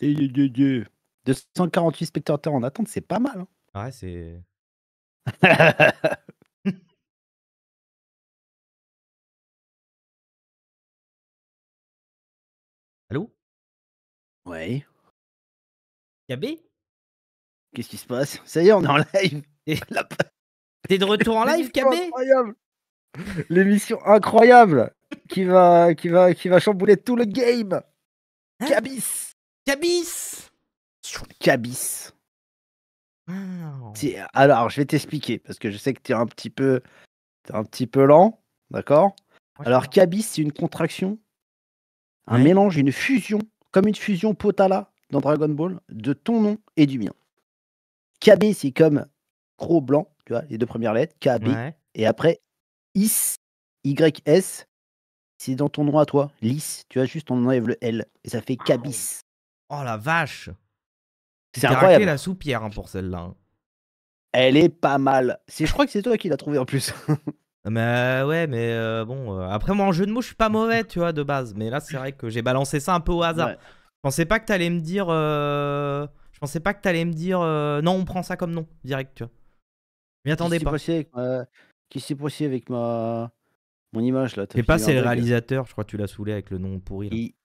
248 spectateurs en attente, c'est pas mal. Hein. Ouais, c'est. Allô Ouais. Kabé Qu'est-ce qui se passe Ça y est, on est en live. T'es de retour en live, KB Incroyable L'émission incroyable qui va, qui, va, qui va chambouler tout le game. KABIS hein? Cabis Sur Cabis. Alors, je vais t'expliquer parce que je sais que tu es un petit peu, un petit peu lent, d'accord Alors, Cabis, c'est une contraction, un mélange, une fusion, comme une fusion Potala dans Dragon Ball, de ton nom et du mien. KB, c'est comme gros blanc, tu vois, les deux premières lettres, KB. Et après, IS, YS, c'est dans ton nom à toi, LIS. Tu vois, juste on enlève le L et ça fait KABIS. Oh la vache C'est incroyable. la soupière hein, pour celle-là. Hein. Elle est pas mal. si je crois que c'est toi qui l'a trouvé en plus. mais euh, ouais, mais euh, bon. Euh, après, moi en jeu de mots, je suis pas mauvais, tu vois, de base. Mais là, c'est vrai que j'ai balancé ça un peu au hasard. Je pensais pas que t'allais me dire. Je pensais pas que t'allais me dire. Non, on prend ça comme nom, direct, tu vois. Mais attendez pas. qui s'est passé avec ma. Mon image là. sais pas, c'est le réalisateur, je crois que tu l'as saoulé avec le nom pourri.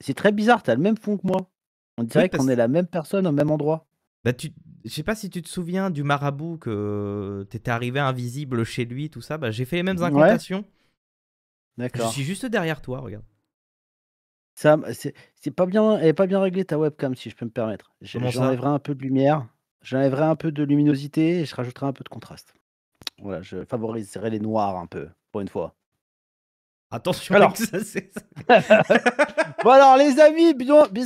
C'est très bizarre, t'as le même fond que moi. On dirait qu'on est la même personne au même endroit. Bah, tu... Je sais pas si tu te souviens du marabout que euh, t'étais arrivé invisible chez lui, tout ça. Bah, j'ai fait les mêmes incantations. D'accord. Je suis juste derrière toi, regarde. Ça, c'est pas bien, elle est pas bien réglée ta webcam, si je peux me permettre. J'enlèverai un peu de lumière, j'enlèverai un peu de luminosité et je rajouterai un peu de contraste. Voilà, je favoriserai les noirs un peu, pour une fois. Attention, alors. Ça, bon alors les amis,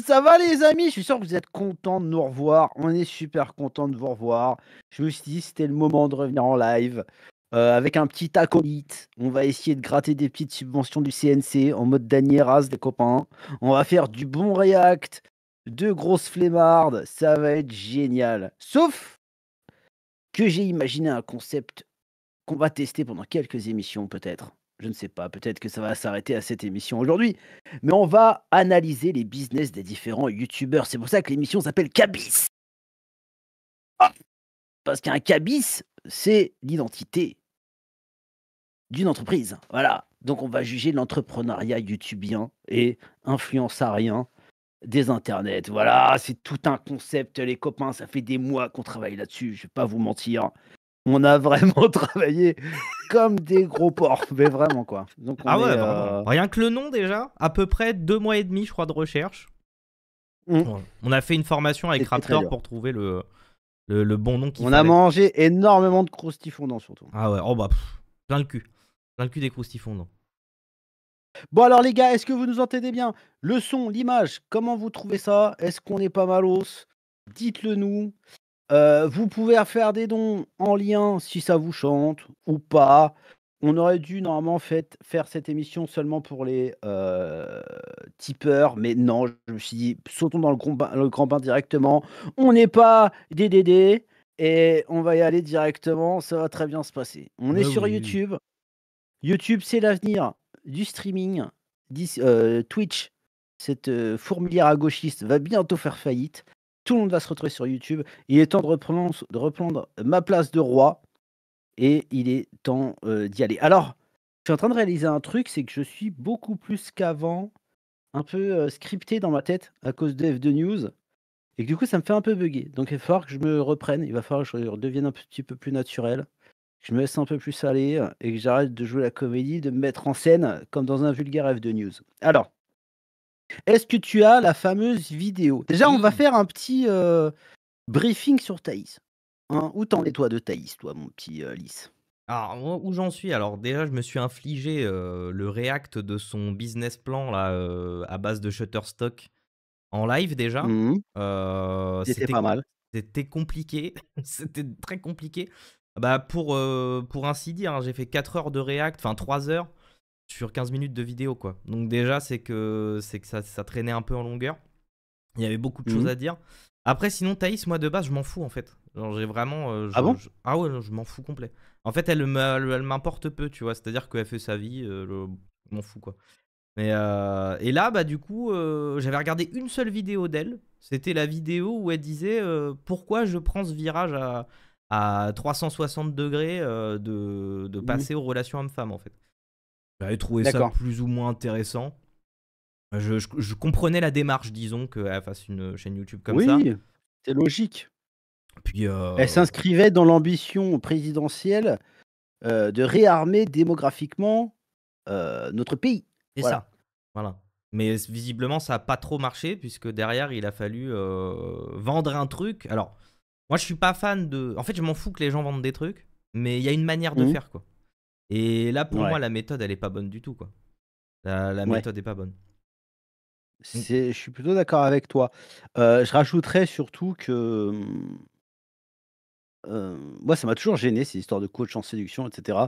ça va les amis, je suis sûr que vous êtes contents de nous revoir. On est super contents de vous revoir. Je me suis dit c'était le moment de revenir en live euh, avec un petit acolyte. On va essayer de gratter des petites subventions du CNC en mode race des copains. On va faire du bon React, de grosses flemmardes, ça va être génial. Sauf que j'ai imaginé un concept qu'on va tester pendant quelques émissions peut-être je ne sais pas, peut-être que ça va s'arrêter à cette émission aujourd'hui, mais on va analyser les business des différents youtubeurs. C'est pour ça que l'émission s'appelle Cabis. Ah Parce qu'un cabis, c'est l'identité d'une entreprise. Voilà. Donc on va juger l'entrepreneuriat youtubien et influençarien des internets. Voilà, c'est tout un concept, les copains. Ça fait des mois qu'on travaille là-dessus, je vais pas vous mentir on a vraiment travaillé comme des gros porcs, mais vraiment quoi. ah ouais, euh, rien que le nom déjà, à peu près deux mois et demi, je crois, de recherche. Mmh. On a fait une formation avec Raptor pour trouver le, le, bon nom. On a mangé énormément de fondants surtout. Ah ouais, oh bah, plein le cul, plein le cul des croustifondants. Bon alors les gars, est-ce que vous nous entendez bien Le son, l'image, comment vous trouvez ça Est-ce qu'on est pas mal Dites-le nous vous pouvez faire des dons en lien si ça vous chante ou pas. On aurait dû normalement faire cette émission seulement pour les tipeurs, mais non, je me suis dit, sautons dans le grand bain, le grand directement. On n'est pas DDD et on va y aller directement, ça va très bien se passer. On est bah sur YouTube. YouTube, c'est l'avenir du streaming. Twitch, cette fourmilière à gauchiste, va bientôt faire faillite. Tout le monde va se retrouver sur YouTube. Il est temps de reprendre, ma place de roi. Et il est temps euh, d'y aller. Alors, je suis en train de réaliser un truc, c'est que je suis beaucoup plus qu'avant un peu euh, scripté dans ma tête à cause de F2 News. Et que du coup, ça me fait un peu bugger. Donc, il va falloir que je me reprenne. Il va falloir que je redevienne un petit peu plus naturel. Que je me laisse un peu plus aller et que j'arrête de jouer la comédie, de me mettre en scène comme dans un vulgaire F2 News. Alors, est-ce que tu as la fameuse vidéo Déjà, on va faire un petit euh, briefing sur Thaïs. Hein. où t'en es toi de Thaïs, toi, mon petit euh, Lys alors, où j'en suis Alors, déjà, je me suis infligé euh, le React de son business plan là, à base de Shutterstock en live déjà. Mmh. c'était pas mal. C'était compliqué. c'était très compliqué. Bah, pour, pour ainsi dire, hein, j'ai fait 4 heures de React, enfin 3 heures sur 15 minutes de vidéo, quoi. Donc déjà, c'est que, que ça, traînait un peu en longueur. Il y avait beaucoup de choses mhm. à dire. Après, sinon, Thaïs, moi de base, je m'en fous en fait. j'ai vraiment. Euh, ah bon ah ouais, je m'en fous complet. En fait, elle, m'importe peu, tu vois. C'est-à-dire qu'elle fait sa vie, euh, je m'en fous quoi. Mais, euh, et là, bah du coup, j'avais regardé une seule vidéo d'elle. C'était la vidéo où elle disait pourquoi je prends ce virage à, 360 degrés de, mhm. passer aux relations hommes-femmes en fait. J'avais trouvé ça plus ou moins intéressant. Je, comprenais la démarche, disons, qu'elle fasse une chaîne YouTube comme ça. Oui, c'est logique. Puis, euh, Elle s'inscrivait dans l'ambition présidentielle euh, de réarmer démographiquement euh, notre pays. C'est ça. Voilà. Mais visiblement, ça n'a pas trop marché, puisque derrière, il a fallu vendre un truc. Alors, moi, je suis pas fan de. En fait, je m'en fous que les gens vendent des trucs, mais il y a une manière de mmh. faire, quoi. Et là, pour moi, la méthode, elle est pas bonne du tout, quoi. La, méthode n'est pas bonne. Mm. je suis plutôt d'accord avec toi. Euh, je rajouterais surtout que euh, moi, ça m'a toujours gêné ces histoires de coach en séduction, etc.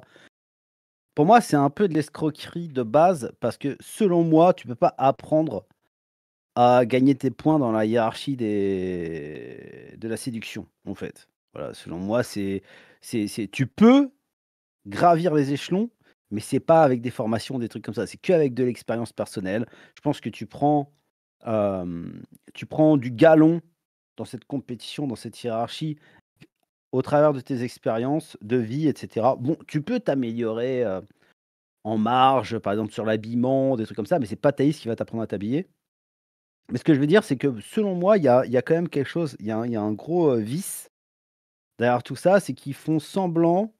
Pour moi, c'est un peu de l'escroquerie de base parce que selon moi, tu peux pas apprendre à gagner tes points dans la hiérarchie des... de la séduction, en fait. Voilà, selon moi, c'est, c'est, tu peux gravir les échelons, mais c'est pas avec des formations, des trucs comme ça. C'est que avec de l'expérience personnelle. Je pense que tu prends, tu prends du galon dans cette compétition, dans cette hiérarchie, au travers de tes expériences de vie, etc. Bon, tu peux t'améliorer euh, en marge, par exemple sur l'habillement, des trucs comme ça, mais c'est pas Thaïs qui va t'apprendre à t'habiller. Mais ce que je veux dire, c'est que selon moi, il y a, y a, quand même quelque chose, il y, y a, un gros vice derrière tout ça, c'est qu'ils font semblant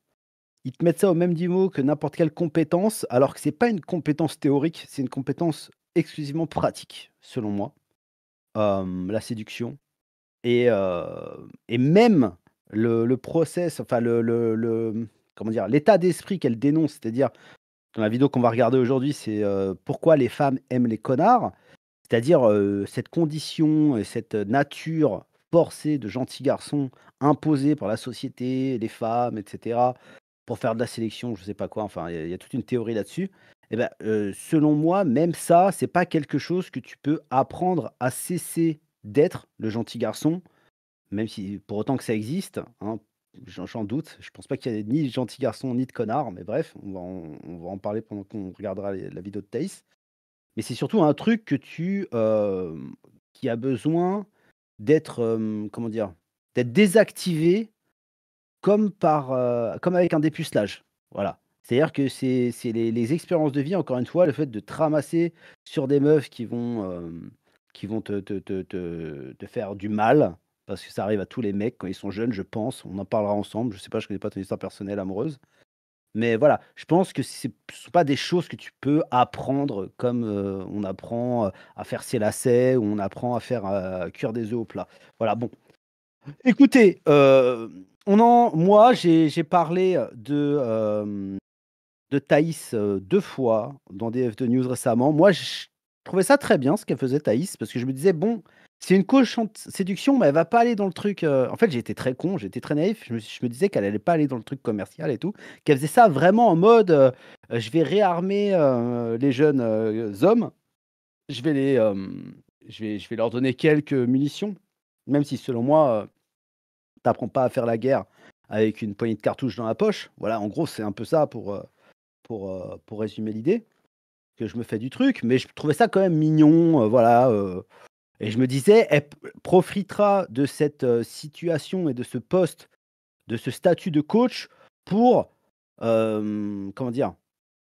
ils te mettent ça au même niveau que n'importe quelle compétence, alors que c'est pas une compétence théorique, c'est une compétence exclusivement pratique, selon moi. Hum, la séduction. Et, euh, et même le, le, process, enfin le, le, comment dire, l'état d'esprit qu'elle dénonce, c'est-à-dire dans la vidéo qu'on va regarder aujourd'hui, c'est euh, pourquoi les femmes aiment les connards, c'est-à-dire euh, cette condition et cette nature forcée de gentil garçon imposée par la société, les femmes, etc pour faire de la sélection, je ne sais pas quoi. Enfin, il y, a toute une théorie là-dessus. Et eh ben, euh, selon moi, même ça, c'est pas quelque chose que tu peux apprendre à cesser d'être le gentil garçon, même si pour autant que ça existe, hein, j'en doute. Je ne pense pas qu'il y ait ni de gentil garçon ni de connard, mais bref, on va en, parler pendant qu'on regardera la vidéo de Thaïs. Mais c'est surtout un truc que tu euh, qui a besoin d'être euh, comment dire d'être désactivé comme, par, euh, comme avec un dépucelage. Voilà. C'est-à-dire que c'est les, expériences de vie, encore une fois, le fait de te ramasser sur des meufs qui vont, euh, qui vont te, faire du mal, parce que ça arrive à tous les mecs quand ils sont jeunes, je pense. On en parlera ensemble. Je ne sais pas, je ne connais pas ton histoire personnelle amoureuse. Mais voilà, je pense que ce ne sont pas des choses que tu peux apprendre comme euh, on apprend à faire ses lacets ou on apprend à faire cuire des œufs au plat. Voilà, bon. Écoutez, euh, on moi, j'ai parlé euh, de, euh, de Thaïs euh, deux fois dans df 2 News récemment. Moi, je trouvais ça très bien ce qu'elle faisait Thaïs, parce que je me disais, bon, c'est une coach séduction, mais elle va pas aller dans le truc. En fait, j'étais très con, j'étais très naïf. Je me, disais qu'elle allait pas aller dans le truc commercial et tout. Qu'elle faisait ça vraiment en mode je vais réarmer les jeunes hommes. Je vais, les, je, vais, je vais leur donner quelques munitions. Même si, selon moi, t'apprends pas à faire la guerre avec une poignée de cartouches dans la poche. Voilà, en gros, c'est un peu ça pour, euh, pour, euh, pour résumer l'idée que je me fais du truc, mais je trouvais ça quand même mignon, euh, voilà. et je me disais, elle profitera de cette situation et de ce poste, de ce statut de coach pour, comment dire,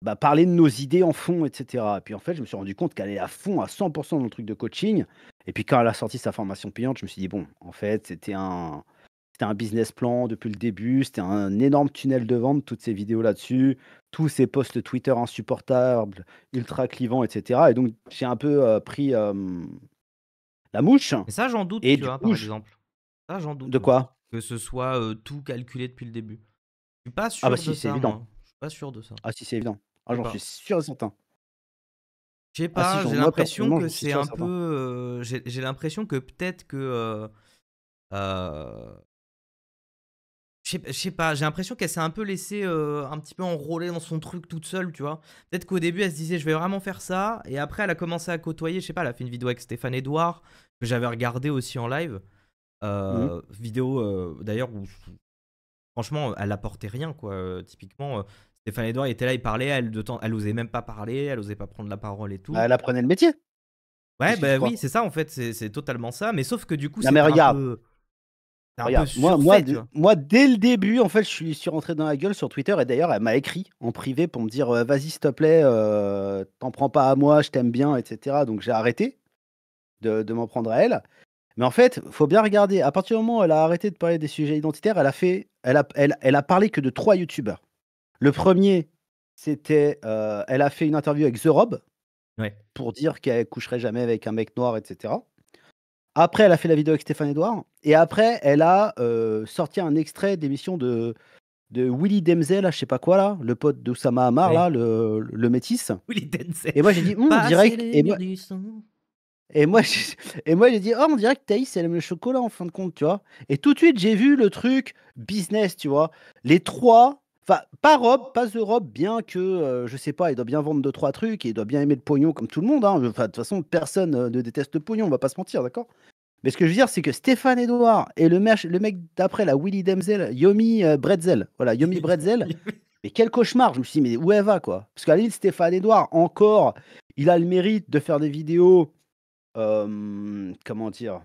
bah, parler de nos idées en fond, etc. Et puis en fait, je me suis rendu compte qu'elle est à fond, à 100% dans le truc de coaching. Et puis quand elle a sorti sa formation payante, je me suis dit, bon, en fait, c'était un, c'était un business plan depuis le début, c'était un énorme tunnel de vente, toutes ces vidéos là-dessus, tous ces posts Twitter insupportables, ultra clivants, etc. Et donc, j'ai un peu euh, pris la mouche. ça, j'en doute, par exemple. Ça, j'en doute. De quoi Que ce soit tout calculé depuis le début. Je suis pas sûr ah bah si, c'est évident. Je suis pas sûr de ça. Ah si, c'est évident. Ah, j'en suis sûr certain. Je pas, j'ai l'impression que c'est un peu. j'ai l'impression que peut-être que. Euh, je sais pas, j'ai l'impression qu'elle s'est un peu laissée euh, un petit peu enrôler dans son truc toute seule, tu vois. Peut-être qu'au début, elle se disait, je vais vraiment faire ça. Et après, elle a commencé à côtoyer, je sais pas, elle a fait une vidéo avec Stéphane Edouard, que j'avais regardé aussi en live. Euh, mmh. Vidéo, euh, d'ailleurs, où franchement, elle n'apportait rien, quoi. typiquement, Stéphane Edouard était là, il parlait, elle, de temps, elle osait même pas parler, elle osait pas prendre la parole et tout. Bah, elle apprenait le métier. Ouais, bah oui, c'est ça en fait, c'est totalement ça. Mais sauf que du coup, c'est. un peu moi, dès le début, en fait, je suis, rentré dans la gueule sur Twitter et d'ailleurs, elle m'a écrit en privé pour me dire euh, Vas-y, s'il te plaît, euh, t'en prends pas à moi, je t'aime bien, etc. Donc j'ai arrêté de, m'en prendre à elle. Mais en fait, faut bien regarder. À partir du moment où elle a arrêté de parler des sujets identitaires, elle a, fait, elle elle, a parlé que de trois youtubeurs. Le premier, c'était euh, Elle a fait une interview avec The Rob pour dire qu'elle coucherait jamais avec un mec noir, etc. Après, elle a fait la vidéo avec Stéphane Edouard. Et après, elle a euh, sorti un extrait d'émission de, de Willy Demzel, là, je sais pas quoi, là, le pote d'Oussama Amar, là, le, le, métis. Willy Et moi, j'ai dit, on hmm, dirait Et moi, et moi, j'ai... dit, oh, on dirait que Thaïs, elle aime le chocolat en fin de compte, tu vois. Et tout de suite, j'ai vu le truc business, tu vois. Les trois Enfin, pas Rob, pas The Rob, bien que, euh, je sais pas, il doit bien vendre 2 trois trucs, et il doit bien aimer le pognon comme tout le monde. Hein. de toute façon, personne euh, ne déteste le pognon, on va pas se mentir, d'accord Mais ce que je veux dire, c'est que Stéphane Edouard et le, mec, d'après, la Willy Demzel, Yomi euh, Bredzel, voilà, Yomi Bretzel, mais quel cauchemar Je me suis dit, mais où elle va, quoi Parce qu'à la limite, Stéphane Edouard, encore, il a le mérite de faire des vidéos, comment dire,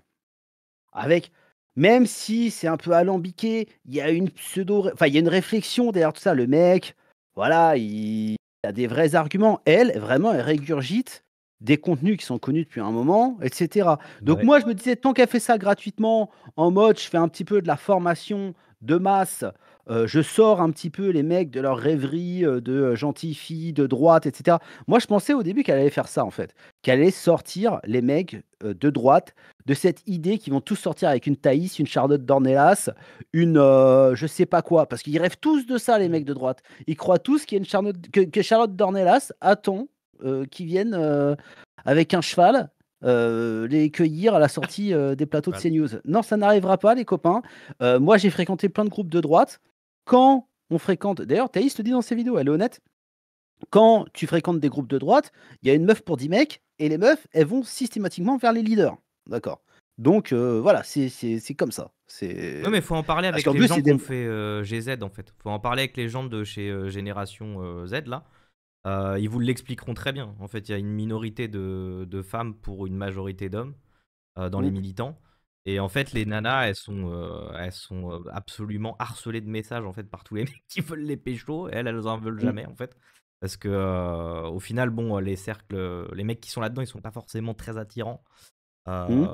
avec même si c'est un peu alambiqué, il y a une pseudo, enfin il y a une réflexion derrière tout ça. Le mec, voilà, il a des vrais arguments. Elle, vraiment, elle régurgite des contenus qui sont connus depuis un moment, etc. Donc moi, je me disais, tant qu'elle fait ça gratuitement, en mode, je fais un petit peu de la formation de masse euh, je sors un petit peu les mecs de leur rêverie euh, de euh, gentille fille de droite, etc. Moi, je pensais au début qu'elle allait faire ça, en fait. Qu'elle allait sortir les mecs de droite de cette idée qu'ils vont tous sortir avec une Thaïs, une Charlotte Dornelas, une je sais pas quoi. Parce qu'ils rêvent tous de ça, les mecs de droite. Ils croient tous qu'il y a une Charlotte, que, Charlotte Dornelas attend qui viennent avec un cheval les cueillir à la sortie des plateaux de bah CNews. Non, ça n'arrivera pas, les copains. moi, j'ai fréquenté plein de groupes de droite quand on fréquente, d'ailleurs, Thaïs le dit dans ses vidéos, elle est honnête, quand tu fréquentes des groupes de droite, il y a une meuf pour 10 mecs, et les meufs, elles vont systématiquement vers les leaders. D'accord Donc euh, voilà, c'est comme ça. Non, mais faut en parler avec les gens qui ont fait euh, GZ, en fait. faut en parler avec les gens de chez euh, Génération Z, là. ils vous l'expliqueront très bien. En fait, il y a une minorité de, femmes pour une majorité d'hommes dans les mmh. militants. Et en fait, les nanas, elles sont, euh, elles sont absolument harcelées de messages en fait par tous les mecs qui veulent les pécho. elles, elles en veulent mmh. jamais en fait, parce que au final, bon, les cercles, les mecs qui sont là-dedans, ils sont pas forcément très attirants. Mmh.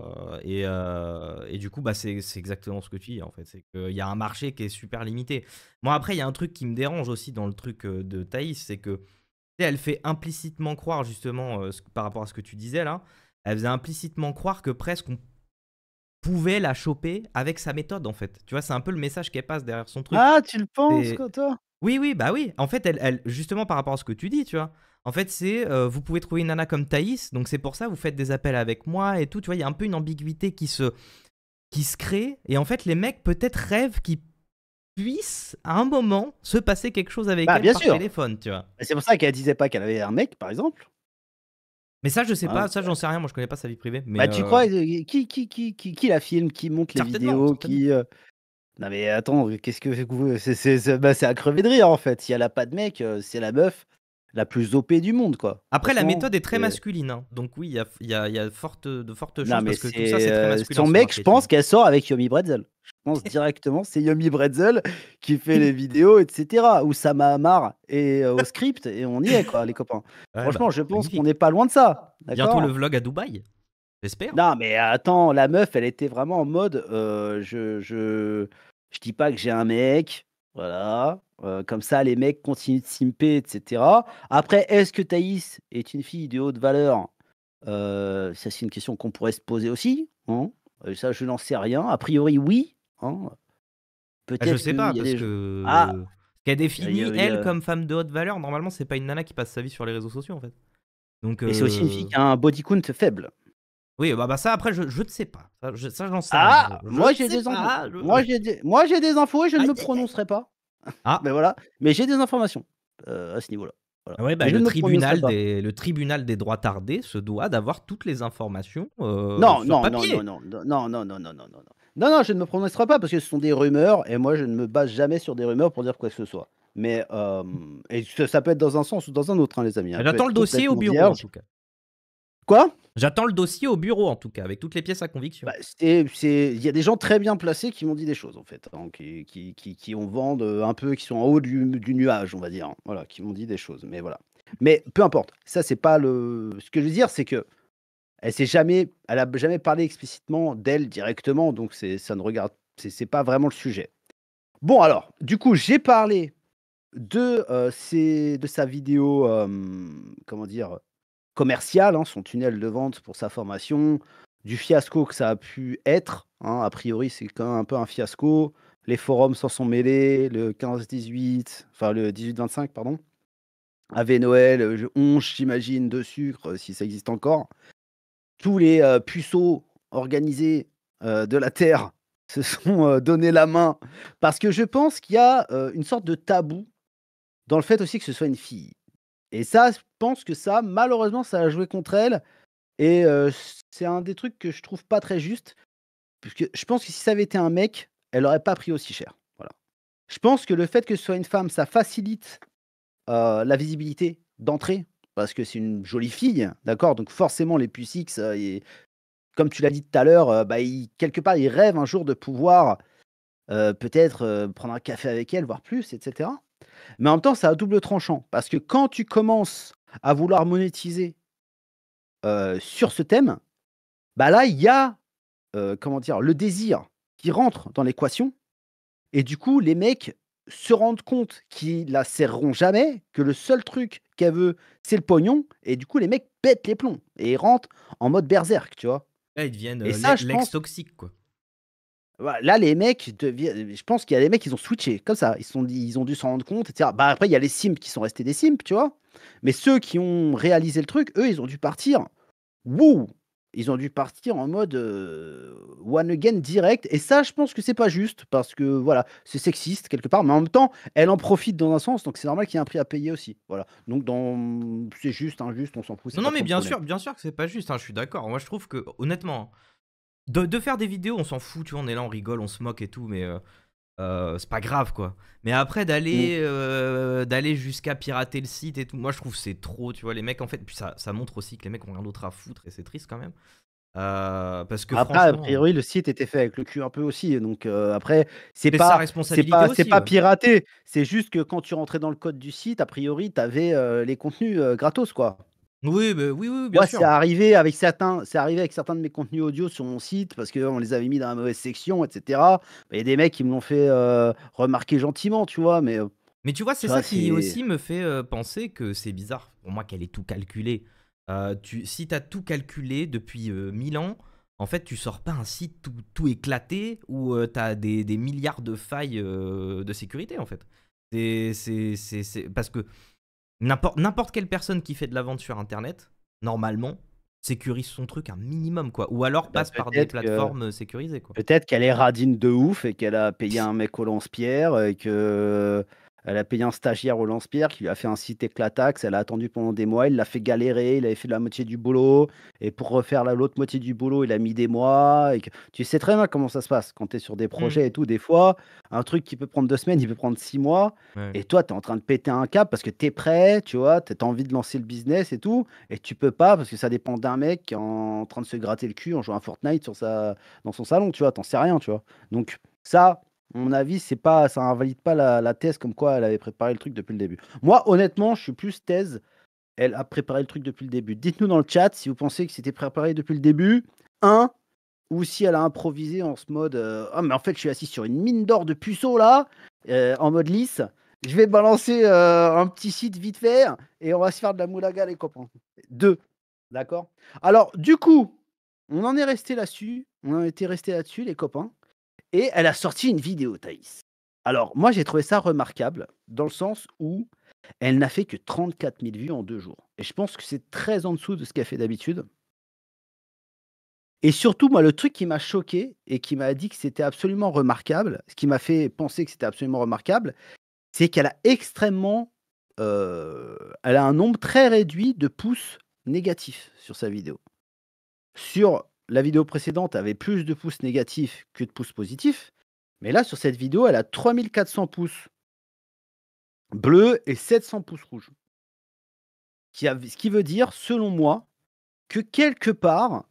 et, et, du coup, bah, c'est exactement ce que tu dis en fait. C'est qu'il y a un marché qui est super limité. Moi, après, il y a un truc qui me dérange aussi dans le truc de Thaïs, c'est que elle fait implicitement croire, justement, par rapport à ce que tu disais là, elle faisait implicitement croire que presque on pouvait la choper avec sa méthode, en fait. Tu vois, c'est un peu le message qu'elle passe derrière son truc. Ah, tu le penses, quoi, toi Oui, oui, bah oui. En fait, elle, elle, justement, par rapport à ce que tu dis, tu vois. En fait, c'est euh, vous pouvez trouver une nana comme Thaïs, donc c'est pour ça vous faites des appels avec moi et tout. Tu vois, il y a un peu une ambiguïté qui se qui se crée et en fait les mecs peut-être rêvent qu'ils puissent à un moment se passer quelque chose avec bah, elle bien par sûr. téléphone, tu vois. C'est pour ça qu'elle disait pas qu'elle avait un mec, par exemple. Mais ça, je sais ah pas, ça, j'en sais rien. Moi, je connais pas sa vie privée. Mais bah, tu euh, crois euh, qui, la filme, qui monte les vidéos, qui. Euh, non mais attends, qu'est-ce que bah, c'est à crever de rire en fait. Si elle a pas de mec, c'est la meuf la plus OP du monde quoi. Après la méthode est très masculine, hein. donc oui, il y a, y, a, y de fortes choses non, mais parce que tout ça c'est très masculin. Son mec, je pense qu'elle sort avec Yomi Bretzel pense directement, c'est Yomi Bretzel qui fait les vidéos, etc. ça m'a marre, et euh, au script, et on y est, quoi, les copains. Franchement, bah, je pense qu'on n'est pas loin de ça. Bientôt le vlog à Dubaï. J'espère. Non, mais attends, la meuf, elle était vraiment en mode euh, je, je, je dis pas que j'ai un mec, voilà. Euh, comme ça, les mecs continuent de simper, etc. Après, est-ce que Thaïs est une fille de haute valeur Ça, c'est une question qu'on pourrait se poser aussi. Hein ça, je n'en sais rien. A priori, oui. Hein, ah, peut-être. je sais pas, parce que. Ah! Qu'elle définit, elle, comme femme de haute valeur, normalement, c'est pas une nana qui passe sa vie sur les réseaux sociaux, en fait. Donc, Et c'est aussi une fille euh qui a un body count faible. Oui, bah, bah ça, après, je, je ne sais pas. Ça, j'en sais Ah, moi, j'ai des, infos. Moi, j'ai moi, j'ai des infos et je ne ah, me eh, eh. prononcerai pas. Ah. Mais ben, voilà. Mais j'ai des informations euh, à ce niveau-là. Ouais, bah, le, tribunal des, le tribunal des droits tardés se doit d'avoir toutes les informations. Euh, non, non, non, non, non, non, non, non. Non, non, je ne me prononcerai pas parce que ce sont des rumeurs et moi je ne me base jamais sur des rumeurs pour dire quoi que ce soit. Mais euh, et ça, peut être dans un sens ou dans un autre, hein, les amis. Hein. J'attends le dossier au bureau en tout cas. Quoi J'attends le dossier au bureau en tout cas, avec toutes les pièces à conviction. Bah, il y a des gens très bien placés qui m'ont dit des choses en fait, hein, qui, qui, qui, qui, ont vendu euh, un peu, qui sont en haut du, nuage, on va dire. voilà, qui m'ont dit des choses. Mais voilà. Mais peu importe. Ça, c'est pas le. Ce que je veux dire, c'est que elle s'est jamais, elle a jamais parlé explicitement d'elle directement, donc ça ne regarde, c'est pas vraiment le sujet. Bon alors, du coup, j'ai parlé de, euh, de sa vidéo, comment dire, commerciale, hein, son tunnel de vente pour sa formation, du fiasco que ça a pu être. Hein. a priori, c'est quand même un peu un fiasco. Les forums s'en sont mêlés, le 15-18, enfin le 18-25, pardon. Ave Noël, 11, euh, j'imagine, de sucre, euh, si ça existe encore tous les euh, puceaux organisés euh, de la Terre se sont euh, donné la main. Parce que je pense qu'il y a une sorte de tabou dans le fait aussi que ce soit une fille. Et ça, je pense que ça, malheureusement, ça a joué contre elle. Et c'est un des trucs que je trouve pas très juste. Puisque je pense que si ça avait été un mec, elle n'aurait pas pris aussi cher. Voilà. Je pense que le fait que ce soit une femme, ça facilite la visibilité d'entrée parce que c'est une jolie fille, d'accord Donc forcément, les puces euh, et, comme tu l'as dit tout à l'heure, euh, bah, quelque part, ils rêvent un jour de pouvoir euh, peut-être prendre un café avec elle, voire plus, etc. Mais en même temps, c'est un double tranchant, parce que quand tu commences à vouloir monétiser sur ce thème, bah là, il y a comment dire, le désir qui rentre dans l'équation, et du coup, les mecs se rendent compte qu'ils la serreront jamais, que le seul truc qu'elle veut, c'est le pognon, et du coup, les mecs pètent les plombs et ils rentrent en mode berserk, tu vois. Là, ils deviennent euh, toxique quoi. Là, les mecs, je pense qu'il y a des mecs, ils ont switché comme ça. Ils, sont, ils ont dû s'en rendre compte, etc. Bah, après, il y a les sims qui sont restés des sims, tu vois. Mais ceux qui ont réalisé le truc, eux, ils ont dû partir. Wouh ils ont dû partir en mode euh, one again direct. Et ça, je pense que c'est pas juste parce que voilà, c'est sexiste quelque part, mais en même temps, elle en profite dans un sens, donc c'est normal qu'il y ait un prix à payer aussi. Voilà. Donc dans... c'est juste, injuste, on s'en fout. Non, mais bien sûr, bien sûr que c'est pas juste. Hein, je suis d'accord. Moi, je trouve que honnêtement, de, faire des vidéos, on s'en fout, tu vois, on est là, on rigole, on se moque et tout, mais euh, euh, c'est pas grave quoi. Mais après d'aller euh, d'aller jusqu'à pirater le site et tout, moi je trouve c'est trop, tu vois, les mecs en fait, puis ça, montre aussi que les mecs ont rien d'autre à foutre et c'est triste quand même. Euh, parce que après, a priori, le site était fait avec le cul un peu aussi. Donc après, c'est pas, c'est pas, C'est juste que quand tu rentrais dans le code du site, a priori, t'avais les contenus gratos, quoi. Oui, ben, oui, oui, bien sûr. C'est arrivé, avec certains, c'est arrivé avec certains de mes contenus audio sur mon site parce qu'on les avait mis dans la mauvaise section, etc. Il y a des mecs qui me l'ont fait euh, remarquer gentiment, tu vois, mais. Euh, mais tu vois, c'est ça, qui aussi me fait euh, penser que c'est bizarre pour moi qu'elle ait tout calculé. Euh, tu, si t'as tout calculé depuis 1000 ans, en fait, tu sors pas un site tout, éclaté où tu as des, des, milliards de failles de sécurité, en fait. C'est, parce que N'importe quelle personne qui fait de la vente sur Internet, normalement, sécurise son truc un minimum, quoi. Ou alors bah, passe par des plateformes euh, sécurisées, quoi. Peut-être qu'elle est radine de ouf et qu'elle a payé un mec au lance-pierre et que elle a payé un stagiaire au lance-pierre qui lui a fait un site éclataxe. Elle a attendu pendant des mois. Il l'a fait galérer. Il avait fait la moitié du boulot. Et pour refaire l'autre moitié du boulot, il a mis des mois. Et Tu sais très bien comment ça se passe quand tu es sur des mm. projets et tout. Des fois, un truc qui peut prendre deux semaines, il peut prendre six mois. Et toi, tu es en train de péter un câble parce que tu es prêt, tu vois, tu as envie de lancer le business et tout. Et tu peux pas parce que ça dépend d'un mec qui est en train de se gratter le cul en jouant à Fortnite sur sa... dans son salon, tu vois. T'en sais rien, tu vois. Donc, ça, mon avis, c'est pas, ça invalide pas la, thèse comme quoi elle avait préparé le truc depuis le début. Moi, honnêtement, je suis plus thèse. Elle a préparé le truc depuis le début. Dites-nous dans le chat si vous pensez que c'était préparé depuis le début. Un, ou si elle a improvisé en ce mode Ah, mais en fait, je suis assis sur une mine d'or de puceau là, euh, en mode lisse. Je vais balancer euh, un petit site vite fait et on va se faire de la moulaga, les copains. Deux, d'accord Alors, du coup, on en est resté là-dessus. On en était resté là-dessus, les copains. Et elle a sorti une vidéo, Thaïs. Alors, moi, j'ai trouvé ça remarquable, dans le sens où elle n'a fait que 34 000 vues en deux jours. Et je pense que c'est très en dessous de ce qu'elle fait d'habitude. Et surtout, moi, le truc qui m'a choqué et qui m'a dit que c'était absolument remarquable, ce qui m'a fait penser que c'était absolument remarquable, c'est qu'elle a extrêmement. Euh, elle a un nombre très réduit de pouces négatifs sur sa vidéo. Sur la vidéo précédente avait plus de pouces négatifs que de pouces positifs. Mais là, sur cette vidéo, elle a 3400 pouces bleus et 700 pouces rouges. Ce qui veut dire, selon moi, que quelque part,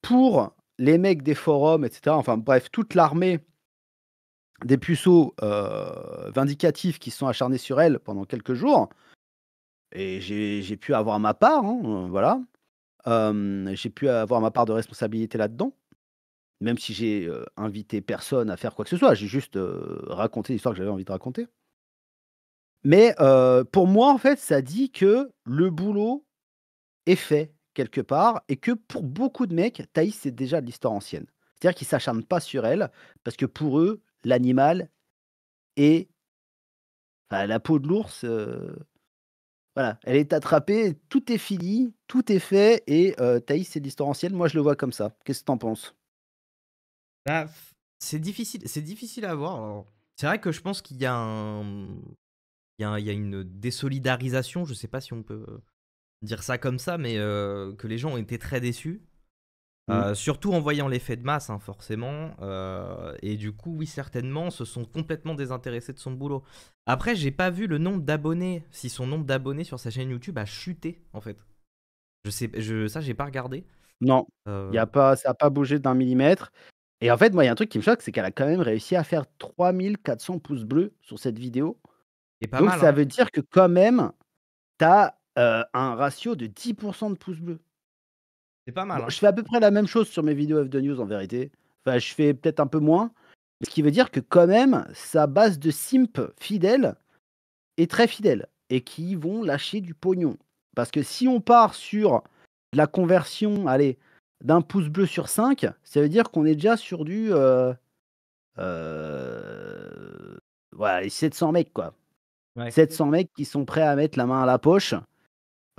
pour les mecs des forums, etc., enfin bref, toute l'armée des puceaux vindicatifs qui sont acharnés sur elle pendant quelques jours, et j'ai pu avoir ma part, hein, euh, voilà, j'ai pu avoir ma part de responsabilité là-dedans, même si j'ai invité personne à faire quoi que ce soit. J'ai juste raconté l'histoire que j'avais envie de raconter. Mais pour moi, en fait, ça dit que le boulot est fait quelque part et que pour beaucoup de mecs, Thaïs, c'est déjà de l'histoire ancienne. C'est-à-dire qu'ils ne s'acharnent pas sur elle parce que pour eux, l'animal est. la peau de l'ours, voilà, elle est attrapée, tout est fini, tout est fait, et euh, Thaïs, c'est l'histoire Moi, je le vois comme ça. Qu'est-ce que t'en penses bah, C'est difficile, c'est difficile à voir. C'est vrai que je pense qu'il y a un... y, une désolidarisation, je sais pas si on peut euh, dire ça comme ça, mais euh, que les gens ont été très déçus. Mmh. Euh, surtout en voyant l'effet de masse, hein, forcément. Euh, et du coup, oui, certainement, se sont complètement désintéressés de son boulot. Après, j'ai pas vu le nombre d'abonnés, si son nombre d'abonnés sur sa chaîne YouTube a chuté, en fait. Je sais, je, ça, j'ai pas regardé. Non, euh, Il y a pas, ça a pas bougé d'un millimètre. Et en fait, moi, il y a un truc qui me choque, c'est qu'elle a quand même réussi à faire 3400 pouces bleus sur cette vidéo. Et pas Donc, ça hein. veut dire que quand même, tu as un ratio de 10% de pouces bleus. C'est pas mal. Hein. Je fais à peu près la même chose sur mes vidéos F2 News en vérité. Enfin, je fais peut-être un peu moins. Ce qui veut dire que quand même, sa base de simp fidèle est très fidèle et qui vont lâcher du pognon. Parce que si on part sur la conversion, allez, d'un pouce bleu sur 5, ça veut dire qu'on est déjà sur du... voilà, euh, euh, 700 mecs, quoi. 700 mecs qui sont prêts à mettre la main à la poche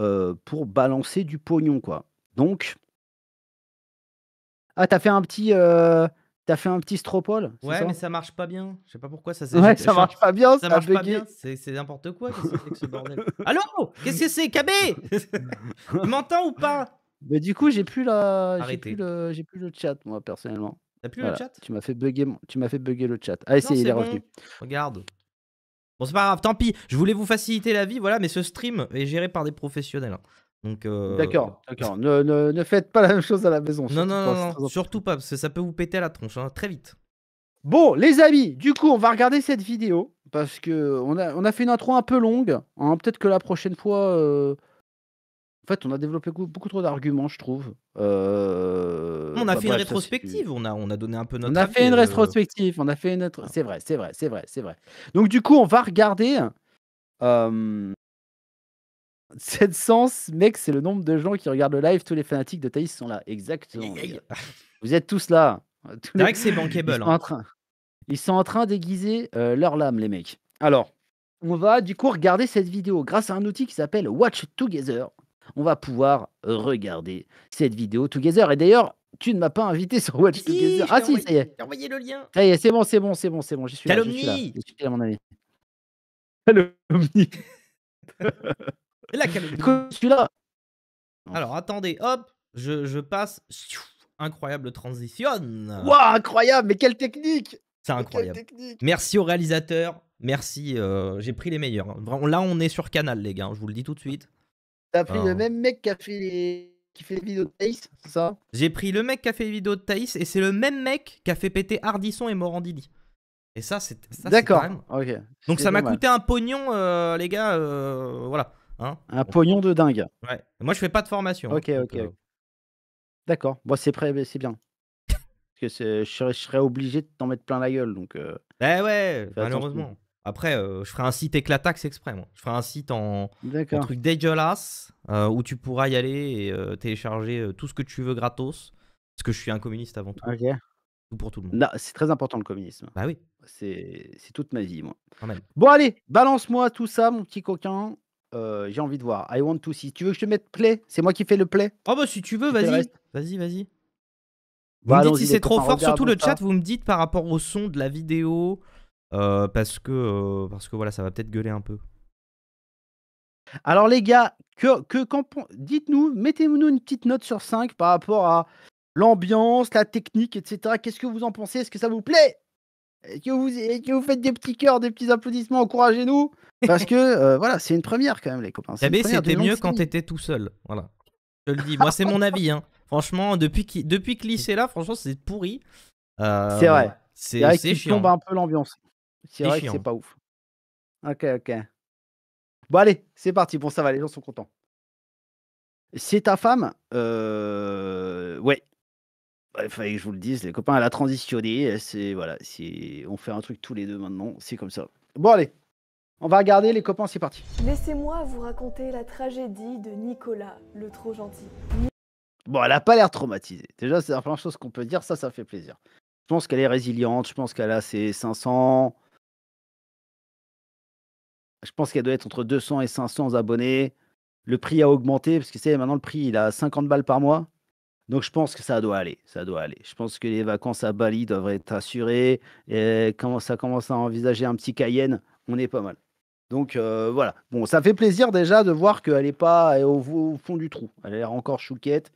euh, pour balancer du pognon, quoi. Donc. Ah, t'as fait un petit. Euh, t'as fait un petit stropole Ouais, mais ça marche pas bien. Je sais pas pourquoi ça. Ouais, ça marche pas bien. Ça, marche pas bien. C'est n'importe quoi. Qu'est-ce que ce bordel Allô Qu'est-ce que c'est, KB Tu m'entends ou pas Mais du coup, j'ai plus la. plus le. J'ai plus le chat moi personnellement. T'as plus le chat Tu m'as fait bugger. Tu m'as fait bugger le chat. Ah essaye, il est revenu. Regarde. Bon, c'est pas grave. Tant pis. Je voulais vous faciliter la vie, voilà. Mais ce stream est géré par des professionnels. Hein. Euh, d'accord, d'accord. Ne, ne, ne, faites pas la même chose à la maison. Non, non, non, surtout pas, parce que ça peut vous péter la tronche, hein, très vite. Bon, les amis, du coup, on va regarder cette vidéo, parce que on a, on a fait une intro un peu longue. Hein. Peut-être que la prochaine fois... Euh, en fait, on a développé beaucoup trop d'arguments, je trouve. Euh, on a fait une rétrospective, on, a, on a donné un peu notre... On a fait une rétrospective, on a fait une... C'est vrai, c'est vrai, c'est vrai, c'est vrai. Donc du coup, on va regarder... 700, mec, c'est le nombre de gens qui regardent le live. Tous les fanatiques de Thaïs sont là. Exactement. Vous êtes tous là. C'est vrai que c'est bankable. Ils sont, en hein. train... Ils sont en train d'aiguiser euh, leur lame, les mecs. Alors, on va du coup regarder cette vidéo grâce à un outil qui s'appelle Watch Together. On va pouvoir regarder cette vidéo together. Et d'ailleurs, tu ne m'as pas invité sur Watch Together. Ah si, ça y est. envoyé le lien. Ça c'est bon, c'est bon, c'est bon, c'est bon. suis, là, je suis La Celui-là. Alors attendez, hop, je, passe. Incroyable transition. Waouh, incroyable, mais quelle technique C'est incroyable. Merci au réalisateur. Merci, euh, j'ai pris les meilleurs. Là, on est sur Canal, les gars, je vous le dis tout de suite. T'as pris le euh. même mec qui a fait les, vidéos de Thaïs, c'est ça J'ai pris le mec qui a fait les vidéos de Thaïs et c'est le même mec qui a fait péter Hardisson et Morandini. Et ça, c'est. D'accord. ok Donc ça m'a coûté un pognon, euh, les gars. voilà. Hein un pognon de dingue. Moi, je fais pas de formation. Hein, ok, euh ok. D'accord. moi c'est prêt, c'est bien. Parce que je serais, obligé de t'en mettre plein la gueule. Donc, euh, ben ouais, malheureusement. Après, euh, je ferai un site éclatax exprès. Je ferai un site en, truc dégueulasse où tu pourras y aller et télécharger tout ce que tu veux gratos. Parce que je suis un communiste avant tout. Ok pour tout le monde. C'est très important le communisme. Bah oui. C'est toute ma vie, moi. Bon, allez, balance-moi tout ça, mon petit coquin. Euh, j'ai envie de voir. I want to see. Tu veux que je te mette play C'est moi qui fais le play Oh bah si tu veux, vas-y. Vas-y, vas-y. Bah, vous me dites si c'est trop fort, surtout le chat, vous me dites par rapport au son de la vidéo, euh, parce, que, euh, parce que voilà, ça va peut-être gueuler un peu. Alors les gars, que, que dites-nous, mettez-nous une petite note sur 5 par rapport à l'ambiance, la technique, etc. Qu'est-ce que vous en pensez Est-ce que ça vous plaît et que, vous, faites des petits cœurs, des petits applaudissements, encouragez-nous. Parce que euh, voilà, c'est une première quand même, les copains. c'était mieux quand t'étais tout seul. Voilà. Je le dis. Moi, c'est mon avis. Hein. Franchement, depuis, qui, depuis que l'IC est là, franchement, c'est pourri. Euh, c'est vrai. C'est vrai que tombe un peu l'ambiance. C'est vrai que c'est pas ouf. Ok, ok. Bon, allez, c'est parti. Bon, ça va, les gens sont contents. C'est ta femme. Euh... Ouais, bah, il fallait que je vous le dise, les copains, elle a transitionné. C'est voilà, on fait un truc tous les deux maintenant, c'est comme ça. Bon allez, on va regarder les copains, c'est parti. Laissez-moi vous raconter la tragédie de Nicolas, le trop gentil. Bon, elle a pas l'air traumatisée. Déjà, c'est la première chose qu'on peut dire, ça, ça fait plaisir. Je pense qu'elle est résiliente, je pense qu'elle a ses 500. Je pense qu'elle doit être entre 200 et 500 abonnés. Le prix a augmenté, parce que c'est maintenant le prix, il a 50 balles par mois. Donc je pense que ça doit aller, ça doit aller. Je pense que les vacances à Bali doivent être assurées. Et quand ça commence à envisager un petit Cayenne, on est pas mal. Donc euh, voilà. Bon, ça fait plaisir déjà de voir qu'elle n'est pas au, au, fond du trou. Elle a l'air encore chouquette,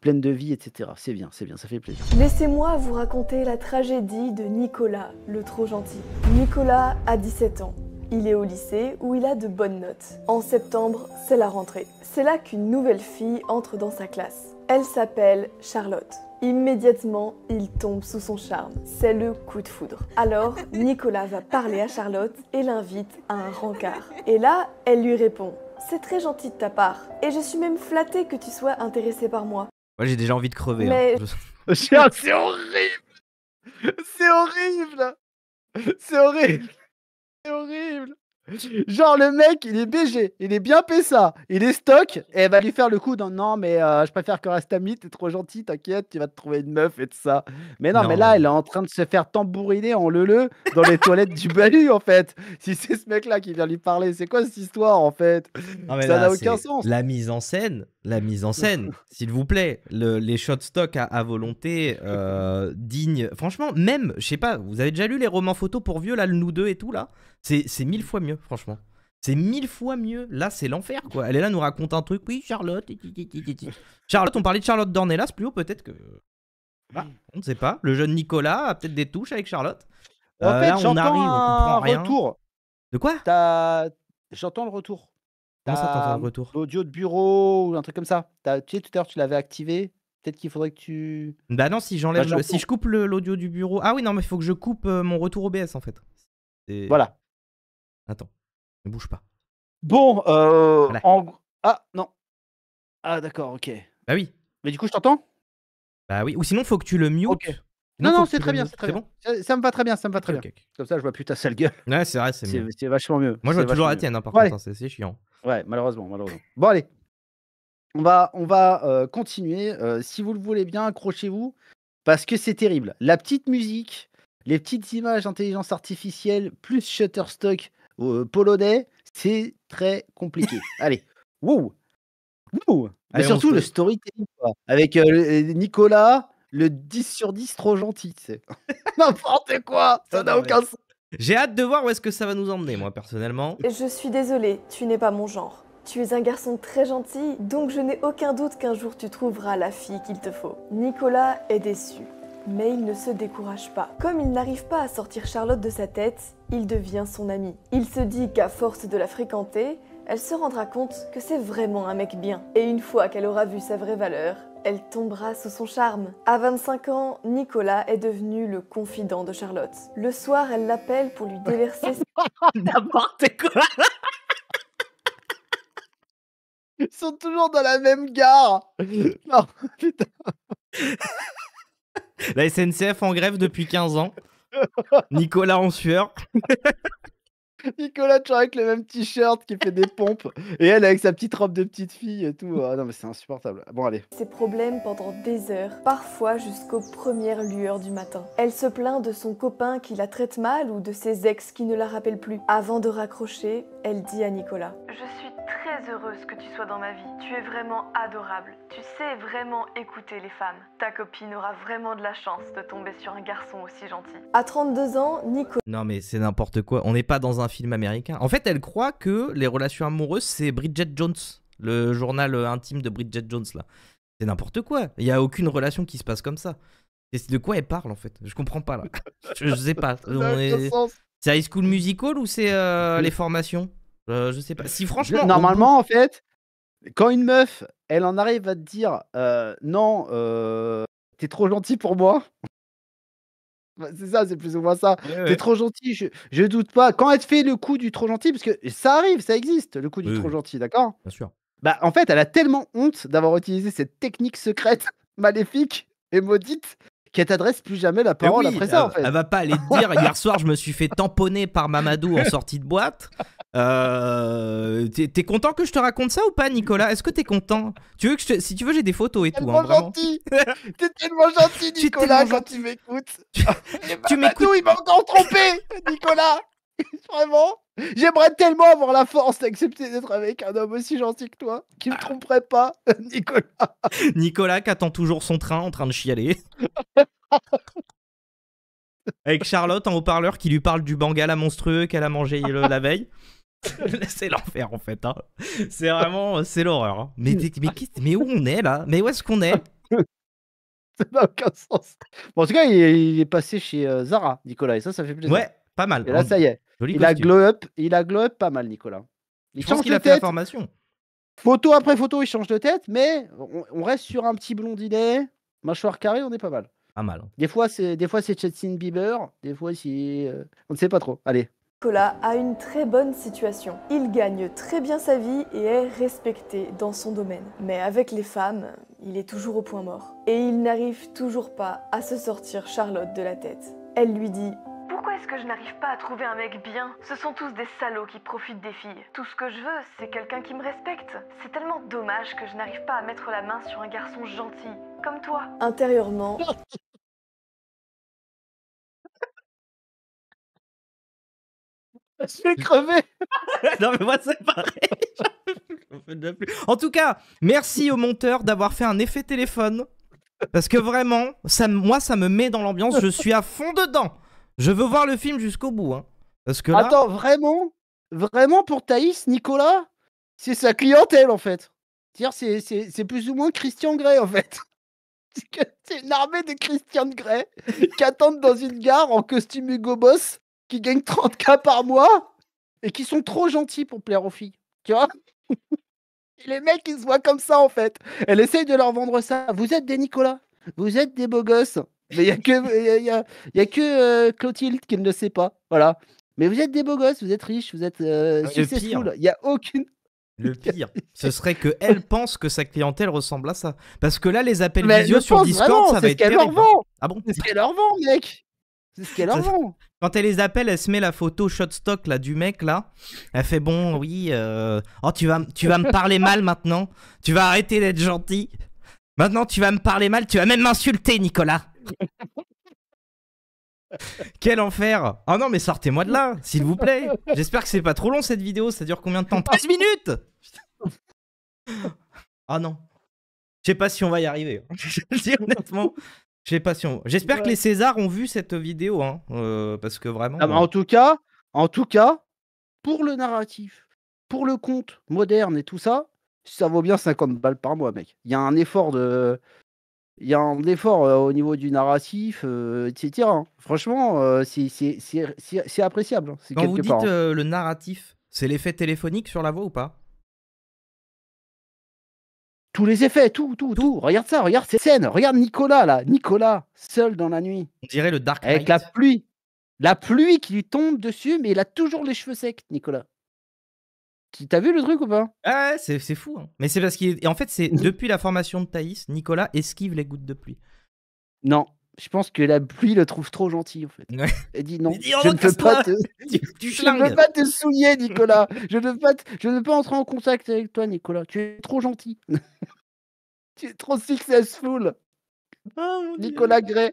pleine de vie, etc. C'est bien, c'est bien, ça fait plaisir. Laissez-moi vous raconter la tragédie de Nicolas, le trop gentil. Nicolas a 17 ans. Il est au lycée où il a de bonnes notes. En septembre, c'est la rentrée. C'est là qu'une nouvelle fille entre dans sa classe. Elle s'appelle Charlotte. Immédiatement, il tombe sous son charme. C'est le coup de foudre. Alors, Nicolas va parler à Charlotte et l'invite à un rencard. Et là, elle lui répond C'est très gentil de ta part. Et je suis même flattée que tu sois intéressé par moi. Moi, j'ai déjà envie de crever. Hein. Mais... C'est horrible C'est horrible C'est horrible C'est horrible Genre le mec, il est BG, il est bien ça, il est stock, et elle va lui faire le coup d'un non mais euh, je préfère que Rastami, t'es trop gentil, t'inquiète, tu vas te trouver une meuf et tout ça. Mais non, mais là elle est en train de se faire tambouriner en le dans les toilettes du balu en fait. Si c'est ce mec là qui vient lui parler, c'est quoi cette histoire en fait Ça n'a aucun sens. La mise en scène, la mise en scène, s'il vous plaît, les shots stock à, volonté, euh, Franchement, même, je sais pas, vous avez déjà lu les romans photos pour vieux, là, le nous deux et tout, là C'est mille fois mieux, franchement. C'est mille fois mieux. Là, c'est l'enfer, quoi. Elle est là, nous raconte un truc. Oui, Charlotte. Charlotte, on parlait de Charlotte Dornelas plus haut, peut-être que. Bah, on ne sait pas. Le jeune Nicolas a peut-être des touches avec Charlotte. En euh, fait, on arrive, on retour. De quoi J'entends le retour retour L'audio de bureau ou un truc comme ça. As, tu sais, tout à l'heure, tu l'avais activé. Peut-être qu'il faudrait que tu. Bah non, si j'enlève. Bah, si je coupe l'audio du bureau. Ah oui, non, mais il faut que je coupe euh, mon retour OBS en fait. Voilà. Attends, ne bouge pas. Bon, euh, Ah non. Ah d'accord, ok. Bah oui. Mais du coup, je t'entends Bah oui. Ou sinon, faut que tu le mute. Non, non, c'est très bien, c'est très Bon ça, me va très bien, ça me va très bien. Comme ça, je vois plus ta sale gueule. Ouais, c'est vrai, c'est mieux. C'est vachement mieux. Moi, je vois toujours la tienne, hein, par contre, hein, c'est chiant. Ouais, malheureusement, malheureusement. Bon, allez. On va, on va euh, continuer. Euh, si vous le voulez bien, accrochez-vous. Parce que c'est terrible. La petite musique, les petites images intelligence artificielle, plus Shutterstock euh, polonais, c'est très compliqué. allez. Wow. wow. Mais surtout le storytelling. Avec Nicolas, le 10 sur 10 trop gentil. N'importe quoi. Ça n'a aucun sens. J'ai hâte de voir où est-ce que ça va nous emmener, moi, personnellement. Je suis désolée, tu n'es pas mon genre. Tu es un garçon très gentil, donc je n'ai aucun doute qu'un jour tu trouveras la fille qu'il te faut. Nicolas est déçu, mais il ne se décourage pas. Comme il n'arrive pas à sortir Charlotte de sa tête, il devient son ami. Il se dit qu'à force de la fréquenter, elle se rendra compte que c'est vraiment un mec bien. Et une fois qu'elle aura vu sa vraie valeur, elle tombera sous son charme. À 25 ans, Nicolas est devenu le confident de Charlotte. Le soir, elle l'appelle pour lui déverser. N'importe quoi Ils sont toujours dans la même gare Non, putain La SNCF en grève depuis 15 ans. Nicolas en sueur. Nicolas toujours avec le même t-shirt qui fait des pompes et elle avec sa petite robe de petite fille et tout. Ah non mais c'est insupportable. Bon allez. Ses problèmes pendant des heures, parfois jusqu'aux premières lueurs du matin. Elle se plaint de son copain qui la traite mal ou de ses ex qui ne la rappellent plus. Avant de raccrocher, elle dit à Nicolas Je suis très heureuse que tu sois dans ma vie. Tu es vraiment adorable. Tu sais vraiment écouter les femmes. Ta copine aura vraiment de la chance de tomber sur un garçon aussi gentil. À 32 ans, Nico. Non mais c'est n'importe quoi. On n'est pas dans un film américain. En fait, elle croit que les relations amoureuses, c'est Bridget Jones, le journal intime de Bridget Jones là. C'est n'importe quoi. Il n'y a aucune relation qui se passe comme ça. Et de quoi elle parle en fait Je comprends pas là. je, sais pas. C'est High School Musical ou c'est euh, les formations euh, je sais pas. Si franchement. normalement, en fait, quand une meuf, elle en arrive à te dire euh, non, euh, t'es trop gentil pour moi. Bah, c'est ça, c'est plus ou moins ça. T'es trop gentil, je, doute pas. Quand elle te fait le coup du trop gentil, parce que ça arrive, ça existe, le coup du trop gentil, d'accord Bien sûr. Bah, en fait, elle a tellement honte d'avoir utilisé cette technique secrète, maléfique et maudite qu'elle t'adresse plus jamais la eh parole après ça. Elle, en fait. elle va pas aller te dire hier soir, je me suis fait tamponner par Mamadou en sortie de boîte. Euh, t'es, content que je te raconte ça ou pas, Nicolas Est-ce que t'es content Tu veux que si tu veux, j'ai des photos et t'es tout. Hein, tellement gentil. t'es tellement gentil, Nicolas, quand tu m'écoutes. Mamadou, m'écoutes. Il m'a encore trompé, Nicolas. Vraiment J'aimerais tellement avoir la force d'accepter d'être avec un homme aussi gentil que toi, qui ne me ah. tromperait pas, Nicolas. Nicolas qui attend toujours son train en train de chialer. avec Charlotte en haut-parleur qui lui parle du bangala monstrueux qu'elle a mangé la veille. c'est l'enfer en fait. Hein. C'est vraiment, c'est l'horreur. Hein. Mais, mais, mais, où on est là Mais où est-ce qu'on est, est Ça n'a aucun sens. Bon, en tout cas, il, est passé chez euh, Zara, Nicolas, et ça, ça fait plaisir. Ouais, pas mal. Et là, hein. ça y est. il a glow up, il a glow up pas mal, Nicolas. Il Je pense qu'il a Photo après photo, il change de tête, mais on, reste sur un petit blondinet, mâchoire carrée, on est pas mal. Pas mal. Hein. Des fois, c'est des fois c'est Justin Bieber, des fois c'est euh, on ne sait pas trop. Allez. Nicolas a une très bonne situation. Il gagne très bien sa vie et est respecté dans son domaine. Mais avec les femmes, il est toujours au point mort. Et il n'arrive toujours pas à se sortir Charlotte de la tête. Elle lui dit pourquoi est-ce que je n'arrive pas à trouver un mec bien Ce sont tous des salauds qui profitent des filles. Tout ce que je veux, c'est quelqu'un qui me respecte. C'est tellement dommage que je n'arrive pas à mettre la main sur un garçon gentil, comme toi. Intérieurement. Je vais crever. non mais moi c'est pareil. en tout cas, merci au monteur d'avoir fait un effet téléphone. Parce que vraiment, ça, moi ça me met dans l'ambiance, je suis à fond dedans. Je veux voir le film jusqu'au bout. Hein. que Attends, vraiment Vraiment pour Thaïs, Nicolas C'est sa clientèle en fait. C'est plus ou moins Christian Grey en fait. C'est une armée de Christian Grey qui attendent dans une gare en costume Hugo Boss, qui gagnent 30K par mois et qui sont trop gentils pour plaire aux filles. Tu vois Les mecs, ils se voient comme ça en fait. Elle essaye de leur vendre ça. Vous êtes des Nicolas, vous êtes des beaux gosses, mais il n'y a que, y a, que Clotilde qui ne le sait pas. Voilà. Mais vous êtes des beaux gosses, vous êtes riches, vous êtes euh, ah, successful. Il n'y a aucune. Le pire, ce serait que elle pense que sa clientèle ressemble à ça. Parce que là, les appels sur Discord, ça va être. C'est ce leur hein. vend Ah bon C'est ce qu'elle leur vend, mec C'est ce qu'elle leur vend Quand elle les appelle, elle se met la photo Shotstock là, du mec là. Elle fait Bon, oui, euh, oh, tu vas, tu vas me parler mal maintenant. Tu vas arrêter d'être gentil. Maintenant, tu vas me parler mal. Tu vas même m'insulter, Nicolas. Quel enfer Ah non, mais sortez-moi de là, s'il vous plaît J'espère que c'est pas trop long cette vidéo, ça dure combien de temps 13 minutes Ah non. Je sais pas si on va y arriver. Hein. Je le dis honnêtement. Je sais pas si on... J'espère que les Césars ont vu cette vidéo, hein, euh, parce que vraiment... Ah bah, euh en, tout cas, en tout cas, pour le narratif, pour le conte moderne et tout ça, ça vaut bien 50 balles par mois, mec. Il y a un effort de il y a un effort euh, au niveau du narratif, euh, etc. Hein. Franchement, euh, c'est appréciable. Hein, Quand vous dites hein. le narratif, c'est l'effet téléphonique sur la voix ou pas Tous les effets, tout, tout, tout, tout, Regarde ça, regarde ces scènes. Regarde Nicolas, là. Nicolas, seul dans la nuit. On dirait le Dark Knight. Avec la pluie. La pluie qui lui tombe dessus, mais il a toujours les cheveux secs, Nicolas. T'as vu le truc ou pas Ah, ouais, c'est, fou. Hein. Mais c'est parce qu'il. Est... En fait, c'est depuis la formation de Thaïs, Nicolas esquive les gouttes de pluie. Non, je pense que la pluie le trouve trop gentil en fait. Elle dit non, je ne veux pas te, tu, je ne pas souiller Nicolas. je ne veux pas, entrer en contact avec toi Nicolas. Tu es trop gentil. tu es trop successful. Oh Nicolas Gray.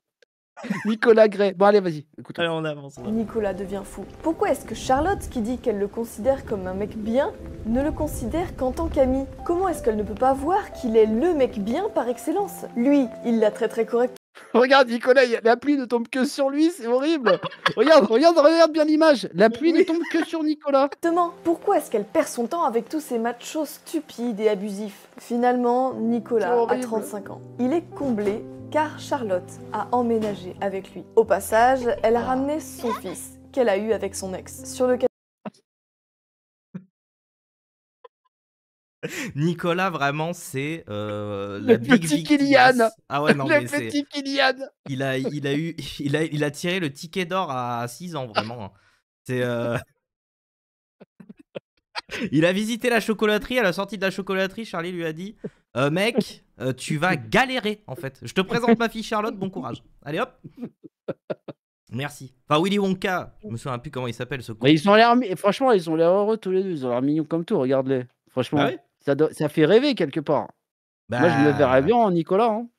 Nicolas Gray. Bon, allez, vas-y. Écoute. Allez, on avance. Nicolas devient fou. Pourquoi est-ce que Charlotte, qui dit qu'elle le considère comme un mec bien, ne le considère qu'en tant qu'ami Comment est-ce qu'elle ne peut pas voir qu'il est le mec bien par excellence Lui, il la très correctement Regarde, Nicolas, la pluie ne tombe que sur lui, c'est horrible. regarde, regarde, regarde bien l'image. La pluie ne tombe que sur Nicolas. Exactement. Pourquoi est-ce qu'elle perd son temps avec tous ces machos stupides et abusifs Finalement, Nicolas a 35 ans. Il est comblé car Charlotte a emménagé avec lui. Au passage, elle a ah. ramené son fils qu'elle a eu avec son ex, sur lequel Nicolas, vraiment, c'est euh, le la petit Kylian. Ah ouais, non, le petit Kylian. Il a, il a eu, il a, il a tiré le ticket d'or à 6 ans, vraiment. Hein. C'est. Euh, il a visité la chocolaterie. À la sortie de la chocolaterie, Charlie lui a dit euh, "Mec, tu vas galérer en fait. Je te présente ma fille Charlotte. Bon courage. Allez hop." Merci. Enfin, Willy Wonka, je me souviens plus comment il s'appelle ce con. ils ont l'air, franchement, ils ont l'air heureux tous les deux. Ils ont l'air mignons comme tout. Regarde-les. Franchement. Ah ça, fait rêver quelque part. Moi, je me verrais bien bah en Nicolas. Hein.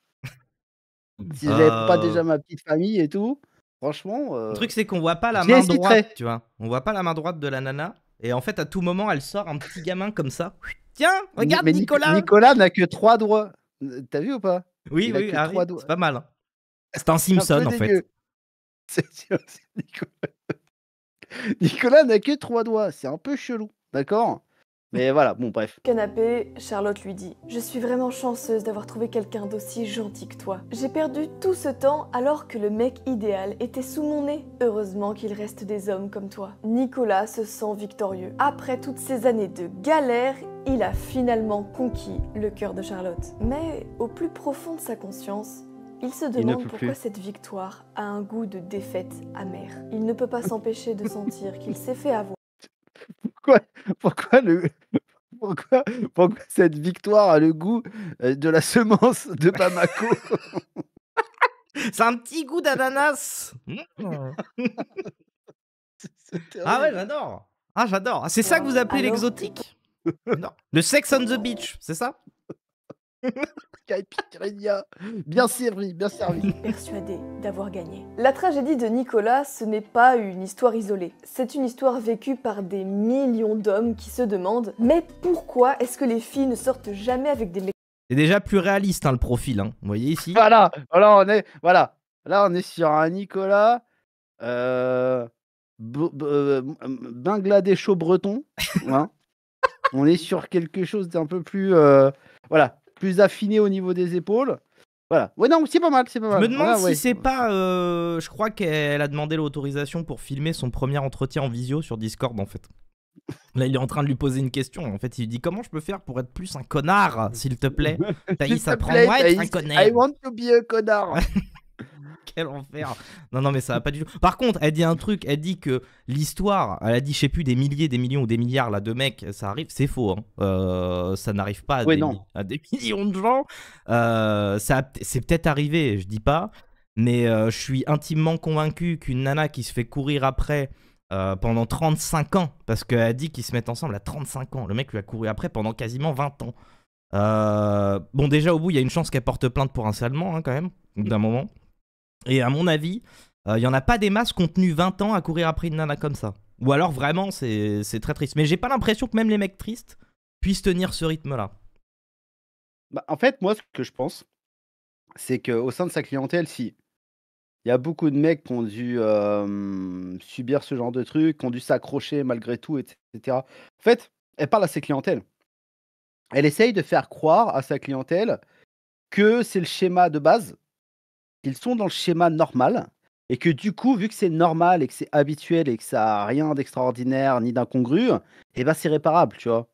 si j'avais pas bah, déjà oh. ma petite famille et tout, franchement. Euh, Le truc, c'est qu'on voit pas la main droite, tu vois. On voit pas la main droite de la nana. Et en fait, à tout moment, elle sort un petit gamin comme ça. Tiens, regarde Nicolas. Nicolas n'a que trois doigts. T'as vu ou pas Oui, Il oui, ah c'est pas mal. Hein. C'est un Simpson, en fait. Nicolas n'a que trois doigts. C'est un peu chelou, d'accord mais voilà, bon, bref. Canapé, Charlotte lui dit Je suis vraiment chanceuse d'avoir trouvé quelqu'un d'aussi gentil que toi. J'ai perdu tout ce temps alors que le mec idéal était sous mon nez. Heureusement qu'il reste des hommes comme toi. Nicolas se sent victorieux. Après toutes ces années de galère, il a finalement conquis le cœur de Charlotte. Mais au plus profond de sa conscience, il se demande pourquoi cette victoire a un goût de défaite amère. Il ne peut pas s'empêcher de sentir qu'il s'est fait avoir pourquoi, le, pourquoi, cette victoire a le goût euh, de la semence de Bamako C'est un petit goût d'ananas. Mmh. ah ouais, j'adore. Ah, j'adore. Ah, c'est ça que vous ah. appelez l'exotique Le sex on the beach, c'est ça Hein. Bien servi, bien servi. Persuadé d'avoir gagné. La tragédie de Nicolas, ce n'est pas une histoire isolée. C'est une histoire vécue par des millions d'hommes qui se demandent mais pourquoi est-ce que les filles ne sortent jamais avec des mecs C'est déjà plus réaliste hein, le profil, hein. vous voyez ici. Voilà, voilà on est, voilà, là on est sur un Nicolas. Euh, chaud euh, breton. Hein. on est sur quelque chose d'un peu plus. Euh, voilà, plus affiné au niveau des épaules. Voilà. Ouais, non, c'est pas mal, c'est pas mal. Je me demande si c'est pas. Euh, je crois qu'elle a demandé l'autorisation pour filmer son premier entretien en visio sur Discord, en fait. Là, il est en train de lui poser une question. En fait, il dit Comment je peux faire pour être plus un connard, s'il te plaît Taïs, apprends-moi à être un I want to be a connard. Quel enfer. Non, non, mais ça va pas du tout. Par contre, elle dit un truc. Elle dit que l'histoire, elle a dit, je sais plus, des milliers, des millions ou des milliards là, de mecs, ça arrive. C'est faux. Hein. Euh, ça n'arrive pas à, des, millions de gens. Euh, ça, c'est peut-être arrivé, je dis pas. Mais euh, je suis intimement convaincu qu'une nana qui se fait courir après pendant 35 ans, parce qu'elle a dit qu'ils se mettent ensemble à 35 ans, le mec lui a couru après pendant quasiment 20 ans. bon, déjà, au bout, il y a une chance qu'elle porte plainte pour un salement, hein, quand même, d'un moment. Et à mon avis, euh, il n'y en a pas des masses ont tenu 20 ans à courir après une nana comme ça. Ou alors vraiment, c'est très triste. Mais j'ai pas l'impression que même les mecs tristes puissent tenir ce rythme-là. Bah, en fait, moi, ce que je pense, c'est qu'au sein de sa clientèle, si il y a beaucoup de mecs qui ont dû euh, subir ce genre de truc, qui ont dû s'accrocher malgré tout, etc. En fait, elle parle à ses clientèles. Elle essaye de faire croire à sa clientèle que c'est le schéma de base ils sont dans le schéma normal et que du coup, vu que c'est normal et que c'est habituel et que ça n'a rien d'extraordinaire ni d'incongru, eh ben c'est réparable, tu vois.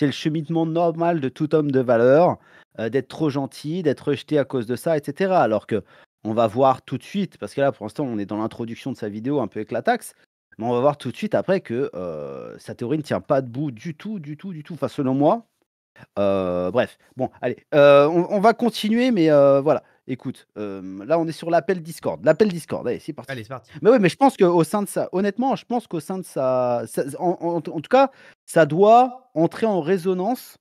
C'est le cheminement normal de tout homme de valeur, euh, d'être trop gentil, d'être rejeté à cause de ça, etc. Alors que on va voir tout de suite, parce que là pour l'instant on est dans l'introduction de sa vidéo un peu taxe mais on va voir tout de suite après que euh, sa théorie ne tient pas debout du tout, du tout, du tout. Enfin, selon moi. Euh, bref, bon, allez, on, va continuer, mais voilà. Écoute, là, on est sur l'appel Discord. L'appel Discord, allez, c'est parti. Allez, c'est parti. Mais oui, mais je pense qu'au sein de ça, honnêtement, je pense qu'au sein de ça, en, tout cas, ça doit entrer en résonance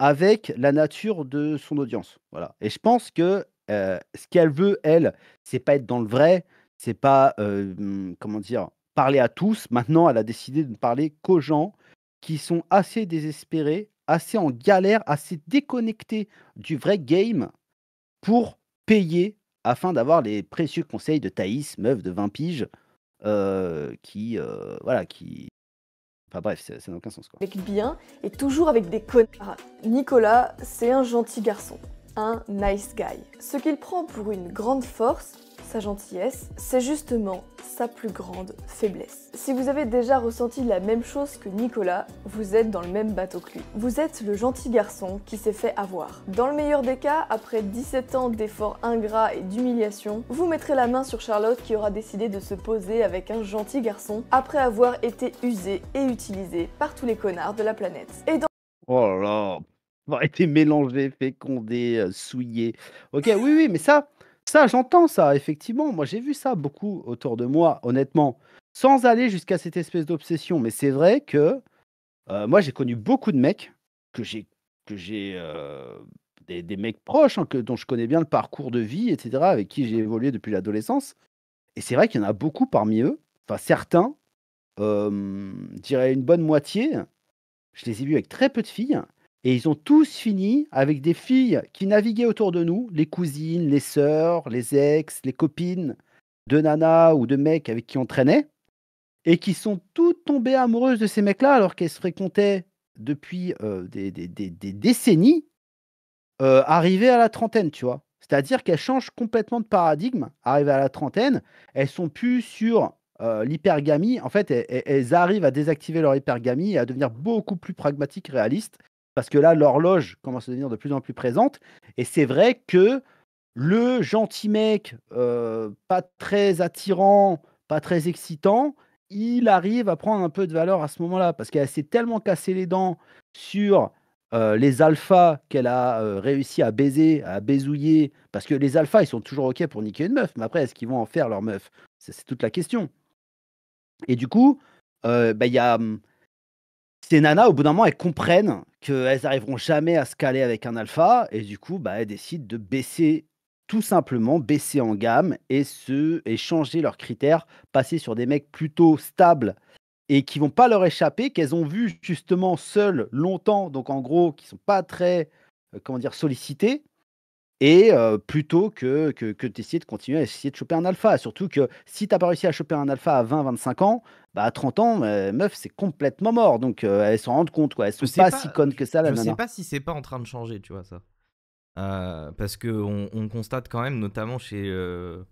avec la nature de son audience. Voilà. Et je pense que ce qu'elle veut, elle, c'est pas être dans le vrai, c'est pas, comment dire, parler à tous. Maintenant, elle a décidé de ne parler qu'aux gens qui sont assez désespérés, assez en galère, assez déconnectés du vrai game pour afin d'avoir les précieux conseils de Thaïs, meuf de 20 piges, euh, qui, euh, voilà, qui, Enfin bref, c'est n'a aucun sens quoi. Avec bien et toujours avec des connards. Ah, Nicolas, c'est un gentil garçon, un nice guy. Ce qu'il prend pour une grande force, gentillesse, c'est justement sa plus grande faiblesse. Si vous avez déjà ressenti la même chose que Nicolas, vous êtes dans le même bateau que lui. Vous êtes le gentil garçon qui s'est fait avoir. Dans le meilleur des cas, après 17 ans d'efforts ingrats et d'humiliation, vous mettrez la main sur Charlotte qui aura décidé de se poser avec un gentil garçon après avoir été usé et utilisé par tous les connards de la planète. Et dans Oh là là, avoir été mélangé, fécondé, euh, souillé. Ok, oui, oui, mais ça, ça, j'entends ça, effectivement. Moi, j'ai vu ça beaucoup autour de moi, honnêtement, sans aller jusqu'à cette espèce d'obsession. Mais c'est vrai que euh, moi, j'ai connu beaucoup de mecs que j'ai que j'ai euh, des, mecs proches hein, que, dont je connais bien le parcours de vie, etc., avec qui j'ai évolué depuis l'adolescence. Et c'est vrai qu'il y en a beaucoup parmi eux, enfin certains, euh, je dirais une bonne moitié, je les ai vus avec très peu de filles, et ils ont tous fini avec des filles qui naviguaient autour de nous, les cousines, les sœurs, les ex, les copines de nana ou de mecs avec qui on traînait, et qui sont toutes tombées amoureuses de ces mecs-là alors qu'elles se fréquentaient depuis euh, des, décennies, euh, arrivées à la trentaine, tu vois. C'est-à-dire qu'elles changent complètement de paradigme, arrivées à la trentaine, elles sont plus sur euh, l'hypergamie. En fait, elles, elles, arrivent à désactiver leur hypergamie et à devenir beaucoup plus pragmatiques, réalistes, parce que là, l'horloge commence à devenir de plus en plus présente. Et c'est vrai que le gentil mec, euh, pas très attirant, pas très excitant, il arrive à prendre un peu de valeur à ce moment-là, parce qu'elle s'est tellement cassé les dents sur euh, les alphas qu'elle a euh, réussi à baiser, à baisouiller. parce que les alphas, ils sont toujours OK pour niquer une meuf, mais après, est-ce qu'ils vont en faire leur meuf C'est toute la question. Et du coup, bah, il y a hum, ces nanas, au bout d'un moment, elles comprennent qu'elles arriveront jamais à se caler avec un alpha et du coup, bah, elles décident de baisser tout simplement baisser en gamme et se et changer leurs critères, passer sur des mecs plutôt stables et qui vont pas leur échapper, qu'elles ont vu justement seuls longtemps, donc en gros qui sont pas très euh, comment dire sollicités et euh, plutôt que que, que d'essayer de continuer à essayer de choper un alpha, surtout que si tu n'as pas réussi à choper un alpha à 20 25 ans, bah, à 30 ans, meuf, c'est complètement mort. Donc, euh, elles s'en rendent compte, quoi. Elles sont pas, si connes que ça, la Je ne sais pas si c'est pas en train de changer, tu vois, ça. Euh, parce que on, constate quand même, notamment chez euh,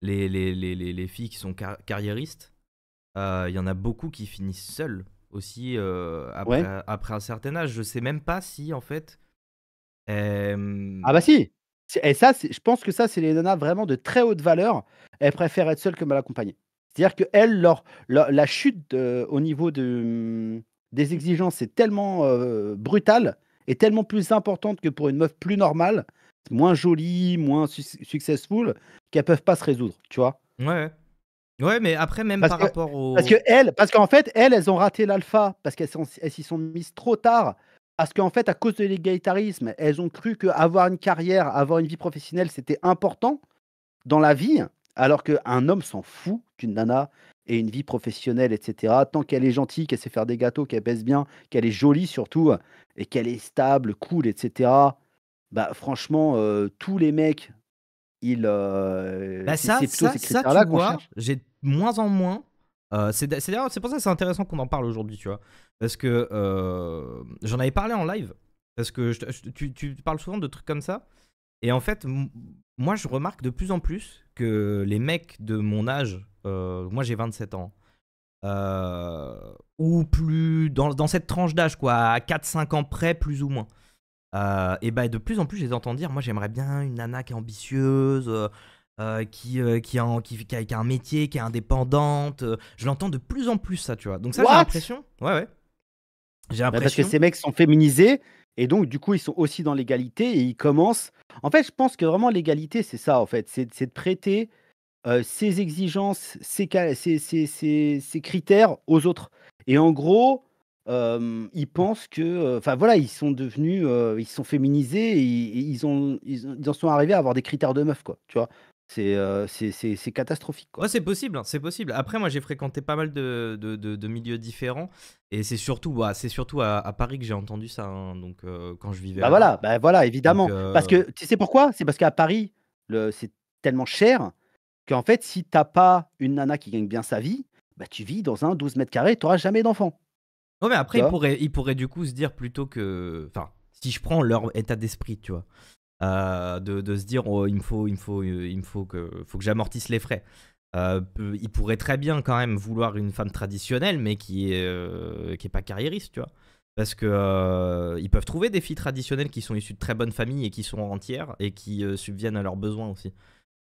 les, les, les, filles qui sont carriéristes, il y en a beaucoup qui finissent seules aussi après, après, un certain âge. Je sais même pas si, en fait. Hmm ah, bah si! Et ça, je pense que ça, c'est les nanas vraiment de très haute valeur. Elles préfèrent être seules que mal accompagnées. C'est-à-dire que elles, leur, la chute au niveau de, hum, des exigences est tellement euh, brutale et tellement plus importante que pour une meuf plus normale, moins jolie, moins successful, qu'elles peuvent pas se résoudre, tu vois. Ouais. Ouais, mais après, même par rapport au. Parce parce qu'en fait, elles, elles ont raté l'alpha, parce qu'elles s'y sont mises trop tard. Parce qu'en fait, à cause de l'égalitarisme, elles ont cru qu'avoir une carrière, avoir une vie professionnelle, c'était important dans la vie. Alors qu'un homme s'en fout qu'une nana ait une vie professionnelle, etc. Tant qu'elle est gentille, qu'elle sait faire des gâteaux, qu'elle baisse bien, qu'elle est jolie surtout, et qu'elle est stable, cool, etc. Bah franchement, euh, tous les mecs, ils. Euh, bah, c'est ça, ces J'ai de moins en moins. Euh, c'est pour ça que c'est intéressant qu'on en parle aujourd'hui, tu vois, parce que j'en avais parlé en live, parce que tu, tu parles souvent de trucs comme ça. Et en fait, moi, je remarque de plus en plus que les mecs de mon âge, euh, moi j'ai 27 ans, euh, ou plus, dans, dans cette tranche d'âge, quoi, à 4-5 ans près, plus ou moins, euh, et ben de plus en plus, je les entends dire, moi j'aimerais bien une nana qui est ambitieuse. qui, qui, a, qui, a, un métier, qui est indépendante. Je l'entends de plus en plus, ça, tu vois. Donc, ça, j'ai l'impression. Ouais, ouais. J'ai l'impression. Bah, parce que ces mecs sont féminisés et donc, du coup, ils sont aussi dans l'égalité et ils commencent. En fait, je pense que vraiment l'égalité, c'est ça, en fait. C'est de prêter euh, ses exigences, ses, critères aux autres. Et en gros, euh, ils pensent que. Euh, enfin, voilà, ils sont devenus. ils sont féminisés et, ils, ont, ils, en sont arrivés à avoir des critères de meuf, quoi. Tu vois euh, c'est catastrophique. c'est possible, hein, c'est possible. Après, moi, j'ai fréquenté pas mal de, milieux différents. Et c'est surtout, bah, c'est surtout à, Paris que j'ai entendu ça. Hein, donc, euh, quand je vivais. Bah voilà, bah voilà, évidemment. Parce que euh tu sais pourquoi C'est parce qu'à Paris, c'est tellement cher qu'en fait, si t'as pas une nana qui gagne bien sa vie, bah, tu vis dans un 12 mètres carrés et t'auras jamais d'enfant. Non, mais après, ils pourrait, il pourrait du coup se dire plutôt que. Enfin, si je prends leur état d'esprit, tu vois. Euh, de, se dire oh, il me faut, il faut, euh, il me faut que, faut que j'amortisse les frais. Euh, il pourrait très bien quand même vouloir une femme traditionnelle, mais qui est, euh, qui est pas carriériste, tu vois. Parce que ils peuvent trouver des filles traditionnelles qui sont issues de très bonnes familles et qui sont entières et qui subviennent à leurs besoins aussi.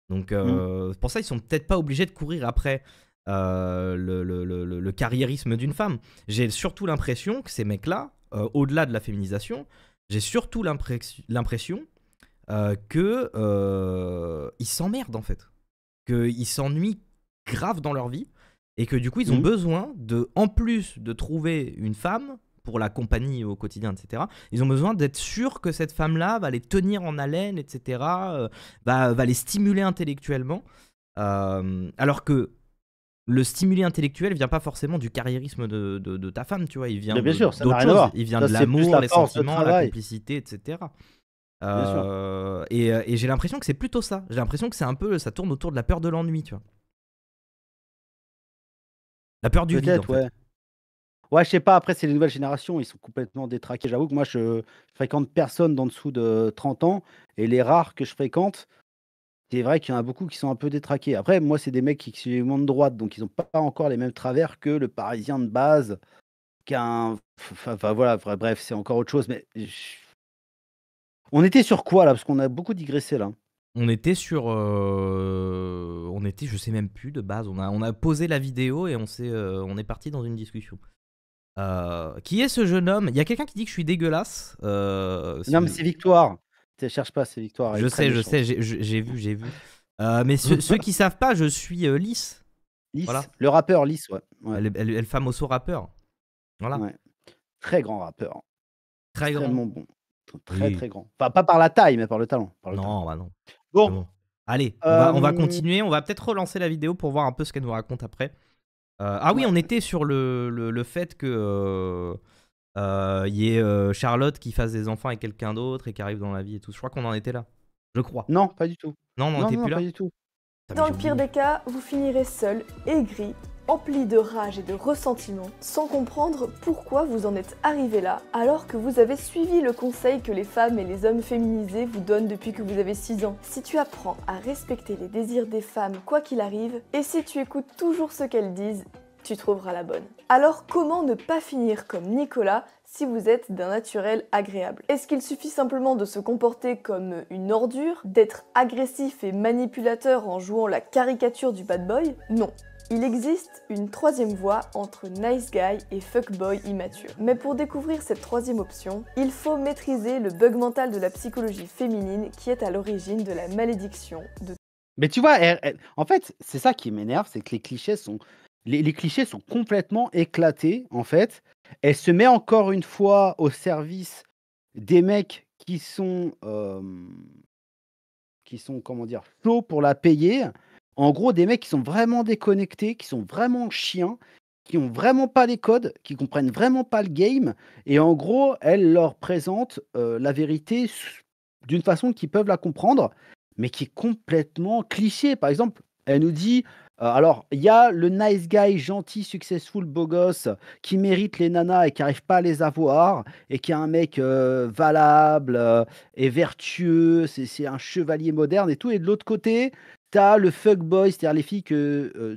Donc mm. pour ça, ils sont peut-être pas obligés de courir après le, le, le, le, carriérisme d'une femme. J'ai surtout l'impression que ces mecs-là, au-delà de la féminisation, j'ai surtout l'impression qu'ils euh, que euh, ils s'emmerdent en fait, qu'ils s'ennuient grave dans leur vie et que du coup ils ont mmh. besoin de, en plus de trouver une femme pour la compagnie au quotidien, etc. Ils ont besoin d'être sûrs que cette femme-là va les tenir en haleine, etc. Euh, va, les stimuler intellectuellement. alors que le stimuler intellectuel vient pas forcément du carriérisme de, ta femme, tu vois. Il vient bien de, sûr, ça Il vient de l'amour, les sentiments, la complicité, etc. Euh, euh, et, j'ai l'impression que c'est plutôt ça. J'ai l'impression que c'est un peu, ça tourne autour de la peur de l'ennui, tu vois. La peur du vide. ouais. Ouais, je sais pas. Après, c'est les nouvelles générations, ils sont complètement détraqués. J'avoue que moi, je, fréquente personne d'en dessous de 30 ans, et les rares que je fréquente, c'est vrai qu'il y en a beaucoup qui sont un peu détraqués. Après, moi, c'est des mecs qui sont monde de droite, donc ils n'ont pas encore les mêmes travers que le Parisien de base, qu'un. Enfin, voilà, bref, c'est encore autre chose. Mais je on était sur quoi là Parce qu'on a beaucoup digressé là. On était sur, euh, on était, je sais même plus de base. On a, on a posé la vidéo et on s'est, euh, on est parti dans une discussion. Euh, qui est ce jeune homme Il y a quelqu'un qui dit que je suis dégueulasse. non, mais c'est Victoire. Tu cherches pas, c'est Victoire. Je sais, je sais, j'ai vu, j'ai vu. mais ceux qui savent pas, je suis Lys. Lys, le rappeur Lys, ouais. Elle, elle, elle famoso rappeur. Voilà. Très grand rappeur. Très grand. bon très, très grand pas par la taille, mais par le talent. non, Bah non. Bon. Allez, on, va, continuer. On va peut-être relancer la vidéo pour voir un peu ce qu'elle nous raconte après. Euh, ah oui, on était sur le, le, fait que il euh, euh, y ait Charlotte qui fasse des enfants avec quelqu'un d'autre et qui arrive dans la vie et tout. Je crois qu'on en était là. Je crois. Non, pas du tout. Non, on plus Pas du tout. Dans le pire des cas, vous finirez seul, aigri, empli de rage et de ressentiment, sans comprendre pourquoi vous en êtes arrivé là, alors que vous avez suivi le conseil que les femmes et les hommes féminisés vous donnent depuis que vous avez 6 ans. Si tu apprends à respecter les désirs des femmes quoi qu'il arrive, et si tu écoutes toujours ce qu'elles disent, tu trouveras la bonne. Alors comment ne pas finir comme Nicolas si vous êtes d'un naturel agréable Est-ce qu'il suffit simplement de se comporter comme une ordure, d'être agressif et manipulateur en jouant la caricature du bad boy Non. Il existe une troisième voie entre nice guy et fuck boy immature. Mais pour découvrir cette troisième option, il faut maîtriser le bug mental de la psychologie féminine qui est à l'origine de la malédiction de. Mais tu vois, en fait, c'est ça qui m'énerve, c'est que les clichés sont, les, clichés sont complètement éclatés en fait. Elle se met encore une fois au service des mecs qui sont, euh, qui sont comment dire, chauds pour la payer en gros, des mecs qui sont vraiment déconnectés, qui sont vraiment chiens, qui ont vraiment pas les codes, qui comprennent vraiment pas le game. Et en gros, elle leur présente euh, la vérité d'une façon qu'ils peuvent la comprendre, mais qui est complètement cliché. Par exemple, elle nous dit euh, alors, il y a le nice guy gentil, successful, beau gosse, qui mérite les nanas et qui n'arrive pas à les avoir, et qui est un mec euh, valable et vertueux, c'est un chevalier moderne et tout. Et de l'autre côté, T'as le fuckboy, c'est-à-dire les filles que. Euh,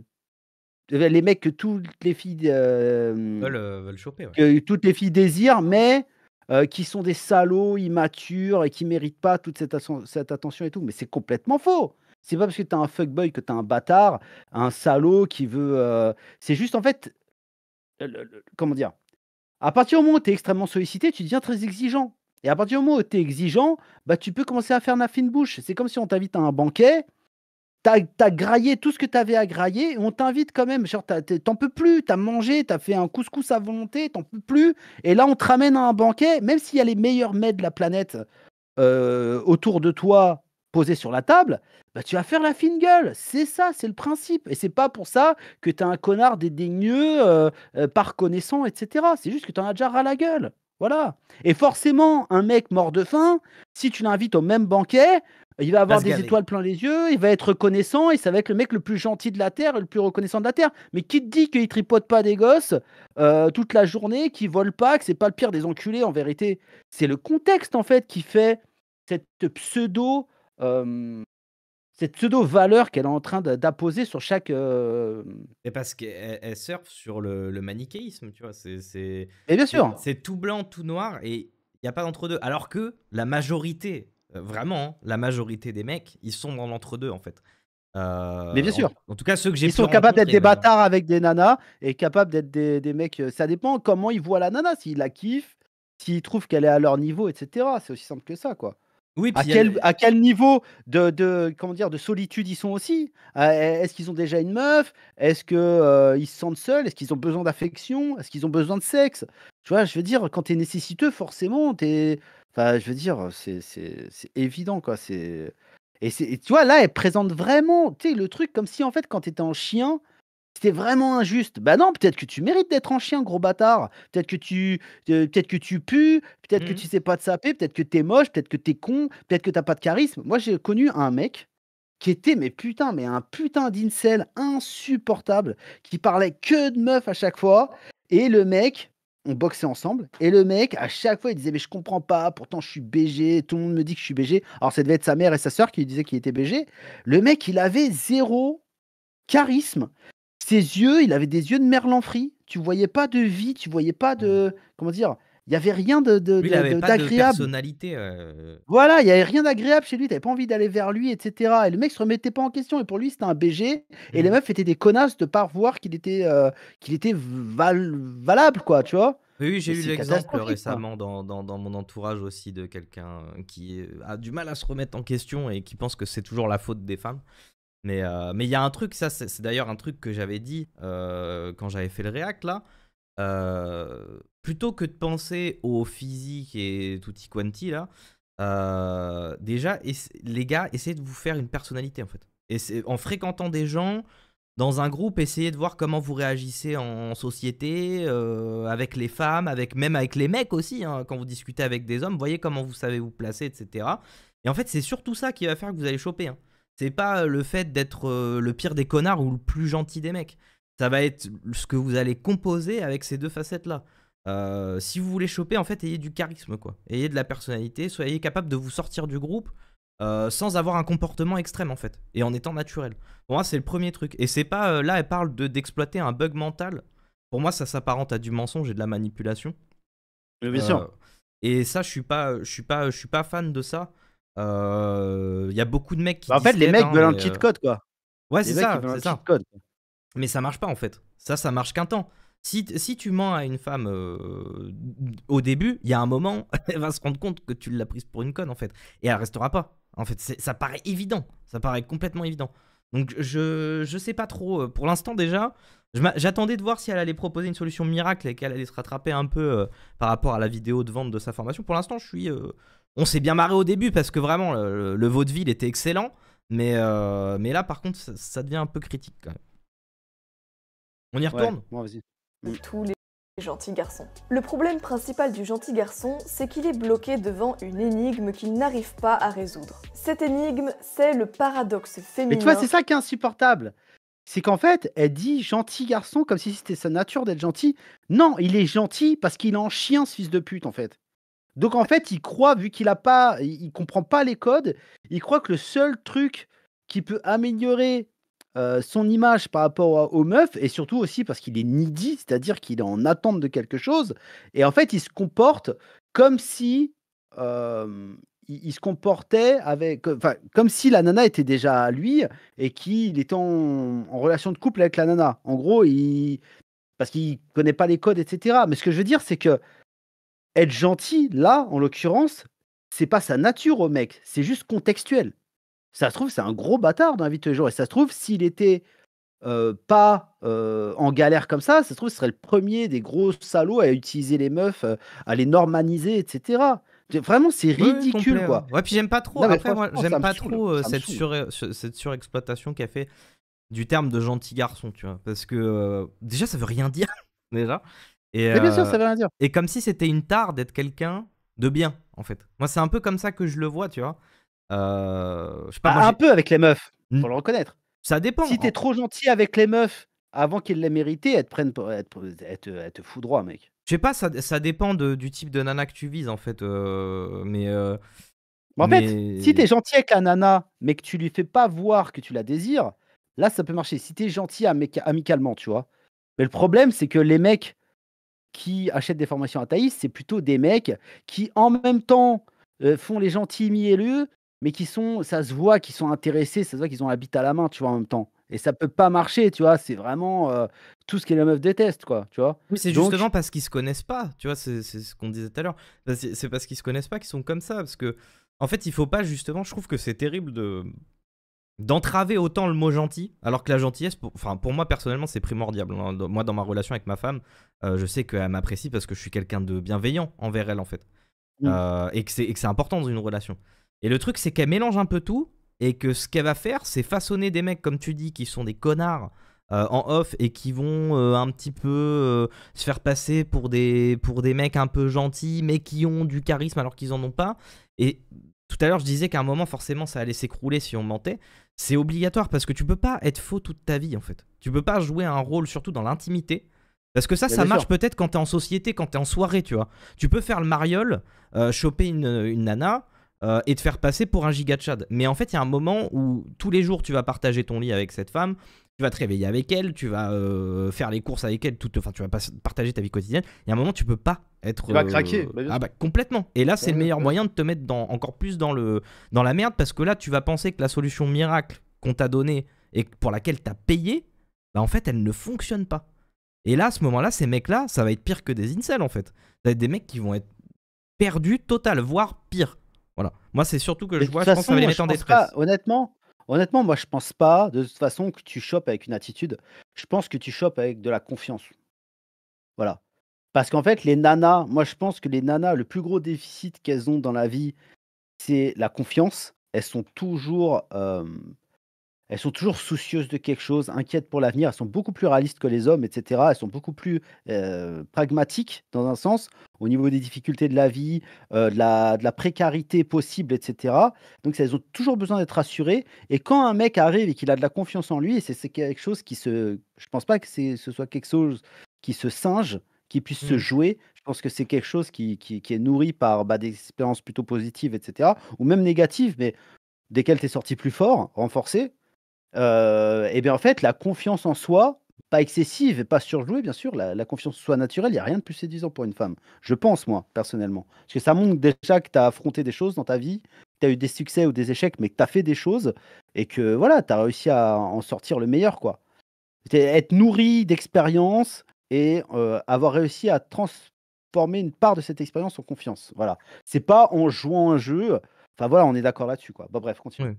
les mecs que toutes les filles. Euh, euh, veulent, choper. Que toutes les filles désirent, mais. qui sont des salauds, immatures et qui méritent pas toute cette, cette attention et tout. Mais c'est complètement faux. C'est pas parce que tu as un fuckboy que tu as un bâtard, un salaud qui veut. C'est juste en fait. comment dire À partir du moment où tu es extrêmement sollicité, tu deviens très exigeant. Et à partir du moment où tu es exigeant, bah, tu peux commencer à faire la fine bouche. C'est comme si on t'invite à un banquet T'as graillé tout ce que t'avais à grailler, on t'invite quand même. Genre, t'en peux plus, t'as mangé, t'as fait un couscous à volonté, t'en peux plus. Et là, on te ramène à un banquet, même s'il y a les meilleurs mets de la planète euh, autour de toi, posés sur la table, bah, tu vas faire la fine gueule. C'est ça, c'est le principe. Et c'est pas pour ça que t'es un connard dédaigneux, pas euh, euh, par etc. C'est juste que t'en as déjà ras la gueule. Voilà. Et forcément, un mec mort de faim, si tu l'invites au même banquet, il va avoir des étoiles plein les yeux, il va être reconnaissant et ça va être le mec le plus gentil de la Terre, le plus reconnaissant de la Terre. Mais qui te dit qu'il tripote pas des gosses euh, toute la journée, qu'il vole pas, que c'est pas le pire des enculés en vérité C'est le contexte en fait qui fait cette pseudo euh, cette pseudo valeur qu'elle est en train d'apposer sur chaque. Euh, et parce qu'elle surfe sur le, manichéisme, tu vois. C'est. Et bien sûr. C'est tout blanc, tout noir et il n'y a pas d'entre deux. Alors que la majorité euh, vraiment, hein, la majorité des mecs, ils sont dans l'entre-deux, en fait. Euh, mais bien sûr. En, tout cas, ceux que j'ai. Ils sont capables d'être des euh, bâtards avec des nanas et capables d'être des, mecs. Ça dépend comment ils voient la nana, s'ils la kiffent, s'ils trouvent qu'elle est à leur niveau, etc. C'est aussi simple que ça, quoi. Oui, à, quel, à quel niveau de, de, comment dire, de solitude ils sont aussi Est-ce qu'ils ont déjà une meuf Est-ce qu'ils ils se sentent seuls Est-ce qu'ils ont besoin d'affection Est-ce qu'ils ont besoin de sexe Tu vois, je veux dire, quand tu es nécessiteux, forcément, tu es je veux dire, c'est évident, quoi. C'est et, c'est tu vois, là, elle présente vraiment, tu le truc comme si, en fait, quand étais en chien, c'était vraiment injuste. Bah non, peut-être que tu mérites d'être en chien, gros bâtard. Peut-être que tu, euh, peut-être que tu pues, peut-être que mmh. tu sais pas te saper, peut-être que es moche, peut-être que es con, peut-être que t'as pas de charisme. Moi, j'ai connu un mec qui était, mais putain, mais un putain d'incel insupportable, qui parlait que de meuf à chaque fois. Et le mec, on boxait ensemble. Et le mec, à chaque fois, il disait Mais je comprends pas, pourtant je suis BG, tout le monde me dit que je suis BG. Alors, ça devait être sa mère et sa sœur qui lui disaient qu'il était BG. Le mec, il avait zéro charisme. Ses yeux, il avait des yeux de merlan frit. Tu voyais pas de vie, tu voyais pas de. Comment dire il n'y avait rien de, de, lui, il avait pas de personnalité. Euh. Voilà, il n'y avait rien d'agréable chez lui. Tu n'avais pas envie d'aller vers lui, etc. Et le mec se remettait pas en question. Et pour lui, c'était un BG. Et les mmh. meufs étaient des connasses de pas voir qu'il était, euh, qu'il était valable, quoi, tu vois. Oui, j'ai eu l'exemple récemment dans, mon entourage aussi de quelqu'un euh, qui a du mal à se remettre en question et qui pense que c'est toujours la faute des femmes. Mais il y a un truc, ça c'est d'ailleurs un truc que j'avais dit quand j'avais fait le réac là, euh, plutôt que de penser au physique et tout tutti quanti, là, euh, déjà, les gars, essayez de vous faire une personnalité, en fait. Et en fréquentant des gens, dans un groupe, essayez de voir comment vous réagissez en société, euh, avec les femmes, avec même avec les mecs aussi, hein, quand vous discutez avec des hommes, voyez comment vous savez vous placer, etc. Et en fait, c'est surtout ça qui va faire que vous allez choper. Hein. C'est pas le fait d'être le pire des connards ou le plus gentil des mecs ça va être ce que vous allez composer avec ces deux facettes-là. Euh, si vous voulez choper, en fait, ayez du charisme, quoi. Ayez de la personnalité, soyez capable de vous sortir du groupe euh, sans avoir un comportement extrême, en fait, et en étant naturel. Pour moi, c'est le premier truc. Et c'est pas, euh, là, elle parle d'exploiter un bug mental. Pour moi, ça s'apparente à du mensonge et de la manipulation. Mais bien sûr. Et ça, je suis pas, je suis pas, je suis pas fan de ça. Il y a beaucoup de mecs qui. Bah, en fait, les mecs hein, veulent un cheat code, quoi. Ouais, c'est ça. C'est ça. Code, mais ça marche pas en fait. Ça, ça marche qu'un temps. Si, tu mens à une femme euh, au début, il y a un moment, elle va se rendre compte que tu l'as prise pour une conne en fait. Et elle restera pas. En fait, ça paraît évident. Ça paraît complètement évident. Donc je, je sais pas trop. Euh, pour l'instant déjà, j'attendais de voir si elle allait proposer une solution miracle et qu'elle allait se rattraper un peu euh, par rapport à la vidéo de vente de sa formation. Pour l'instant, je suis. on s'est bien marré au début parce que vraiment le, vaudeville était excellent, mais, mais là par contre ça, ça devient un peu critique quand même. On y retourne Moi, vas-y. Mm. Tous les gentils garçons. Le problème principal du gentil garçon, c'est qu'il est bloqué devant une énigme qu'il n'arrive pas à résoudre. Cette énigme, c'est le paradoxe féminin. Mais tu vois, c'est ça qui est insupportable. C'est qu'en fait, elle dit gentil garçon comme si c'était sa nature d'être gentil. Non, il est gentil parce qu'il est en chien, ce fils de pute, en fait. Donc en fait, il croit, vu qu'il a pas, il comprend pas les codes, il croit que le seul truc qui peut améliorer euh, son image par rapport aux meufs et surtout aussi parce qu'il est needy, c'est-à-dire qu'il est en attente de quelque chose. Et en fait, il se comporte comme si euh, il, se comportait avec, comme si la nana était déjà à lui et qu'il était en, relation de couple avec la nana. En gros, parce qu'il connaît pas les codes, etc. Mais ce que je veux dire, c'est que être gentil, là, en l'occurrence, c'est pas sa nature au mec, c'est juste contextuel. Ça se trouve, c'est un gros bâtard d'inviter les jours. Et ça se trouve, s'il était pas en galère comme ça, ça se trouve, ce serait le premier des gros salauds à utiliser les meufs, à les normaliser etc. Vraiment, c'est ridicule, quoi. Ouais, puis j'aime pas trop, après, moi, j'aime pas trop cette, sur, euh, cette surexploitation qu'a fait du terme de gentil garçon, tu vois. Parce que déjà, ça veut rien dire, déjà. Et, Mais bien sûr, ça veut rien dire. Et comme si c'était une tare d'être quelqu'un de bien, en fait. Moi, c'est un peu comme ça que je le vois, tu vois. Euh, je ah, un peu avec les meufs, pour hmm. le reconnaître. Ça dépend. Si t'es trop gentil avec les meufs avant qu'ils l'aient mérité, elles te prennent, pour te, droit, mec. Je sais pas, ça, dépend du type de nana que tu vises en fait. Euh, euh, mais en fait, si t'es gentil avec la nana, mais que tu lui fais pas voir que tu la désires, là ça peut marcher. Si t'es gentil amicalement, tu vois. Mais le problème, c'est que les mecs qui achètent des formations à Thaïs, c'est plutôt des mecs qui en même temps font les gentils mielleux, mais qui sont, ça se voit qu'ils sont intéressés, ça se voit qu'ils ont la bite à la main, tu vois, en même temps. Et ça peut pas marcher, tu vois, c'est vraiment euh, tout ce que la meuf déteste, quoi, tu vois. Oui, c'est justement parce qu'ils se connaissent pas, tu vois, c'est ce qu'on disait tout à l'heure. Bah, c'est parce qu'ils se connaissent pas qu'ils sont comme ça, parce que, en fait, il faut pas, justement, je trouve que c'est terrible de d'entraver autant le mot gentil, alors que la gentillesse, pour, enfin pour moi personnellement c'est primordial. Moi dans ma relation avec ma femme, euh, je sais qu'elle m'apprécie parce que je suis quelqu'un de bienveillant envers elle en fait, mmh. euh, et que c'est important dans une relation. Et le truc, c'est qu'elle mélange un peu tout, et que ce qu'elle va faire, c'est façonner des mecs, comme tu dis, qui sont des connards euh, en off et qui vont euh, un petit peu euh, se faire passer pour des, pour des mecs un peu gentils, mais qui ont du charisme alors qu'ils en ont pas. Et tout à l'heure, je disais qu'à un moment, forcément, ça allait s'écrouler si on mentait. C'est obligatoire parce que tu peux pas être faux toute ta vie, en fait. Tu peux pas jouer un rôle, surtout dans l'intimité. Parce que ça, ça marche peut-être quand tu es en société, quand tu es en soirée, tu vois. Tu peux faire le mariole, choper une, une nana, euh, et te faire passer pour un giga chad. Mais en fait, il y a un moment où tous les jours, tu vas partager ton lit avec cette femme, tu vas te réveiller avec elle, tu vas euh, faire les courses avec elle, toute, enfin, tu vas partager ta vie quotidienne. Il y a un moment, tu peux pas être. Tu vas euh, craquer. Bah, ah, bah, complètement. Et là, c'est le meilleur moyen de te mettre dans, encore plus dans, le, dans la merde parce que là, tu vas penser que la solution miracle qu'on t'a donnée et pour laquelle t'as payé, bah en fait, elle ne fonctionne pas. Et là, à ce moment-là, ces mecs-là, ça va être pire que des incels en fait. Ça va être des mecs qui vont être perdus total, voire pire. Voilà. Moi, c'est surtout que je vois, pense ça les honnêtement, honnêtement, moi, je pense pas de toute façon que tu chopes avec une attitude. Je pense que tu chopes avec de la confiance. Voilà. Parce qu'en fait, les nanas, moi, je pense que les nanas, le plus gros déficit qu'elles ont dans la vie, c'est la confiance. Elles sont toujours. Euh, elles sont toujours soucieuses de quelque chose, inquiètes pour l'avenir. Elles sont beaucoup plus réalistes que les hommes, etc. Elles sont beaucoup plus euh, pragmatiques, dans un sens, au niveau des difficultés de la vie, euh, de, la, précarité possible, etc. Donc, elles ont toujours besoin d'être rassurées. Et quand un mec arrive et qu'il a de la confiance en lui, et c'est quelque chose qui se. Je ne pense pas que ce soit quelque chose qui se singe, qui puisse se mmh. jouer. Je pense que c'est quelque chose qui, qui, est nourri par bah, des expériences plutôt positives, etc. Ou même négatives, mais desquelles tu es sorti plus fort, renforcé, et bien en fait, la confiance en soi, pas excessive et pas surjouée, bien sûr, la, confiance en soi naturelle, il n'y a rien de plus séduisant pour une femme. Je pense, moi, personnellement. Parce que ça montre déjà que tu as affronté des choses dans ta vie, que tu as eu des succès ou des échecs, mais que tu as fait des choses et que voilà, tu as réussi à en sortir le meilleur, quoi. Être nourri d'expérience et avoir réussi à transformer une part de cette expérience en confiance. Voilà. C'est pas en jouant un jeu. Enfin voilà, on est d'accord là-dessus, quoi. Bon, bref, continue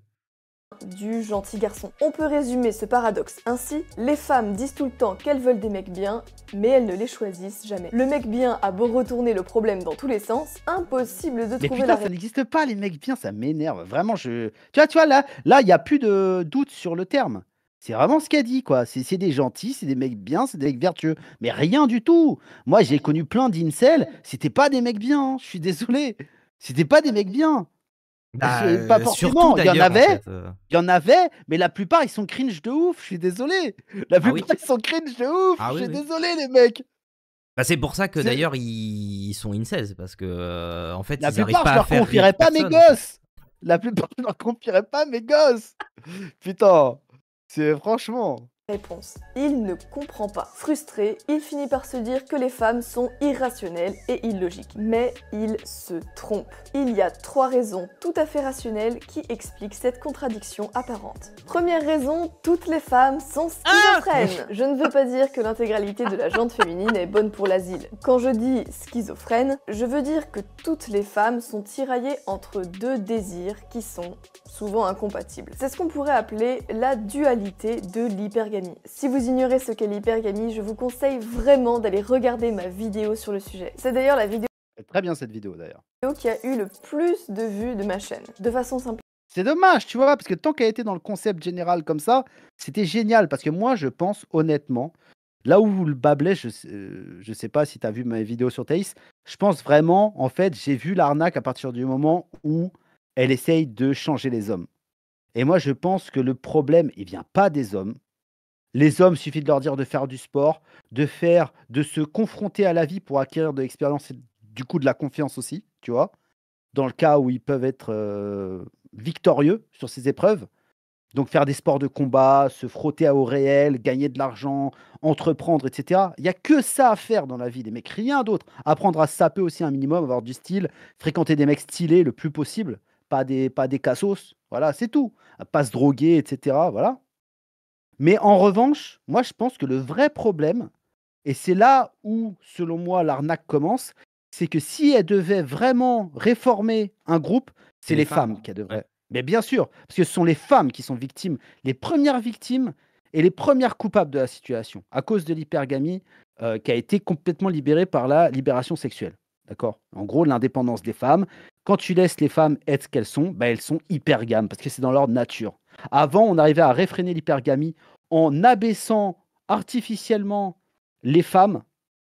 du gentil garçon. On peut résumer ce paradoxe ainsi, les femmes disent tout le temps qu'elles veulent des mecs bien, mais elles ne les choisissent jamais. Le mec bien a beau retourner le problème dans tous les sens, impossible de Mais trouver putain, ça n'existe pas les mecs bien, ça m'énerve. Vraiment, je... Tu vois, tu vois, là, là, il y a plus de doute sur le terme. C'est vraiment ce qu'elle dit, quoi. C'est des gentils, c'est des mecs bien, c'est des mecs vertueux. Mais rien du tout. Moi, j'ai connu plein d'incels, c'était pas des mecs bien, hein. je suis désolé. C'était pas des mecs bien. Bah, pas euh, Il y en avait, euh. il y en avait, mais la plupart ils sont cringe de ouf. Je suis désolé. La ah plupart ils sont cringe de ouf. Ah je suis désolé les mecs. Bah, c'est pour ça que d'ailleurs ils... sont incels parce que euh, en fait la plupart pas je leur confierais pas mes gosses. La plupart je leur confierais pas mes gosses. Putain, c'est franchement. Réponse. Il ne comprend pas. Frustré, il finit par se dire que les femmes sont irrationnelles et illogiques. Mais il se trompe. Il y a trois raisons tout à fait rationnelles qui expliquent cette contradiction apparente. Première raison, toutes les femmes sont ah schizophrènes. Je ne veux pas dire que l'intégralité de la jante féminine est bonne pour l'asile. Quand je dis schizophrène, je veux dire que toutes les femmes sont tiraillées entre deux désirs qui sont souvent incompatibles. C'est ce qu'on pourrait appeler la dualité de l'hypergamie si vous ignorez ce qu'est l'hypergamie, je vous conseille vraiment d'aller regarder ma vidéo sur le sujet. C'est d'ailleurs la vidéo très bien cette vidéo d'ailleurs. Qui a eu le plus de vues de ma chaîne, de façon simple. C'est dommage, tu vois, parce que tant qu'elle était dans le concept général comme ça, c'était génial. Parce que moi, je pense honnêtement, là où vous le bablais, je, ne euh, sais pas si tu as vu ma vidéo sur Thaïs, je pense vraiment, en fait, j'ai vu l'arnaque à partir du moment où elle essaye de changer les hommes. Et moi, je pense que le problème, il vient pas des hommes, les hommes, suffit de leur dire de faire du sport, de faire, de se confronter à la vie pour acquérir de l'expérience et du coup de la confiance aussi, tu vois, dans le cas où ils peuvent être euh, victorieux sur ces épreuves. Donc faire des sports de combat, se frotter à au réel, gagner de l'argent, entreprendre, etc. Il n'y a que ça à faire dans la vie des mecs, rien d'autre. Apprendre à saper aussi un minimum, avoir du style, fréquenter des mecs stylés le plus possible, pas des, pas des cassos, voilà, c'est tout. Pas se droguer, etc. Voilà. Mais en revanche, moi, je pense que le vrai problème, et c'est là où, selon moi, l'arnaque commence, c'est que si elle devait vraiment réformer un groupe, c'est les, femmes, qui hein. qu'elle devrait. Mais bien sûr, parce que ce sont les femmes qui sont victimes, les premières victimes et les premières coupables de la situation, à cause de l'hypergamie euh, qui a été complètement libérée par la libération sexuelle. D'accord En gros, l'indépendance des femmes. Quand tu laisses les femmes être ce qu'elles sont, bah, elles sont hypergames, parce que c'est dans leur nature. Avant, on arrivait à réfréner l'hypergamie en abaissant artificiellement les femmes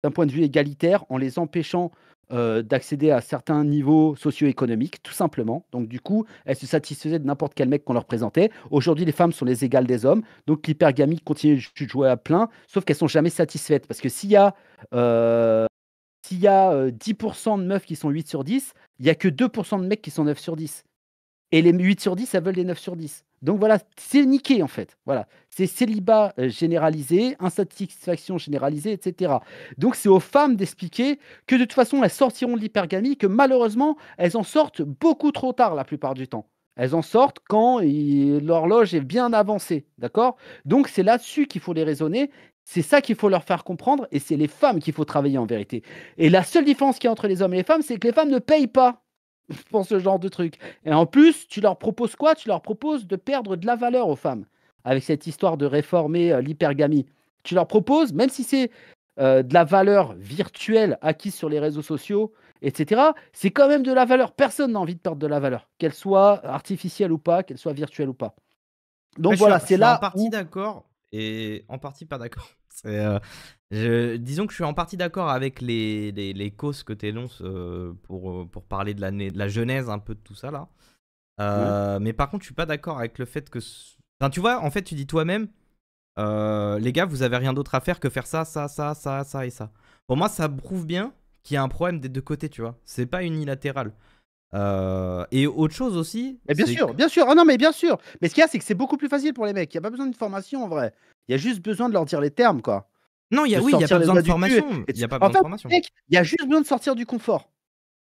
d'un point de vue égalitaire, en les empêchant euh, d'accéder à certains niveaux socio-économiques, tout simplement. Donc, du coup, elles se satisfaisaient de n'importe quel mec qu'on leur présentait. Aujourd'hui, les femmes sont les égales des hommes, donc l'hypergamie continue de jouer à plein, sauf qu'elles sont jamais satisfaites. Parce que s'il y a, euh, s'il y a 10% euh, de meufs qui sont 8 sur 10, il n'y a que 2% de mecs qui sont 9 sur 10. Et les 8 sur 10, elles veulent les 9 sur 10. Donc voilà, c'est niqué en fait. Voilà, c'est célibat euh, généralisé, insatisfaction généralisée, etc. Donc c'est aux femmes d'expliquer que de toute façon elles sortiront de l'hypergamie, que malheureusement elles en sortent beaucoup trop tard la plupart du temps. Elles en sortent quand l'horloge est bien avancée, d'accord Donc c'est là-dessus qu'il faut les raisonner, c'est ça qu'il faut leur faire comprendre et c'est les femmes qu'il faut travailler en vérité. Et la seule différence qu'il y a entre les hommes et les femmes, c'est que les femmes ne payent pas pour ce genre de truc. Et en plus, tu leur proposes quoi Tu leur proposes de perdre de la valeur aux femmes avec cette histoire de réformer euh, l'hypergamie. Tu leur proposes, même si c'est euh, de la valeur virtuelle acquise sur les réseaux sociaux, etc., c'est quand même de la valeur. Personne n'a envie de perdre de la valeur, qu'elle soit artificielle ou pas, qu'elle soit virtuelle ou pas. Donc voilà, c'est là. En partie d'accord et en partie pas d'accord. Euh, je, disons que je suis en partie d'accord avec les, les, causes que tu énonces euh, pour, euh, pour parler de la, de la genèse un peu de tout ça là. Mais par contre, je suis pas d'accord avec le fait que. tu vois, en fait, tu dis toi-même, les gars, vous avez rien d'autre à faire que faire ça, ça, ça, ça, ça et ça. Pour moi, ça prouve bien qu'il y a un problème des deux côtés, tu vois. C'est pas unilatéral. et autre chose aussi. Mais bien sûr, bien sûr. Ah non, mais bien sûr. Mais ce qu'il y a, c'est que c'est beaucoup plus facile pour les mecs. Il n'y a pas besoin d'une formation en vrai. Il y a juste besoin de leur dire les termes, quoi. Non, il y a, oui, il n'y a pas besoin de formation. Il n'y a pas besoin Il y a juste besoin de sortir du confort.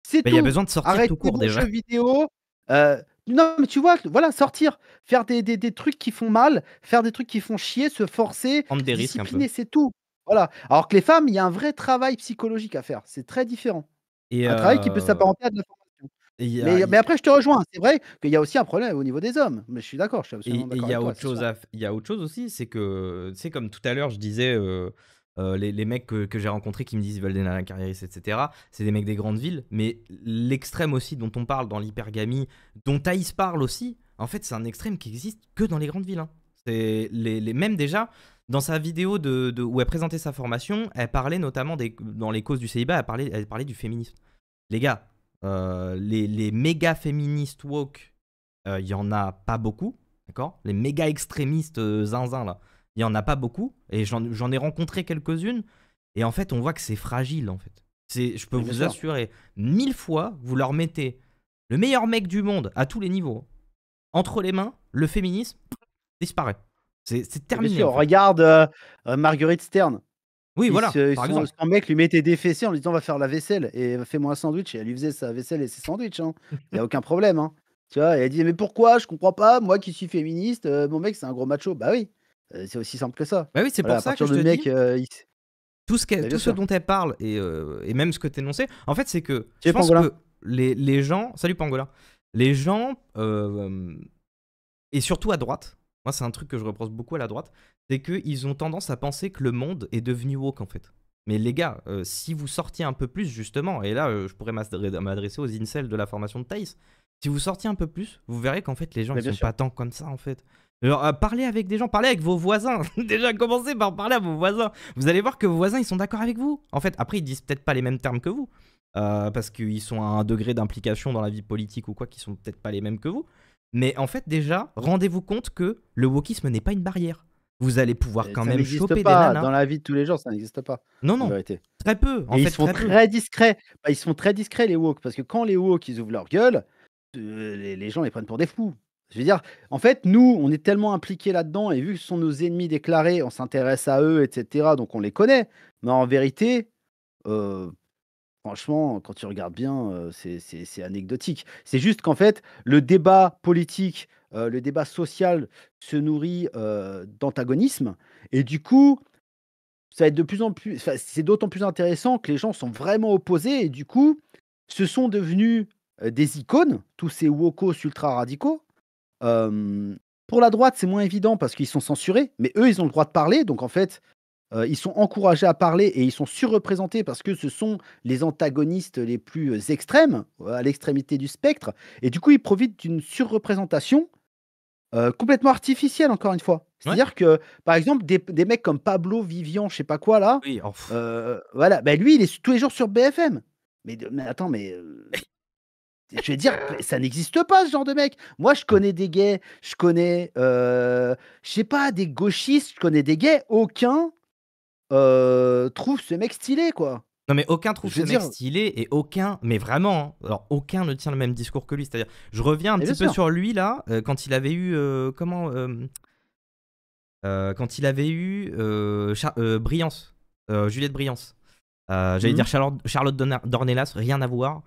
C'est Il y a besoin de sortir Arrête tout court déjà. Jeux vidéo. Euh, non, mais tu vois, voilà, sortir, faire des, trucs qui font mal, faire des trucs qui font chier, se forcer, prendre des c'est tout. Voilà. Alors que les femmes, il y a un vrai travail psychologique à faire. C'est très différent. Et un travail qui peut euh, s'apparenter à de mais, après, je te rejoins. C'est vrai qu'il y a aussi un problème au niveau des hommes. Mais je suis d'accord. Je suis absolument d'accord. Il y a autre chose. Il y a autre chose aussi, c'est que, c'est comme tout à l'heure, je disais. les, les, mecs que, que j'ai rencontrés qui me disent ils veulent des nanas carriéristes, etc., c'est des mecs des grandes villes, mais l'extrême aussi dont on parle dans l'hypergamie, dont Thaïs parle aussi, en fait, c'est un extrême qui existe que dans les grandes villes. Hein. C'est les, les, Même déjà, dans sa vidéo de, de, où elle présentait sa formation, elle parlait notamment des, dans les causes du célibat, elle parlait, elle parlait du féminisme. Les gars, euh, les, méga féministes woke, euh, il n'y y en a pas beaucoup, d'accord Les méga extrémistes euh, zinzin, là, il y en a pas beaucoup, et j'en ai rencontré quelques-unes, et en fait, on voit que c'est fragile, en fait. Je peux vous assurer, mille fois, vous leur mettez le meilleur mec du monde, à tous les niveaux, entre les mains, le féminisme disparaît. C'est terminé. regarde Marguerite Stern. Oui, voilà. Son mec lui mettait des fessées en lui disant on va faire la vaisselle et euh, fais-moi un sandwich. Et elle lui faisait sa vaisselle et ses sandwichs. Hein. Il n'y a aucun problème. Hein. Tu vois, et elle dit mais pourquoi Je comprends pas. Moi qui suis féministe, euh, mon mec c'est un gros macho. Bah oui, euh, c'est aussi simple que ça. Bah oui, c'est pour ça que je te dis. Tout ce, bah, tout ce dont elle parle et, et même ce que tu énoncé, en fait, c'est que je pense que les, les, gens. Salut Pangola. Les gens, et surtout à droite, moi, c'est un truc que je reproche beaucoup à la droite, c'est qu'ils ont tendance à penser que le monde est devenu woke en fait. Mais les gars, euh, si vous sortiez un peu plus justement, et là euh, je pourrais m'adresser aux incels de la formation de Thaïs, si vous sortiez un peu plus, vous verrez qu'en fait les gens ne sont pas tant comme ça en fait. Alors, euh, parlez avec des gens, parlez avec vos voisins. Déjà, commencez par parler à vos voisins. Vous allez voir que vos voisins, ils sont d'accord avec vous. En fait, après, ils disent peut-être pas les mêmes termes que vous. parce qu'ils sont à un degré d'implication dans la vie politique ou quoi qui sont peut-être pas les mêmes que vous. Mais en fait, déjà, rendez-vous compte que le wokisme n'est pas une barrière. Vous allez pouvoir quand même choper des nanas. Dans la vie de tous les jours, ça n'existe pas. Non, non. Très peu. ils sont très, discrets. Bah, ils sont très discrets, les woks parce que quand les woks ils ouvrent leur gueule, euh, les, gens les prennent pour des fous. Je veux dire, en fait, nous, on est tellement impliqués là-dedans, et vu que ce sont nos ennemis déclarés, on s'intéresse à eux, etc., donc on les connaît. Mais en vérité, euh, Franchement, quand tu regardes bien, euh, c'est anecdotique. C'est juste qu'en fait, le débat politique, euh, le débat social se nourrit euh, d'antagonisme. Et du coup, ça va de plus en plus. c'est d'autant plus intéressant que les gens sont vraiment opposés. Et du coup, ce sont devenus des icônes, tous ces wokos ultra-radicaux. pour la droite, c'est moins évident parce qu'ils sont censurés, mais eux, ils ont le droit de parler. Donc, en fait, euh, ils sont encouragés à parler et ils sont surreprésentés parce que ce sont les antagonistes les plus euh, extrêmes, euh, à l'extrémité du spectre. Et du coup, ils profitent d'une surreprésentation complètement artificielle, encore une fois. C'est-à-dire que, par exemple, des, mecs comme Pablo, Vivian, je sais pas quoi, là, voilà, ben, lui, il est tous les jours sur BFM. Mais, attends, mais. je vais dire, ça n'existe pas ce genre de mec. Moi, je connais des gays, je connais, je sais pas, des gauchistes, je connais des gays. Aucun euh, trouve ce mec stylé, quoi. Non mais aucun trouve ce mec stylé et aucun, mais vraiment, hein. alors aucun ne tient le même discours que lui. C'est-à-dire, je reviens un petit peu sur lui là, euh, quand il avait eu euh, comment, euh, quand il avait eu Briance, Juliette Briance. J'allais mmh. dire Charlotte, Charlotte Dornelas, rien à voir.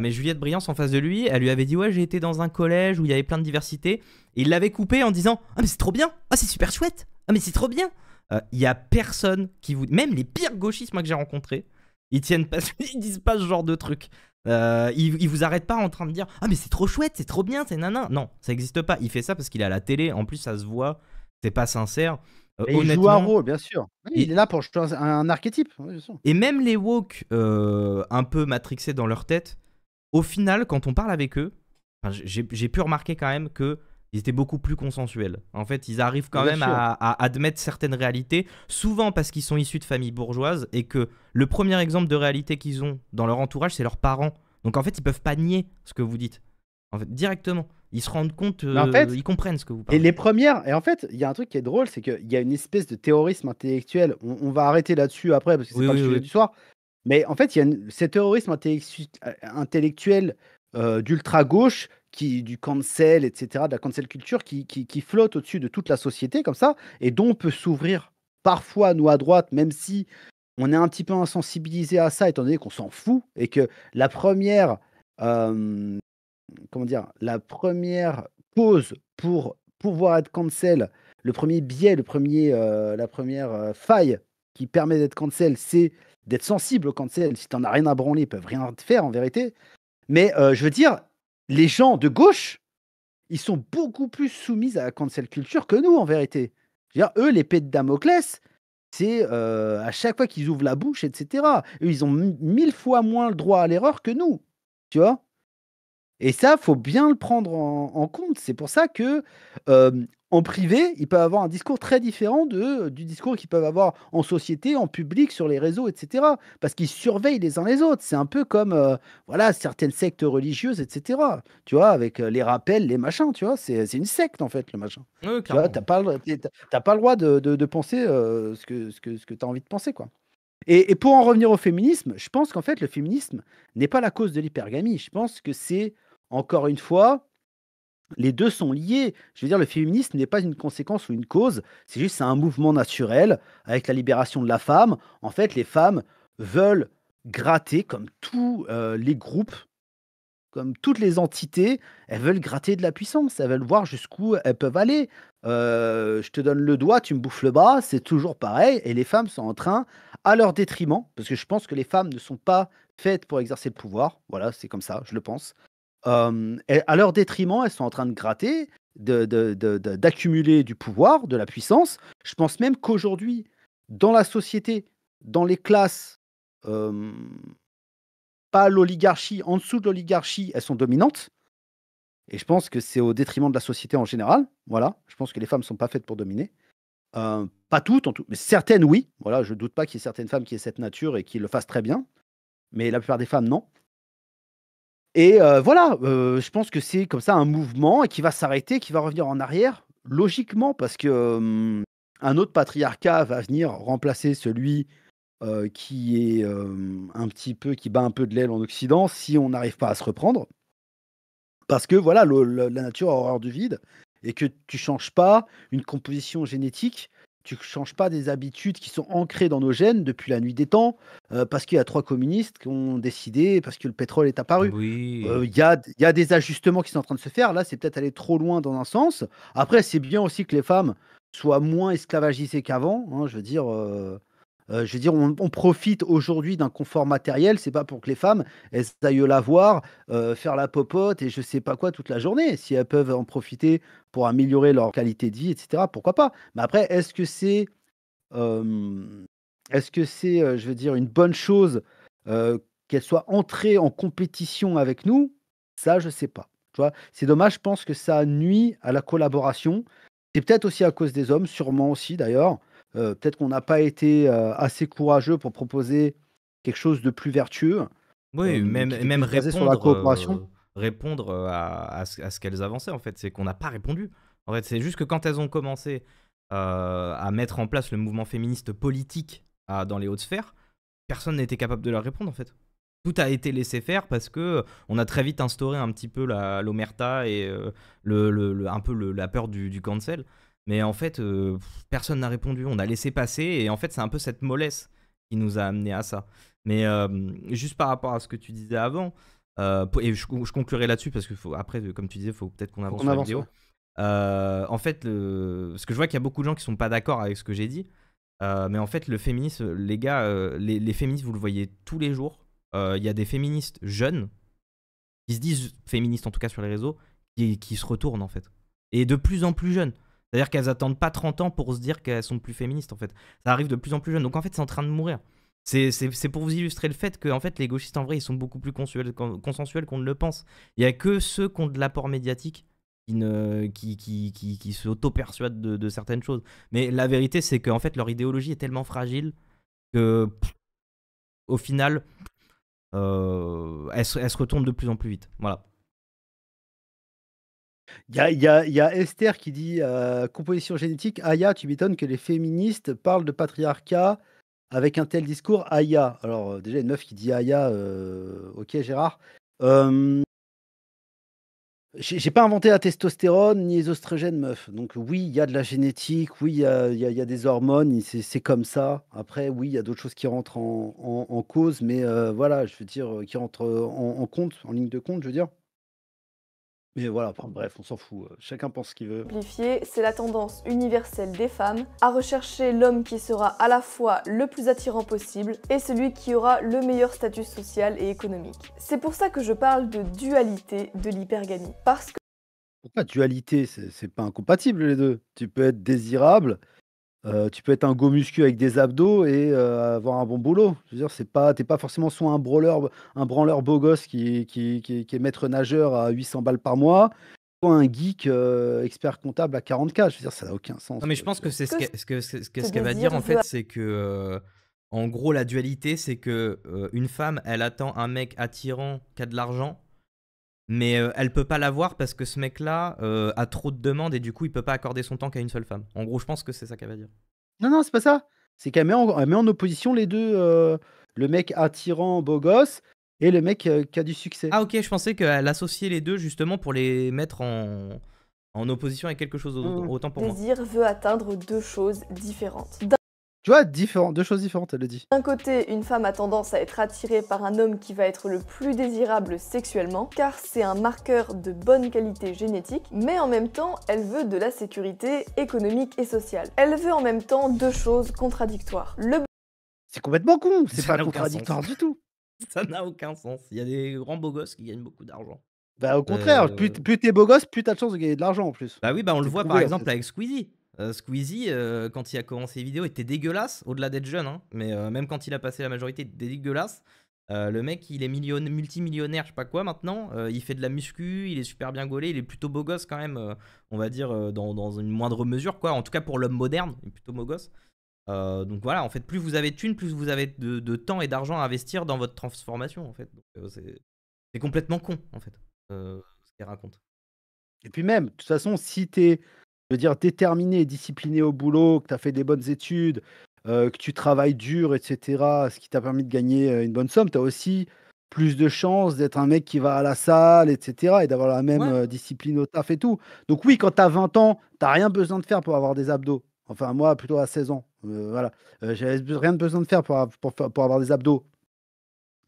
mais Juliette Briance en face de lui, elle lui avait dit Ouais, j'ai été dans un collège où il y avait plein de diversité. il l'avait coupé en disant Ah, mais c'est trop bien Ah, c'est super chouette Ah, mais c'est trop bien il euh, y a personne qui vous. Même les pires gauchistes moi, que j'ai rencontrés, ils tiennent pas, ils disent pas ce genre de truc. Euh, ils ils vous arrêtent pas en train de dire ah mais c'est trop chouette, c'est trop bien, c'est nanan. Non, ça existe pas. Il fait ça parce qu'il est à la télé. En plus, ça se voit. C'est pas sincère. Euh, et il joue un rôle bien sûr. Il est là pour un, un archétype. et même les woke euh, un peu matrixés dans leur tête, au final, quand on parle avec eux, j'ai pu remarquer quand même que ils étaient beaucoup plus consensuels. En fait, ils arrivent quand même à, admettre certaines réalités, souvent parce qu'ils sont issus de familles bourgeoises et que le premier exemple de réalité qu'ils ont dans leur entourage, c'est leurs parents. Donc en fait, ils peuvent pas nier ce que vous dites. En fait, directement. Ils se rendent compte, euh, ils comprennent ce que vous parlez. Et les premières, et en fait, il y a un truc qui est drôle, c'est qu'il y a une espèce de terrorisme intellectuel. On, va arrêter là-dessus après, parce que c'est pas le sujet du soir. Mais en fait, il y a ce terrorisme intellectuel euh, d'ultra-gauche du cancel, etc., de la cancel culture qui, qui, flotte au-dessus de toute la société comme ça, et dont on peut s'ouvrir parfois, nous, à droite, même si on est un petit peu insensibilisé à ça, étant donné qu'on s'en fout, et que la première, euh, comment dire, la première cause pour pouvoir être cancel, le premier biais, le premier, euh, la première euh, faille qui permet d'être cancel, c'est d'être sensible au cancel. Si tu n'en as rien à branler, ils peuvent rien faire en vérité. Mais je veux dire, les gens de gauche, ils sont beaucoup plus soumis à la cancel culture que nous, en vérité. -dire, eux, l'épée de Damoclès, c'est euh, à chaque fois qu'ils ouvrent la bouche, etc. Eux, ils ont mille fois moins le droit à l'erreur que nous, tu vois. Et ça, faut bien le prendre en, compte. C'est pour ça que euh, en privé, ils peuvent avoir un discours très différent de, du discours qu'ils peuvent avoir en société, en public, sur les réseaux, etc. Parce qu'ils surveillent les uns les autres. C'est un peu comme euh, voilà certaines sectes religieuses, etc. Tu vois, avec euh, les rappels, les machins, tu vois. C'est, une secte, en fait, le machin. tu n'as pas, le droit de, penser euh, ce que, ce que, tu as envie de penser, quoi. Et, et, pour en revenir au féminisme, je pense qu'en fait, le féminisme n'est pas la cause de l'hypergamie. Je pense que c'est, encore une fois, les deux sont liés. Je veux dire, le féminisme n'est pas une conséquence ou une cause, c'est juste un mouvement naturel avec la libération de la femme. En fait, les femmes veulent gratter, comme tous euh, les groupes, comme toutes les entités, elles veulent gratter de la puissance, elles veulent voir jusqu'où elles peuvent aller. Euh, je te donne le doigt, tu me bouffes le bras, c'est toujours pareil. Et les femmes sont en train, à leur détriment, parce que je pense que les femmes ne sont pas faites pour exercer le pouvoir, voilà, c'est comme ça, je le pense à leur détriment, elles sont en train de gratter, d'accumuler de, du pouvoir, de la puissance. Je pense même qu'aujourd'hui, dans la société, dans les classes, pas l'oligarchie, en dessous de l'oligarchie, elles sont dominantes. Et je pense que c'est au détriment de la société en général. Voilà, je pense que les femmes ne sont pas faites pour dominer. pas toutes, en tout, mais certaines oui. Voilà, je ne doute pas qu'il y ait certaines femmes qui aient cette nature et qui le fassent très bien. Mais la plupart des femmes, non. Et euh, voilà, euh, je pense que c'est comme ça un mouvement qui va s'arrêter, qui va revenir en arrière, logiquement, parce que hum, un autre patriarcat va venir remplacer celui euh, qui est un petit peu, qui bat un peu de l'aile en Occident, si on n'arrive pas à se reprendre. Parce que voilà, la nature a horreur du vide et que tu changes pas une composition génétique tu ne changes pas des habitudes qui sont ancrées dans nos gènes depuis la nuit des temps, euh, parce qu'il y a trois communistes qui ont décidé, parce que le pétrole est apparu. Euh, il oui. y, a, des ajustements qui sont en train de se faire. Là, c'est peut-être aller trop loin dans un sens. Après, c'est bien aussi que les femmes soient moins esclavagisées qu'avant. Hein, je veux dire, euh, euh, je veux dire, on, profite aujourd'hui d'un confort matériel. C'est pas pour que les femmes aillent la voir, euh, faire la popote et je sais pas quoi toute la journée. Si elles peuvent en profiter pour améliorer leur qualité de vie, etc. Pourquoi pas Mais après, est-ce que c'est, euh, est-ce que c'est, je veux dire, une bonne chose qu'elles soient entrées en compétition avec nous Ça, je sais pas. Tu vois, c'est dommage. Je pense que ça nuit à la collaboration. C'est peut-être aussi à cause des hommes, sûrement aussi d'ailleurs. Euh, peut-être qu'on n'a pas été euh, assez courageux pour proposer quelque chose de plus vertueux. Oui, euh, même, même répondre, répondre à, ce, qu'elles avançaient, en fait. C'est qu'on n'a pas répondu. En fait, c'est juste que quand elles ont commencé à mettre en place le mouvement féministe politique à, dans les hautes sphères, personne n'était capable de leur répondre, en fait tout a été laissé faire parce que on a très vite instauré un petit peu l'omerta et le, le, un peu la peur du, du cancel. Mais en fait, euh, personne n'a répondu. On a laissé passer. Et en fait, c'est un peu cette mollesse qui nous a amené à ça. Mais euh, juste par rapport à ce que tu disais avant, euh, et je, conclurai là-dessus parce que faut, après, comme tu disais, il faut peut-être qu'on avance, la vidéo. en fait, le, parce que je vois qu'il y a beaucoup de gens qui sont pas d'accord avec ce que j'ai dit. mais en fait, le féminisme, les gars, les, féministes, vous le voyez tous les jours. Il y a des féministes jeunes qui se disent féministes, en tout cas sur les réseaux, qui se retournent en fait. Et de plus en plus jeunes. C'est-à-dire qu'elles attendent pas 30 ans pour se dire qu'elles sont plus féministes, en fait. Ça arrive de plus en plus jeune. Donc, en fait, c'est en train de mourir. C'est pour vous illustrer le fait que en fait, les gauchistes, en vrai, ils sont beaucoup plus consensuels qu'on ne le pense. Il n'y a que ceux qui ont de l'apport médiatique qui, ne, qui, qui, qui, s'auto-persuadent de, certaines choses. Mais la vérité, c'est qu'en fait, leur idéologie est tellement fragile que, au final, euh, elle, se, elle se retourne de plus en plus vite. Voilà. Il y a, Esther qui dit euh, composition génétique. Aya, tu m'étonnes que les féministes parlent de patriarcat avec un tel discours. Aya. Alors, euh, déjà, une meuf qui dit Aya, euh, ok, Gérard. J'ai pas inventé la testostérone ni les oestrogènes, meuf. Donc, oui, il y a de la génétique, oui, il y a, des hormones, c'est comme ça. Après, oui, il y a d'autres choses qui rentrent en, cause, mais voilà, je veux dire, qui rentrent en compte, en ligne de compte, je veux dire. Mais voilà, enfin, bref, on s'en fout. Euh, chacun pense ce qu'il veut. c'est la tendance universelle des femmes à rechercher l'homme qui sera à la fois le plus attirant possible et celui qui aura le meilleur statut social et économique. C'est pour ça que je parle de dualité de l'hypergamie. Parce que. Pourquoi dualité c'est pas incompatible les deux. Tu peux être désirable euh, tu peux être un go muscu avec des abdos et euh, avoir un bon boulot. Je veux c'est pas, pas forcément soit un brawler, un branleur beau gosse qui, est maître nageur à 800 balles par mois, soit un geek euh, expert comptable à 40K. Je veux ça n'a aucun sens. mais je pense que c'est ce qu'elle que, va dire en fait, c'est que. En gros, la dualité, c'est que une femme, elle attend un mec attirant qui a de l'argent mais euh, elle peut pas l'avoir parce que ce mec-là euh, a trop de demandes et du coup il peut pas accorder son temps qu'à une seule femme. En gros, je pense que c'est ça qu'elle va dire. Non, non, c'est pas ça. C'est qu'elle met, en opposition les deux, euh, le mec attirant, beau gosse, et le mec qui a du succès. Ah ok, je pensais qu'elle associait les deux justement pour les mettre en, opposition avec quelque chose mmh. Autant pour Désir veut atteindre deux choses différentes. Tu deux choses différentes, elle le dit. D'un côté, une femme a tendance à être attirée par un homme qui va être le plus désirable sexuellement, car c'est un marqueur de bonne qualité génétique, mais en même temps, elle veut de la sécurité économique et sociale. Elle veut en même temps deux choses contradictoires. Le... C'est complètement con, c'est pas contradictoire du tout. Ça n'a aucun sens. Il y a des grands beaux gosses qui gagnent beaucoup d'argent. Bah au contraire, euh. plus, t'es beau gosse, plus t'as de chance de gagner de l'argent en plus. Bah oui, bah on le voit par exemple avec Squeezie. Euh, Squeezie, euh, quand il a commencé les vidéos, était dégueulasse, au-delà d'être jeune, hein. mais euh, même quand il a passé la majorité, il était dégueulasse. le mec, il est multimillionnaire, je sais pas quoi maintenant. il fait de la muscu, il est super bien gaulé, il est plutôt beau gosse quand même, on va dire, dans, une moindre mesure, quoi. En tout cas, pour l'homme moderne, il est plutôt beau gosse. donc voilà, en fait, plus vous avez de thunes, plus vous avez de, de temps et d'argent à investir dans votre transformation, en fait. C'est complètement con, en fait, ce qu'il raconte. Et puis même, de toute façon, si t'es je veux dire, déterminé et discipliné au boulot, que tu as fait des bonnes études, euh, que tu travailles dur, etc., ce qui t'a permis de gagner euh, une bonne somme, tu as aussi plus de chances d'être un mec qui va à la salle, etc., et d'avoir la même euh, discipline au taf et tout. Donc oui, quand tu as 20 ans, tu rien besoin de faire pour avoir des abdos. Enfin, moi, plutôt à 16 ans. voilà. J'avais rien de besoin de faire pour, pour avoir des abdos.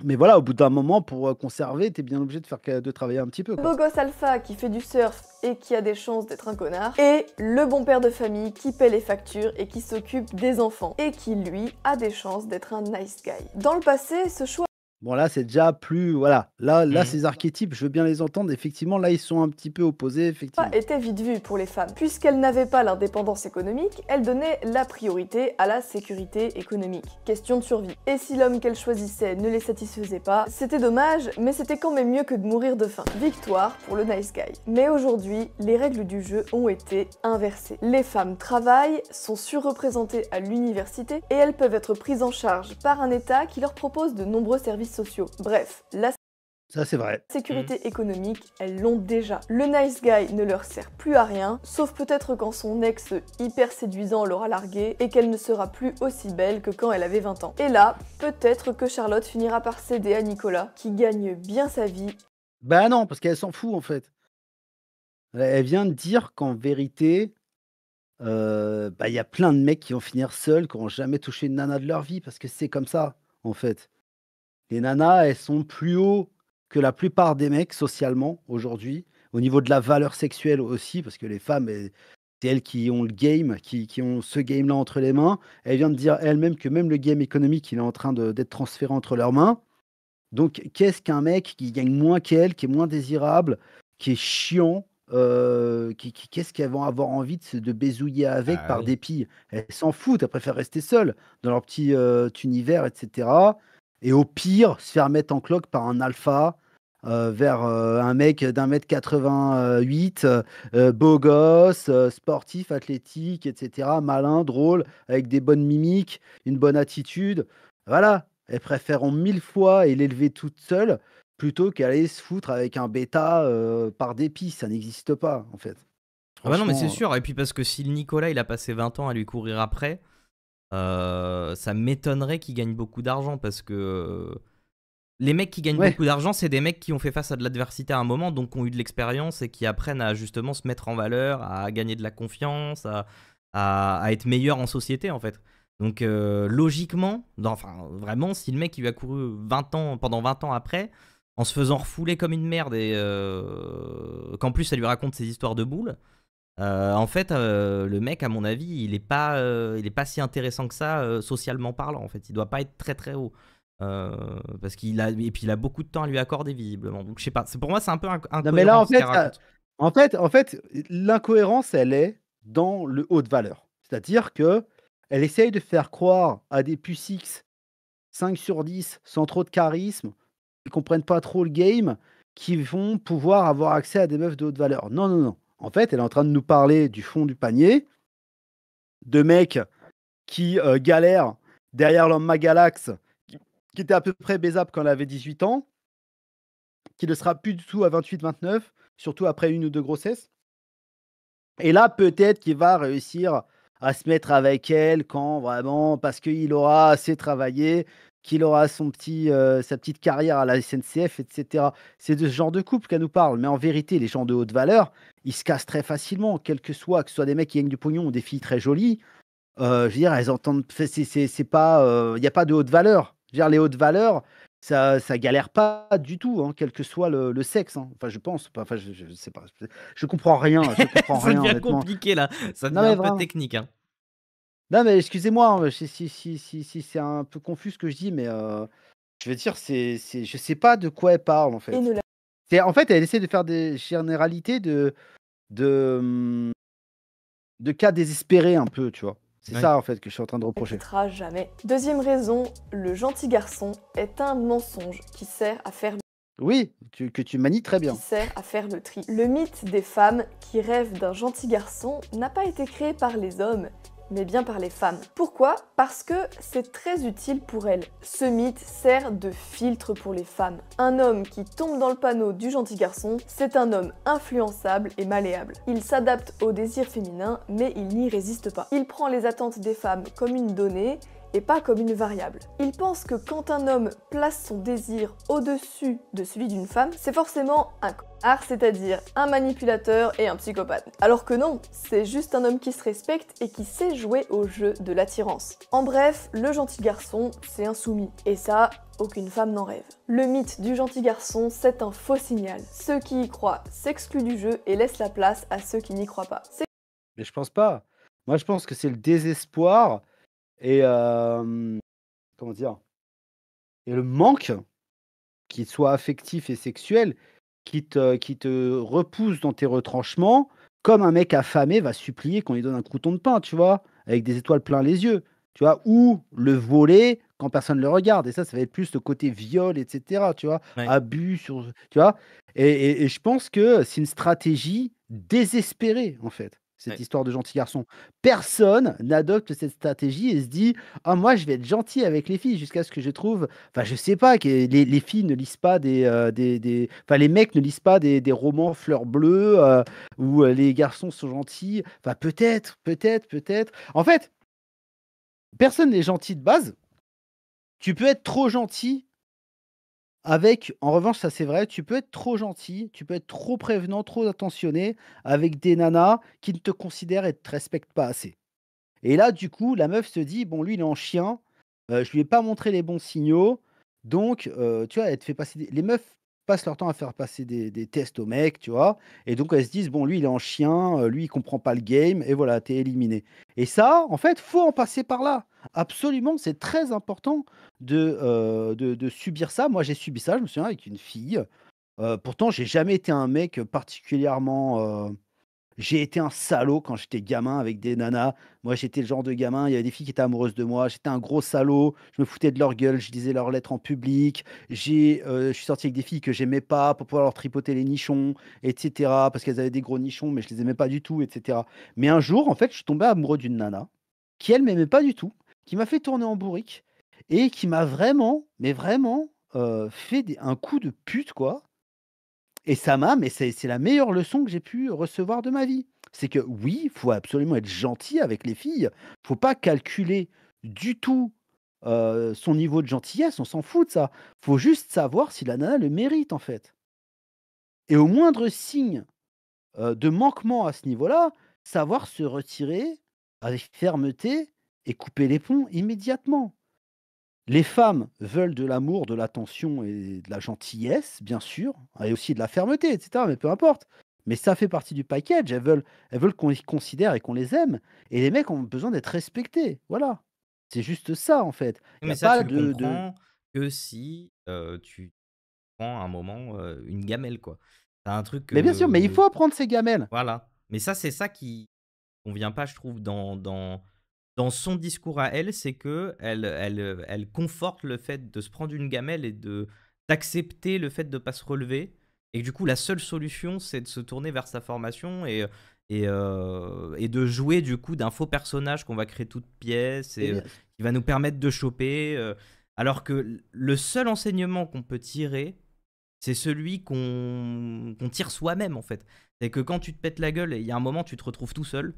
Mais voilà, au bout d'un moment, pour euh, conserver, t'es bien obligé de, faire, de travailler un petit peu. Quoi. Beau gosse alpha qui fait du surf et qui a des chances d'être un connard. Et le bon père de famille qui paie les factures et qui s'occupe des enfants. Et qui, lui, a des chances d'être un nice guy. Dans le passé, ce choix Bon, là, c'est déjà plus. Voilà. Là, là mmh. ces archétypes, je veux bien les entendre. Effectivement, là, ils sont un petit peu opposés. Effectivement. était vite vu pour les femmes. Puisqu'elles n'avaient pas l'indépendance économique, elles donnaient la priorité à la sécurité économique. Question de survie. Et si l'homme qu'elles choisissaient ne les satisfaisait pas, c'était dommage, mais c'était quand même mieux que de mourir de faim. Victoire pour le nice guy. Mais aujourd'hui, les règles du jeu ont été inversées. Les femmes travaillent, sont surreprésentées à l'université et elles peuvent être prises en charge par un État qui leur propose de nombreux services sociaux. Bref, la Sécurité mm. économique, elles l'ont déjà. Le nice guy ne leur sert plus à rien, sauf peut-être quand son ex hyper séduisant l'aura largué et qu'elle ne sera plus aussi belle que quand elle avait 20 ans. Et là, peut-être que Charlotte finira par céder à Nicolas, qui gagne bien sa vie. Bah non, parce qu'elle s'en fout en fait. Elle vient de dire qu'en vérité, euh, bah, il bah, y a plein de mecs qui vont finir seuls, qui n'ont jamais touché une nana de leur vie, parce que c'est comme ça en fait. Les nanas, elles sont plus haut que la plupart des mecs socialement aujourd'hui, au niveau de la valeur sexuelle aussi, parce que les femmes, c'est elles qui ont le game, qui, ont ce game-là entre les mains. Elles viennent de dire elles-mêmes que même le game économique, il est en train d'être transféré entre leurs mains. Donc, qu'est-ce qu'un mec qui gagne moins qu'elle, qui est moins désirable, qui est chiant, euh, qu'est-ce qu'elles vont avoir envie de, de avec ah par dépit Elles s'en foutent, elles préfèrent rester seules dans leur petit euh, univers, etc et au pire se faire mettre en cloque par un alpha euh, vers euh, un mec d'un mètre 88, euh, beau gosse, sportif, athlétique, etc., malin, drôle, avec des bonnes mimiques, une bonne attitude. Voilà, elles préféreront mille fois et l'élever toute seule plutôt qu'aller se foutre avec un bêta par dépit. Ça n'existe pas, en fait. Ah bah non, mais c'est sûr. Et puis parce que si Nicolas, il a passé 20 ans à lui courir après, euh, ça m'étonnerait qu'ils gagne beaucoup d'argent parce que euh, les mecs qui gagnent beaucoup d'argent, c'est des mecs qui ont fait face à de l'adversité à un moment, donc ont eu de l'expérience et qui apprennent à justement se mettre en valeur, à gagner de la confiance, à, être meilleur en société en fait. Donc euh, logiquement, enfin vraiment, si le mec il lui a couru 20 ans, pendant 20 ans après, en se faisant refouler comme une merde et qu'en plus ça lui raconte ses histoires de boules, euh, en fait, euh, le mec, à mon avis, il n'est pas, euh, est pas si intéressant que ça socialement parlant. En fait, il doit pas être très très haut parce qu'il a et puis il a beaucoup de temps à lui accorder visiblement. je sais pas. C'est pour moi, c'est un peu incohérent. mais là, en fait, en fait, l'incohérence, elle est dans le haut de valeur. C'est-à-dire que elle essaye de faire croire à des X 5 sur 10 sans trop de charisme, qui comprennent pas trop le game, qui vont pouvoir avoir accès à des meufs de haute valeur. Non, non, non. En fait, elle est en train de nous parler du fond du panier, de mecs qui galère euh, galèrent derrière l'homme Magalax, qui, qui, était à peu près baisable quand elle avait 18 ans, qui ne sera plus du tout à 28-29, surtout après une ou deux grossesses. Et là, peut-être qu'il va réussir à se mettre avec elle quand vraiment, parce qu'il aura assez travaillé, qu'il aura son petit, euh, sa petite carrière à la SNCF, etc. C'est de ce genre de couple qu'elle nous parle. Mais en vérité, les gens de haute valeur, ils se cassent très facilement, quel que soit, que ce soit des mecs qui gagnent du pognon ou des filles très jolies. Euh, je veux dire, elles entendent. C'est pas. Euh, il n'y a pas de haute valeur. Je veux dire, les hautes valeurs, ça, ça galère pas du tout, hein, quel que soit le, sexe. Hein. Enfin, je pense. Enfin, je, je sais pas. Je comprends rien. Je comprends ça devient compliqué là. Ça devient un peu technique. Hein. Non, mais excusez-moi, hein, si, c'est un peu confus ce que je dis, mais euh, je veux dire, c'est, ne je sais pas de quoi elle parle en fait. C'est, en fait, elle essaie de faire des généralités de, de, mmh, cas désespérés un peu, tu vois. C'est ça en fait que je suis en train de reprocher. Ne jamais. Deuxième raison, le gentil garçon est un mensonge qui sert à faire. Oui, que tu manies très bien. sert à faire le tri. Le mythe des femmes qui rêvent d'un gentil garçon n'a pas été créé par les hommes mais bien par les femmes. Pourquoi Parce que c'est très utile pour elles. Ce mythe sert de filtre pour les femmes. Un homme qui tombe dans le panneau du gentil garçon, c'est un homme influençable et malléable. Il s'adapte aux désirs féminins, mais il n'y résiste pas. Il prend les attentes des femmes comme une donnée et pas comme une variable. Il pense que quand un homme place son désir au-dessus de celui d'une femme, c'est forcément un art, c'est-à-dire un manipulateur et un psychopathe. Alors que non, c'est juste un homme qui se respecte et qui sait jouer au jeu de l'attirance. En bref, le gentil garçon, c'est insoumis. Et ça, aucune femme n'en rêve. Le mythe du gentil garçon, c'est un faux signal. Ceux qui y croient s'excluent du jeu et laissent la place à ceux qui n'y croient pas. Mais je pense pas. Moi, je pense que c'est le désespoir et euh, comment dire et le manque, qu'il soit affectif et sexuel, qui te, qui te repousse dans tes retranchements, comme un mec affamé va supplier qu'on lui donne un crouton de pain, tu vois, avec des étoiles plein les yeux, tu vois, ou le voler quand personne ne le regarde. Et ça, ça va être plus le côté viol, etc., tu vois, abus, sur, tu vois. et je pense que c'est une stratégie désespérée, en fait cette histoire de gentil garçon. Personne n'adopte cette stratégie et se dit Ah, moi, je vais être gentil avec les filles jusqu'à ce que je trouve. Enfin, je sais pas, que les, filles ne lisent pas euh, des. Enfin, les mecs ne lisent pas des, romans fleurs bleues euh, où euh, les garçons sont gentils. Enfin, peut-être, peut-être, peut-être. En fait, personne n'est gentil de base. Tu peux être trop gentil avec, en revanche, ça c'est vrai, tu peux être trop gentil, tu peux être trop prévenant, trop attentionné avec des nanas qui ne te considèrent et ne te respectent pas assez. Et là, du coup, la meuf se dit bon, lui, il est en chien, euh, je lui ai pas montré les bons signaux, donc, euh, tu vois, elle te fait passer. Des... Les meufs passent leur temps à faire passer des, tests aux mecs, tu vois. Et donc, elles se disent, bon, lui, il est en chien, euh, lui, il comprend pas le game, et voilà, es éliminé. Et ça, en fait, faut en passer par là. Absolument, c'est très important de, euh, de, subir ça. Moi, j'ai subi ça, je me souviens, avec une fille. Euh, pourtant, j'ai jamais été un mec particulièrement j'ai été un salaud quand j'étais gamin avec des nanas. Moi, j'étais le genre de gamin. Il y avait des filles qui étaient amoureuses de moi. J'étais un gros salaud. Je me foutais de leur gueule. Je lisais leurs lettres en public. J'ai, euh, je suis sorti avec des filles que j'aimais pas pour pouvoir leur tripoter les nichons, etc. Parce qu'elles avaient des gros nichons, mais je les aimais pas du tout, etc. Mais un jour, en fait, je suis tombé amoureux d'une nana qui, elle, m'aimait pas du tout, qui m'a fait tourner en bourrique et qui m'a vraiment, mais vraiment, euh, fait un coup de pute, quoi. Et ça m'a, mais c'est la meilleure leçon que j'ai pu recevoir de ma vie. C'est que oui, il faut absolument être gentil avec les filles. faut pas calculer du tout son niveau de gentillesse, on s'en fout de ça. faut juste savoir si la nana le mérite, en fait. Et au moindre signe de manquement à ce niveau-là, savoir se retirer avec fermeté et couper les ponts immédiatement. Les femmes veulent de l'amour, de l'attention et de la gentillesse, bien sûr, hein, et aussi de la fermeté, etc. Mais peu importe. Mais ça fait partie du package. Elles veulent, qu'on les considère et qu'on les aime. Et les mecs ont besoin d'être respectés. Voilà. C'est juste ça, en fait. mais ça, pas tu de, comprends de... que si euh, tu prends un moment euh, une gamelle, quoi. C'est un truc. mais bien sûr, mais il faut apprendre ces gamelles. Voilà. Mais ça, c'est ça qui convient pas, je trouve, dans, dans dans son discours à elle, c'est que elle, elle, euh, elle conforte le fait de se prendre une gamelle et de d'accepter le fait de ne pas se relever. Et du coup, la seule solution, c'est de se tourner vers sa formation et euh, et, euh, et de jouer du coup d'un faux personnage qu'on va créer toute pièce et, qui va nous permettre de choper. alors que le seul enseignement qu'on peut tirer, c'est celui qu'on tire soi-même en fait. C'est que quand tu te pètes la gueule, il y a un moment, tu te retrouves tout seul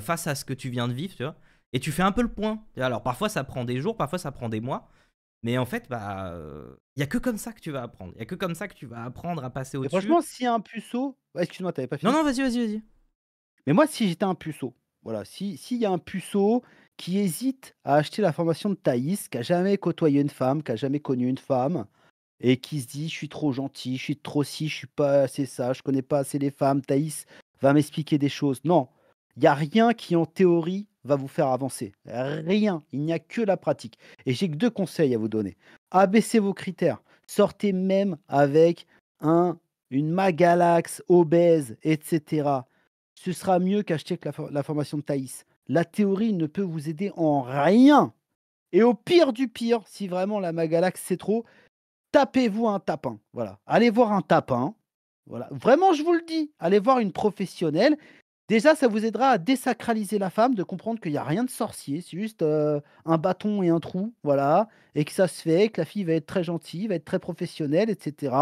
face à ce que tu viens de vivre, tu vois et tu fais un peu le point. Alors parfois ça prend des jours, parfois ça prend des mois, mais en fait, bah, il y a que comme ça que tu vas apprendre. Il y a que comme ça que tu vas apprendre à passer au-dessus. Franchement, si un puceau, excuse-moi, t'avais pas fini. Non, non, vas-y, vas-y, vas-y. Mais moi, si j'étais un puceau, voilà, si s'il y a un puceau qui hésite à acheter la formation de Thaïs, qui a jamais côtoyé une femme, qui a jamais connu une femme, et qui se dit, je suis trop gentil, je suis trop si, je suis pas assez ça, je connais pas assez les femmes, Thaïs va m'expliquer des choses. Non, il y a rien qui en théorie va vous faire avancer. Rien. Il n'y a que la pratique. Et j'ai que deux conseils à vous donner. Abaissez vos critères. Sortez même avec un, une magalax obèse, etc. Ce sera mieux qu'acheter la, la formation de Thaïs. La théorie ne peut vous aider en rien. Et au pire du pire, si vraiment la magalax c'est trop, tapez-vous un tapin. Voilà. Allez voir un tapin. Voilà. Vraiment, je vous le dis. Allez voir une professionnelle Déjà, ça vous aidera à désacraliser la femme, de comprendre qu'il n'y a rien de sorcier, c'est juste euh, un bâton et un trou, voilà, et que ça se fait, que la fille va être très gentille, va être très professionnelle, etc.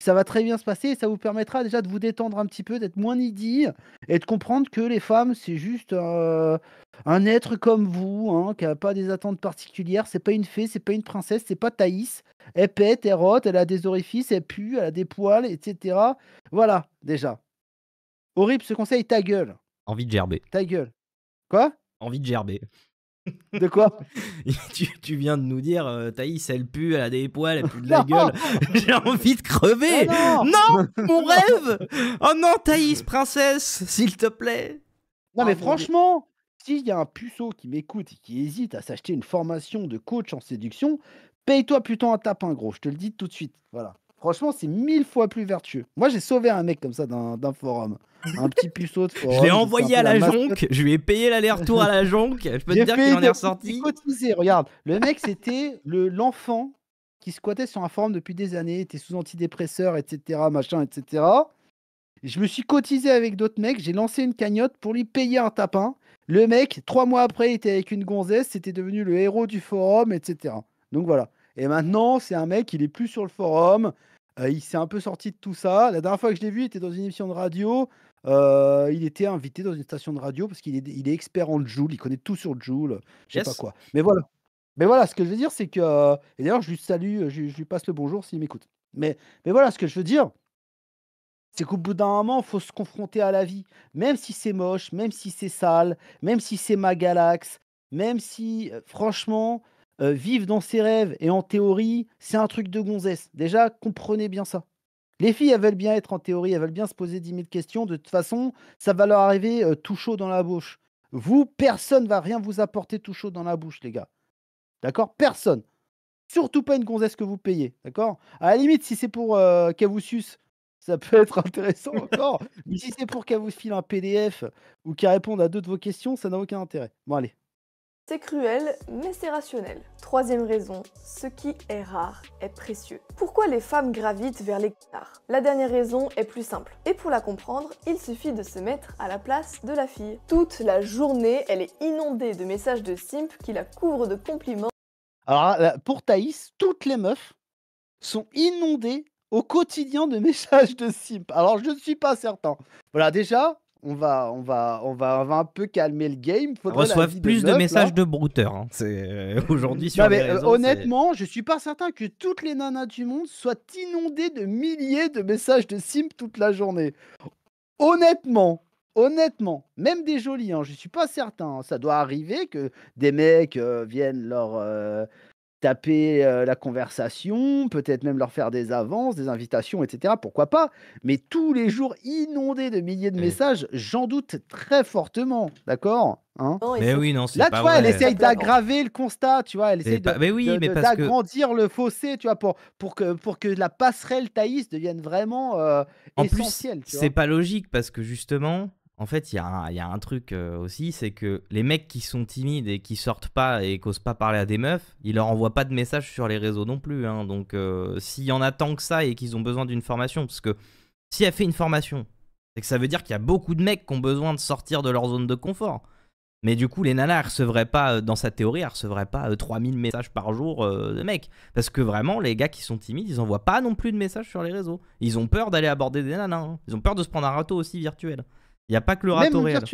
Ça va très bien se passer et ça vous permettra déjà de vous détendre un petit peu, d'être moins needy et de comprendre que les femmes, c'est juste euh, un être comme vous, hein, qui n'a pas des attentes particulières, c'est pas une fée, c'est pas une princesse, c'est pas Thaïs, elle pète, elle rote, elle a des orifices, elle pue, elle a des poils, etc. Voilà, déjà. Horrible ce conseil, ta gueule. Envie de gerber. Ta gueule. Quoi Envie de gerber. De quoi tu, viens de nous dire, euh, Thaïs, elle pue, elle a des poils, elle pue de la gueule. J'ai envie de crever. Non, mon rêve. Oh non, Thaïs, princesse, s'il te plaît. Non, mais ah, franchement, s'il y a un puceau qui m'écoute et qui hésite à s'acheter une formation de coach en séduction, paye-toi plutôt un tapin, gros. Je te le dis tout de suite. Voilà. Franchement, c'est mille fois plus vertueux. Moi, j'ai sauvé un mec comme ça d'un forum. Un petit puceau de forum. je l'ai envoyé à la, jonque. Je lui ai payé l'aller-retour à la jonque. Je peux te dire qu'il en est ressorti. Cotisé, regarde. Le mec, c'était l'enfant qui squattait sur un forum depuis des années, était sous antidépresseur, etc., machin, etc. Je me suis cotisé avec d'autres mecs, j'ai lancé une cagnotte pour lui payer un tapin. Le mec, trois mois après, était avec une gonzesse, c'était devenu le héros du forum, etc. Donc voilà. Et maintenant, c'est un mec, il est plus sur le forum, euh, il s'est un peu sorti de tout ça. La dernière fois que je l'ai vu, il était dans une émission de radio. Euh, il était invité dans une station de radio parce qu'il est, expert en Joule. Il connaît tout sur Joule. Je sais pas quoi. Mais voilà. Mais voilà, ce que je veux dire, c'est que. Euh, et d'ailleurs, je lui salue, je, lui passe le bonjour s'il m'écoute. Mais, mais voilà, ce que je veux dire, c'est qu'au bout d'un moment, il faut se confronter à la vie. Même si c'est moche, même si c'est sale, même si c'est ma galaxie, même si, franchement, euh, vivre dans ses rêves et en théorie, c'est un truc de gonzesse. Déjà, comprenez bien ça. Les filles, elles veulent bien être en théorie, elles veulent bien se poser 10 000 questions. De toute façon, ça va leur arriver euh, tout chaud dans la bouche. Vous, personne va rien vous apporter tout chaud dans la bouche, les gars. D'accord Personne. Surtout pas une gonzesse que vous payez. D'accord À la limite, si c'est pour euh, qu'elle vous suce, ça peut être intéressant encore. Mais si c'est pour qu'elle vous file un PDF ou qu'elle réponde à deux de vos questions, ça n'a aucun intérêt. Bon, allez, c'est cruel, mais c'est rationnel. Troisième raison, ce qui est rare est précieux. Pourquoi les femmes gravitent vers les rares La dernière raison est plus simple. Et pour la comprendre, il suffit de se mettre à la place de la fille. Toute la journée, elle est inondée de messages de simp qui la couvrent de compliments. Alors pour Thaïs, toutes les meufs sont inondées au quotidien de messages de simp. Alors je ne suis pas certain. Voilà, déjà, on va, on va, on va, un peu calmer le game. Reçoivent plus de, messages de brouteurs. Hein. C'est euh, aujourd'hui sur euh, Honnêtement, je suis pas certain que toutes les nanas du monde soient inondées de milliers de messages de sim toute la journée. Honnêtement. Honnêtement, même des jolis, je hein, je suis pas certain. Hein. Ça doit arriver que des mecs euh, viennent leur, taper euh, la conversation, peut-être même leur faire des avances, des invitations, etc. Pourquoi pas Mais tous les jours inondés de milliers de messages, j'en doute très fortement, d'accord hein. oui, non, c'est Là, tu vois, elle essaye d'aggraver le constat, tu vois, elle essaye d'agrandir le fossé, tu vois, pour, pour, que, pour que la passerelle Thaïs devienne vraiment euh, essentielle. C'est pas logique parce que justement, en fait, il y, a un, truc euh, aussi, c'est que les mecs qui sont timides et qui sortent pas et qui pas parler à des meufs, ils leur envoient pas de messages sur les réseaux non plus. Hein. donc, euh, s'il y en a tant que ça et qu'ils ont besoin d'une formation, parce que si elle fait une formation, c'est que ça veut dire qu'il y a beaucoup de mecs qui ont besoin de sortir de leur zone de confort. Mais du coup, les nanas, recevraient pas, euh, dans sa théorie, elles recevraient pas 3000 messages par jour de mecs. Parce que vraiment, les gars qui sont timides, ils envoient pas non plus de messages sur les réseaux. Ils ont peur d'aller aborder des nanas. Hein. Ils ont peur de se prendre un râteau aussi virtuel. Il n'y a pas que le Même râteau réel.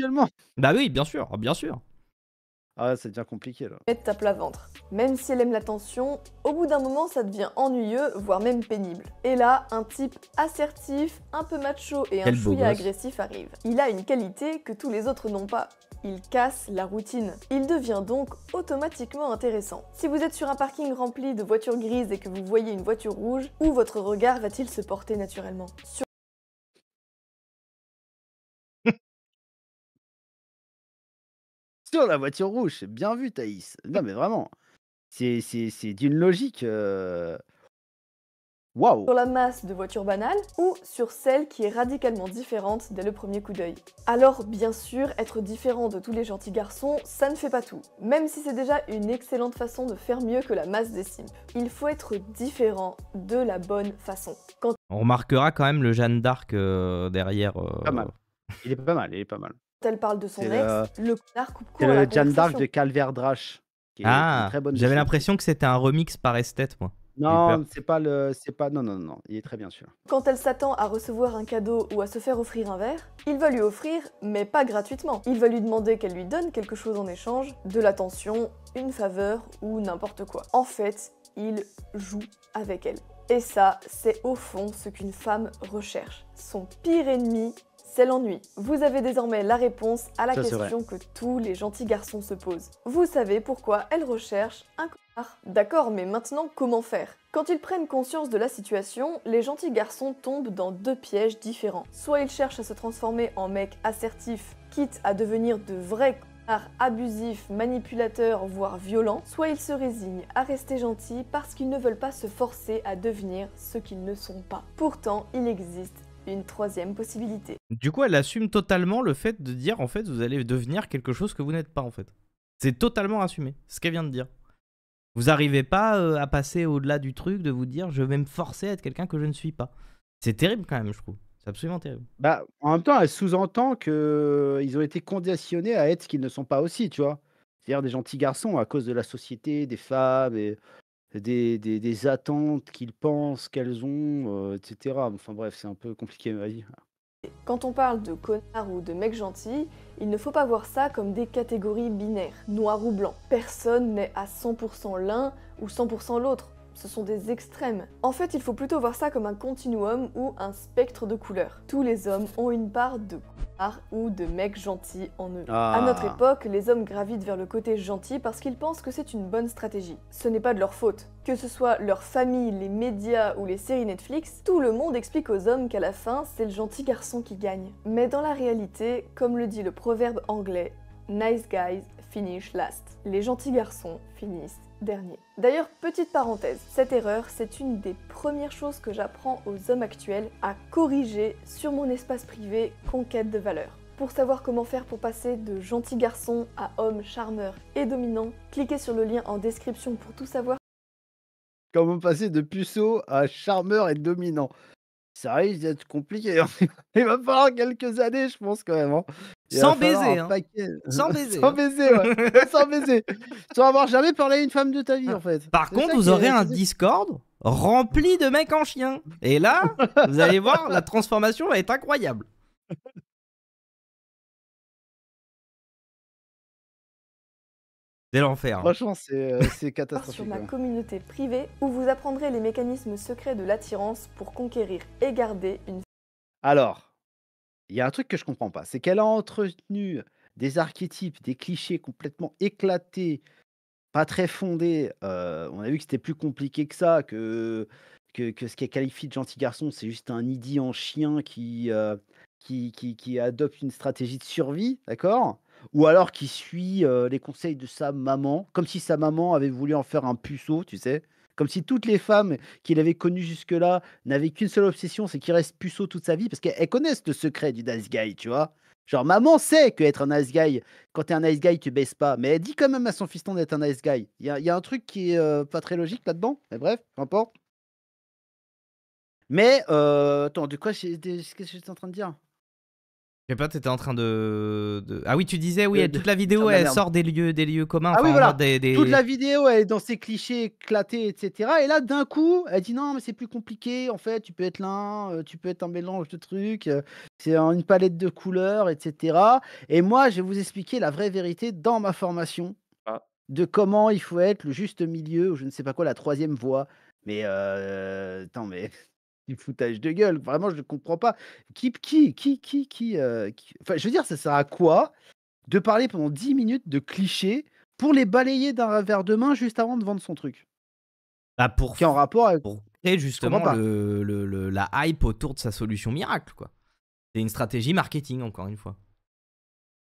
Bah oui, bien sûr, ah, bien sûr. Ah ouais, ça devient compliqué là. Elle ta plat ventre. Même si elle aime l'attention, au bout d'un moment ça devient ennuyeux, voire même pénible. Et là, un type assertif, un peu macho et un Quel agressif arrive. Il a une qualité que tous les autres n'ont pas. Il casse la routine. Il devient donc automatiquement intéressant. Si vous êtes sur un parking rempli de voitures grises et que vous voyez une voiture rouge, où votre regard va-t-il se porter naturellement sur la voiture rouge. bien vu, Thaïs. Non, mais vraiment. C'est d'une logique. waouh. Sur la masse de voitures banales ou sur celle qui est radicalement différente dès le premier coup d'œil. Alors bien sûr, être différent de tous les gentils garçons, ça ne fait pas tout, même si c'est déjà une excellente façon de faire mieux que la masse des sims. Il faut être différent de la bonne façon. Quand... On remarquera quand même le Jeanne d'Arc derrière. Pas mal. Il est pas mal, il est pas mal elle parle de son ex, le connard coupe court. C'est le Jeanne d'Arc de Calverdrache. Ah, j'avais l'impression que c'était un remix par esthète, moi. Non, c'est pas le, c'est pas, non, non, non, il est très bien sûr. Quand elle s'attend à recevoir un cadeau ou à se faire offrir un verre, il va lui offrir, mais pas gratuitement. Il va lui demander qu'elle lui donne quelque chose en échange, de l'attention, une faveur ou n'importe quoi. En fait, il joue avec elle. Et ça, c'est au fond ce qu'une femme recherche. Son pire ennemi c'est l'ennui. Vous avez désormais la réponse à la question que tous les gentils garçons se posent. Vous savez pourquoi elles recherchent un connard. D'accord, mais maintenant comment faire Quand ils prennent conscience de la situation, les gentils garçons tombent dans deux pièges différents. Soit ils cherchent à se transformer en mec assertif, quitte à devenir de vrais connards abusifs, manipulateurs, voire violents. soit ils se résignent à rester gentils parce qu'ils ne veulent pas se forcer à devenir ce qu'ils ne sont pas. Pourtant, il existe une troisième possibilité. Du coup, elle assume totalement le fait de dire en fait, vous allez devenir quelque chose que vous n'êtes pas en fait. C'est totalement assumé, ce qu'elle vient de dire. Vous n'arrivez pas euh, à passer au-delà du truc de vous dire je vais me forcer à être quelqu'un que je ne suis pas. C'est terrible quand même, je trouve. C'est absolument terrible. Bah, en même temps, elle sous-entend qu'ils euh, ont été conditionnés à être ce qu'ils ne sont pas aussi, tu vois. C'est-à-dire des gentils garçons à cause de la société, des femmes et des, attentes qu'ils pensent qu'elles ont, euh, etc. Enfin bref, c'est un peu compliqué ma vie. Quand on parle de connard ou de mec gentil, il ne faut pas voir ça comme des catégories binaires, noir ou blanc. Personne n'est à 100% l'un ou 100% l'autre ce sont des extrêmes. En fait, il faut plutôt voir ça comme un continuum ou un spectre de couleurs. Tous les hommes ont une part de art ou de mecs gentils en eux. À ah. notre époque, les hommes gravitent vers le côté gentil parce qu'ils pensent que c'est une bonne stratégie. Ce n'est pas de leur faute. Que ce soit leur famille, les médias ou les séries Netflix, tout le monde explique aux hommes qu'à la fin, c'est le gentil garçon qui gagne. Mais dans la réalité, comme le dit le proverbe anglais, Nice guys finish last. Les gentils garçons finissent D'ailleurs, petite parenthèse, cette erreur, c'est une des premières choses que j'apprends aux hommes actuels à corriger sur mon espace privé conquête de valeur. Pour savoir comment faire pour passer de gentil garçon à homme charmeur et dominant, cliquez sur le lien en description pour tout savoir. Comment passer de puceau à charmeur et dominant ça risque d'être compliqué. Il va falloir quelques années, je pense, quand même. Hein. Sans, hein. baiser, Sans hein. baiser. Sans baiser. Sans baiser. Sans avoir jamais parlé à une femme de ta vie, ah, en fait. Par contre, vous aurez un Discord rempli de mecs en chien. Et là, vous allez voir, la transformation va être incroyable. C'est l'enfer. Hein. Franchement, c'est euh, catastrophique. sur ma hein. communauté privée où vous apprendrez les mécanismes secrets de l'attirance pour conquérir et garder une. Alors, il y a un truc que je comprends pas, c'est qu'elle a entretenu des archétypes, des clichés complètement éclatés, pas très fondés. Euh, on a vu que c'était plus compliqué que ça, que, que, que ce qu'elle qualifié de gentil garçon, c'est juste un idiot en chien qui, euh, qui, qui, qui adopte une stratégie de survie, d'accord ou alors qui suit euh, les conseils de sa maman, comme si sa maman avait voulu en faire un puceau, tu sais. Comme si toutes les femmes qu'il avait connues jusque-là n'avaient qu'une seule obsession, c'est qu'il reste puceau toute sa vie, parce qu'elles connaissent le secret du nice guy, tu vois. Genre, maman sait que être un nice guy, quand t'es un nice guy, tu baisses pas. Mais elle dit quand même à son fiston d'être un nice guy. Il y, a un truc qui est euh, pas très logique là-dedans. Mais bref, peu importe. Mais, euh, attends, de quoi suis en train de dire je sais pas, t'étais en train de... Ah oui, tu disais, oui, toute la vidéo, elle sort des lieux, des lieux communs. Ah oui, voilà. Toute la vidéo, elle est dans ces clichés éclatés, etc. Et là, d'un coup, elle dit non, mais c'est plus compliqué. En fait, tu peux être l'un, euh, tu peux être un mélange de trucs. Euh, c'est une palette de couleurs, etc. Et moi, je vais vous expliquer la vraie vérité dans ma formation ah. de comment il faut être le juste milieu, ou je ne sais pas quoi, la troisième voie. Mais euh, attends, mais du foutage de gueule. Vraiment, je ne comprends pas. Qui, qui, qui, qui, euh, qui, Enfin, je veux dire, ça sert à quoi de parler pendant 10 minutes de clichés pour les balayer d'un verre de main juste avant de vendre son truc bah pour, Qui en rapport avec... Pour créer justement la hype autour de sa solution miracle, quoi. C'est une stratégie marketing, encore une fois.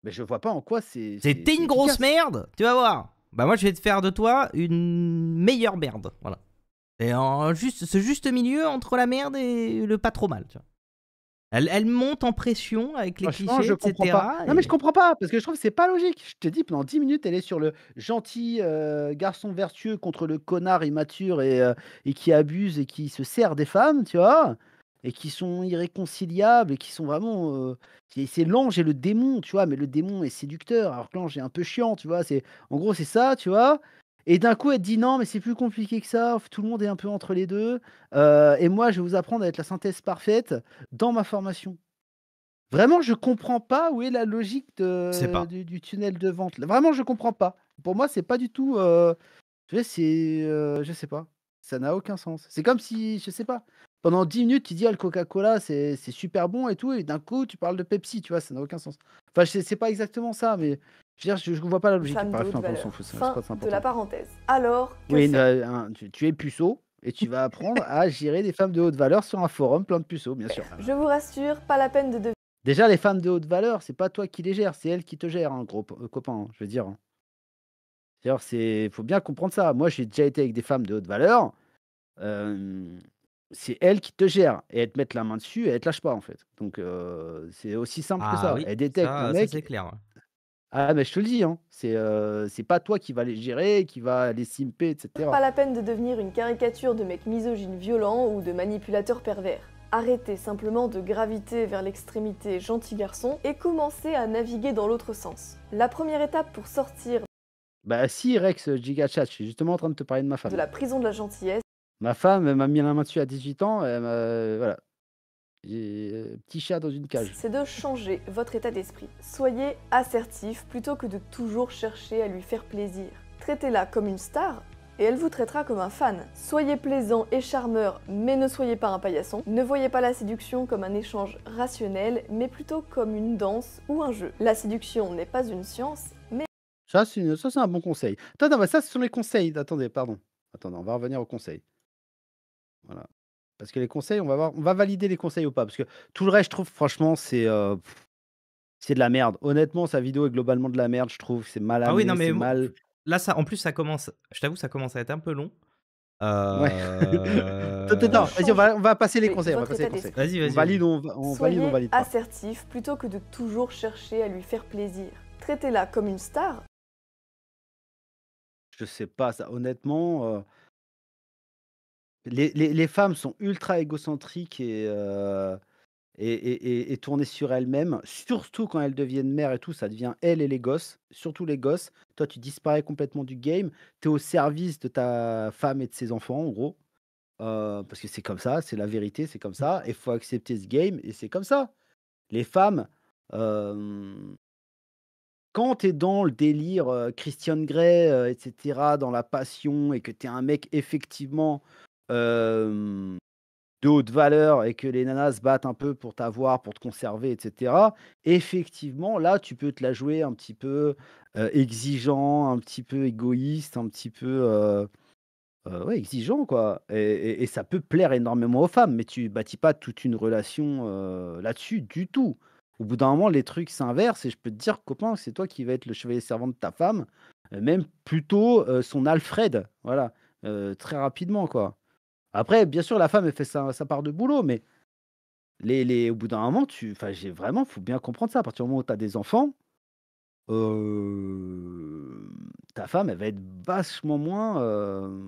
Mais je vois pas en quoi c'est. C'était une grosse merde Tu vas voir Bah, moi, je vais te faire de toi une meilleure merde. Voilà. C'est juste, ce juste milieu entre la merde et le pas trop mal. Tu vois. Elle, monte en pression avec les clichés, etc. Non, mais je comprends pas, parce que je trouve que c'est pas logique. Je te dis, pendant 10 minutes, elle est sur le gentil euh, garçon vertueux contre le connard immature et, euh, et, qui abuse et qui se sert des femmes, tu vois, et qui sont irréconciliables et qui sont vraiment. Euh, c'est l'ange et le démon, tu vois, mais le démon est séducteur, alors que l'ange est un peu chiant, tu vois. En gros, c'est ça, tu vois. Et d'un coup, elle dit non, mais c'est plus compliqué que ça. Tout le monde est un peu entre les deux. Euh, et moi, je vais vous apprendre à être la synthèse parfaite dans ma formation. Vraiment, je comprends pas où est la logique de, Du, tunnel de vente. Vraiment, je comprends pas. Pour moi, c'est pas du tout. Euh, je sais, euh, je sais pas. Ça n'a aucun sens. C'est comme si, je sais pas. Pendant 10 minutes, tu dis ah, le Coca-Cola, c'est super bon et tout, et d'un coup, tu parles de Pepsi, tu vois, ça n'a aucun sens. Enfin, c'est pas exactement ça, mais je je ne vois pas la logique. fin de la parenthèse. Alors, euh, tu, es puceau et tu vas apprendre à gérer des femmes de haute valeur sur un forum plein de puceaux, bien sûr. Je vous rassure, pas la peine de. Déjà, les femmes de haute valeur, c'est pas toi qui les gères, c'est elles qui te gèrent, hein, gros euh, copain. Hein, je veux dire. Hein. D'ailleurs, c'est faut bien comprendre ça. Moi, j'ai déjà été avec des femmes de haute valeur. Euh, c'est elles qui te gèrent et elles te mettent la main dessus et elles te lâchent pas en fait. Donc c'est aussi simple que ah ça. elles détectent le mec. c'est clair. Ah, mais bah, je te le dis, hein, c'est c'est pas toi qui va les gérer, qui va les simper, etc. Pas la peine de devenir une caricature de mec misogyne violent ou de manipulateur pervers. Arrêtez simplement de graviter vers l'extrémité gentil garçon et commencez à naviguer dans l'autre sens. La première étape pour sortir. Bah, si, Rex Gigachat, je suis justement en train de te parler de ma femme. De la prison de la gentillesse. Ma femme m'a mis la main dessus à 18 ans, et m'a voilà. Euh, petit chat dans une cage. C'est de changer votre état d'esprit. Soyez assertif plutôt que de toujours chercher à lui faire plaisir. Traitez-la comme une star et elle vous traitera comme un fan. Soyez plaisant et charmeur, mais ne soyez pas un paillasson. Ne voyez pas la séduction comme un échange rationnel, mais plutôt comme une danse ou un jeu. La séduction n'est pas une science, mais... Ça, c'est, un bon conseil. Attends, bah, ça, ce sont les conseils. Attendez, pardon. Attendez, on va revenir au conseil. Voilà. Parce que les conseils, on va, voir, on va valider les conseils ou pas. Parce que tout le reste, je trouve, franchement, c'est euh, de la merde. Honnêtement, sa vidéo est globalement de la merde, je trouve. C'est mal ah oui, non, mais mal... Là, ça, en plus, ça commence. Je t'avoue, ça commence à être un peu long. Euh... Ouais. non, vas-y, on va, passer les conseils. Vas-y, vas-y. valide, on, valide, Assertif, plutôt que de toujours chercher à lui faire plaisir. Traitez-la comme une star. Je sais pas, ça. Honnêtement. Euh, les, femmes sont ultra égocentriques euh, et, et, et, tournées sur elles-mêmes, surtout quand elles deviennent mères et tout, ça devient elles et les gosses, surtout les gosses. Toi, tu disparais complètement du game, tu es au service de ta femme et de ses enfants, en gros. Euh, parce que c'est comme ça, c'est la vérité, c'est comme ça, mmh. et faut accepter ce game, et c'est comme ça. Les femmes, quand tu es dans le délire euh, Christian Grey, etc., dans la passion, et que tu es un mec effectivement euh, de haute valeur et que les nanas se battent un peu pour t'avoir, pour te conserver, etc. Effectivement, là, tu peux te la jouer un petit peu exigeant, un petit peu égoïste, un petit peu exigeant, quoi. Et, ça peut plaire énormément aux femmes, mais tu bâtis pas toute une relation là-dessus du tout. Au bout d'un moment, les trucs s'inversent et je peux te dire, copain, c'est toi qui vas être le chevalier servant de ta femme, même plutôt son Alfred, voilà, très rapidement, quoi. Après, bien sûr, la femme, elle fait sa, part de boulot, mais les, les, au bout d'un moment, tu, enfin, j'ai vraiment, faut bien comprendre ça. À partir du moment où tu as des enfants, euh, ta femme, elle va être vachement moins euh,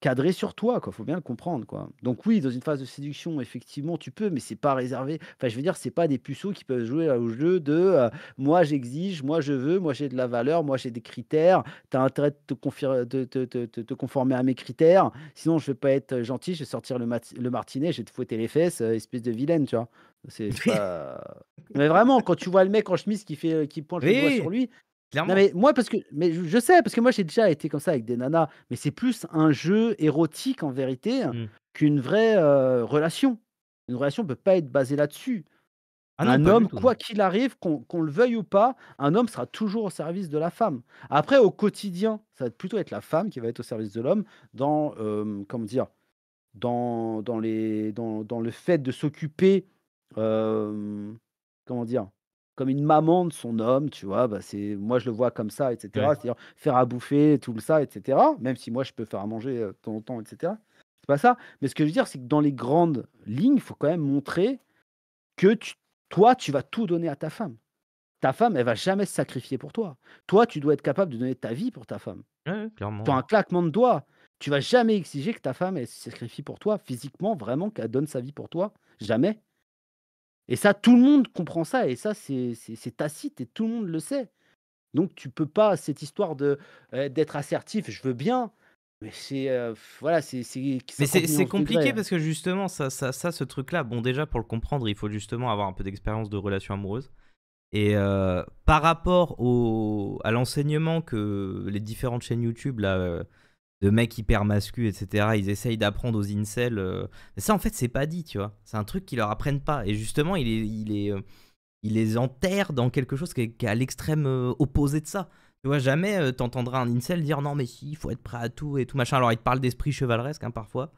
cadré sur toi, quoi. Faut bien le comprendre, quoi. Donc oui, dans une phase de séduction, effectivement, tu peux, mais c'est pas réservé. Enfin, je veux dire, c'est pas des puceaux qui peuvent jouer au jeu de euh, moi j'exige, moi je veux, moi j'ai de la valeur, moi j'ai des critères. T'as intérêt de te, de, te te conformer à mes critères. Sinon, je vais pas être gentil, je vais sortir le, le martinet, je vais te fouetter les fesses, euh, espèce de vilaine, tu vois. C'est mais vraiment, quand tu vois le mec en chemise qui fait, euh, qui pointe le doigt sur lui, non, mais moi, parce que mais je sais, parce que moi, j'ai déjà été comme ça avec des nanas, mais c'est plus un jeu érotique en vérité hein, mm. qu'une vraie euh, relation. Une relation ne peut pas être basée là-dessus. Ah un homme, quoi qu'il arrive, qu'on le veuille ou pas, un homme sera toujours au service de la femme. Après, au quotidien, ça va plutôt être la femme qui va être au service de l'homme dans, euh, comment dire, dans, dans, les, dans, le fait de s'occuper, euh, comment dire, comme une maman de son homme, tu vois. Bah c'est, moi, je le vois comme ça, etc. cest faire à bouffer, tout ça, etc. Même si moi, je peux faire à manger de temps en temps, etc. C'est pas ça. Mais ce que je veux dire, c'est que dans les grandes lignes, il faut quand même montrer que toi, tu vas tout donner à ta femme. Ta femme, elle va jamais se sacrifier pour toi. Toi, tu dois être capable de donner ta vie pour ta femme. Ouais, clairement. un claquement de doigts. Tu vas jamais exiger que ta femme elle se sacrifie pour toi physiquement, vraiment, qu'elle donne sa vie pour toi. Jamais. Et ça, tout le monde comprend ça, et ça, c'est tacite, et tout le monde le sait. Donc tu peux pas, cette histoire de eh, d'être assertif, je veux bien, mais c'est euh, voilà, c'est c'est compliqué hein. parce que justement ça ça, ça ce truc là, bon déjà pour le comprendre, il faut justement avoir un peu d'expérience de relation amoureuse, Et euh, par rapport au, à l'enseignement que les différentes chaînes YouTube là euh, de mecs hyper masculins, etc. Ils essayent d'apprendre aux incels. Euh. ça, en fait, c'est pas dit, tu vois. C'est un truc qu'ils leur apprennent pas. Et justement, il, est, il, est, euh, les enterre dans quelque chose qui est, à l'extrême euh, opposé de ça. Tu vois, jamais t'entendras un incel dire non, mais si, il faut être prêt à tout et tout machin. Alors, ils te parlent d'esprit chevaleresque, hein, parfois.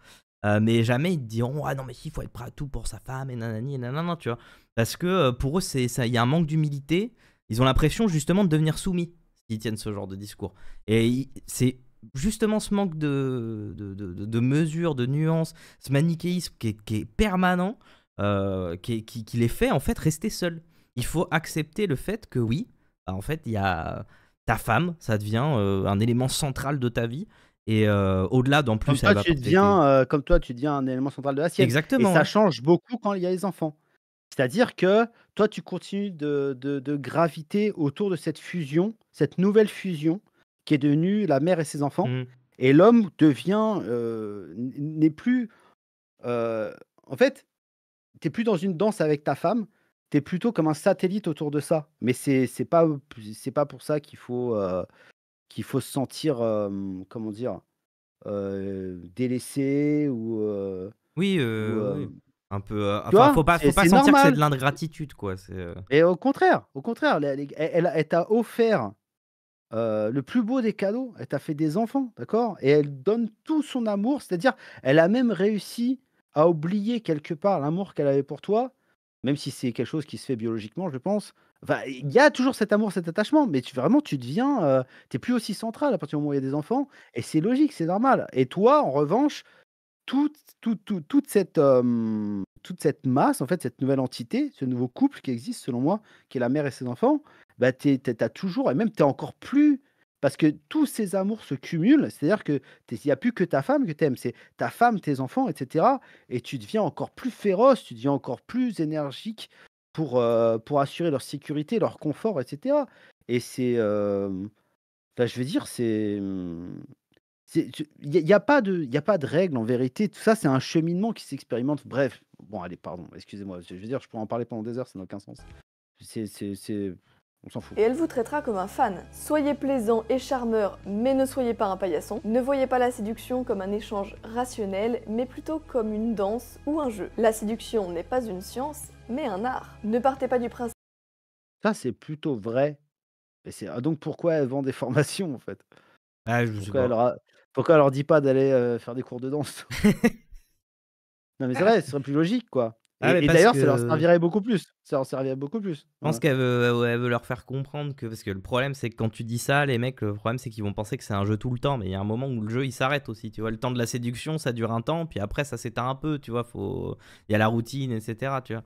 mais jamais ils te diront ah non, mais si, il faut être prêt à tout pour sa femme et nanani et nanana, tu vois. Parce que pour eux, c'est il y a un manque d'humilité. Ils ont l'impression, justement, de devenir soumis s'ils tiennent ce genre de discours. Et c'est justement ce manque de, de, de, mesures, de nuances, ce manichéisme qui est, permanent, euh, qui, les fait en fait rester seul. Il faut accepter le fait que oui, bah, en fait, il y a ta femme, ça devient euh, un élément central de ta vie. Et euh, au-delà d'en plus, tu deviens, comme toi, tu deviens un élément central de la sienne. Exactement. ça change beaucoup quand il y a les enfants. C'est-à-dire que toi, tu continues de, de, graviter autour de cette fusion, cette nouvelle fusion qui est devenue la mère et ses enfants. Mmh. Et l'homme devient. Euh, n'est plus. Euh, en fait, t'es plus dans une danse avec ta femme, t'es plutôt comme un satellite autour de ça. Mais c'est pas, c'est pas pour ça qu'il faut, euh, qu'il faut se sentir. comment dire Délaissé ou. oui, un peu. enfin, faut pas, faut pas sentir que c'est de l'ingratitude, quoi. Et au contraire, au contraire, elle, elle, elle t'a offert euh, le plus beau des cadeaux. Elle t'a fait des enfants, d'accord Et elle donne tout son amour, c'est-à-dire, elle a même réussi à oublier quelque part l'amour qu'elle avait pour toi, même si c'est quelque chose qui se fait biologiquement, je pense. il y a toujours cet amour, cet attachement, mais tu, vraiment, tu deviens, euh, tu t'es plus aussi central à partir du moment où il y a des enfants, et c'est logique, c'est normal. Et toi, en revanche, toute, cette, toute cette masse, en fait, cette nouvelle entité, ce nouveau couple qui existe, selon moi, qui est la mère et ses enfants, bah, tu as toujours, et même tu es encore plus. Parce que tous ces amours se cumulent, c'est-à-dire que il n'y a plus que ta femme que tu aimes, c'est ta femme, tes enfants, etc. Et tu deviens encore plus féroce, tu deviens encore plus énergique pour, euh, pour assurer leur sécurité, leur confort, etc. Et c'est. Euh, je veux dire, c'est. Mmh, il n'y a, y a, pas de, y a pas de règle en vérité. Tout ça, c'est un cheminement qui s'expérimente. Bref, bon, allez, pardon, excusez-moi. Je veux dire, je pourrais en parler pendant des heures, ça n'a aucun sens. C'est et elle vous traitera comme un fan. Soyez plaisant et charmeur, mais ne soyez pas un paillasson. Ne voyez pas la séduction comme un échange rationnel, mais plutôt comme une danse ou un jeu. La séduction n'est pas une science, mais un art. Ne partez pas du principe. Ça, c'est plutôt vrai. Et c'est ah, donc pourquoi elle vend des formations en fait ah, pourquoi, elle leur dit pas d'aller euh, faire des cours de danse Non mais c'est vrai, ce serait plus logique quoi et, ah d'ailleurs, ça leur servirait beaucoup plus. Ça leur servirait beaucoup plus. Je pense qu'elle veut, leur faire comprendre que. Parce que le problème, c'est que quand tu dis ça, les mecs, le problème, c'est qu'ils vont penser que c'est un jeu tout le temps. Mais il y a un moment où le jeu, il s'arrête aussi. Tu vois, le temps de la séduction, ça dure un temps. Puis après, ça s'éteint un peu. Tu vois, il y a la routine, etc. Tu vois.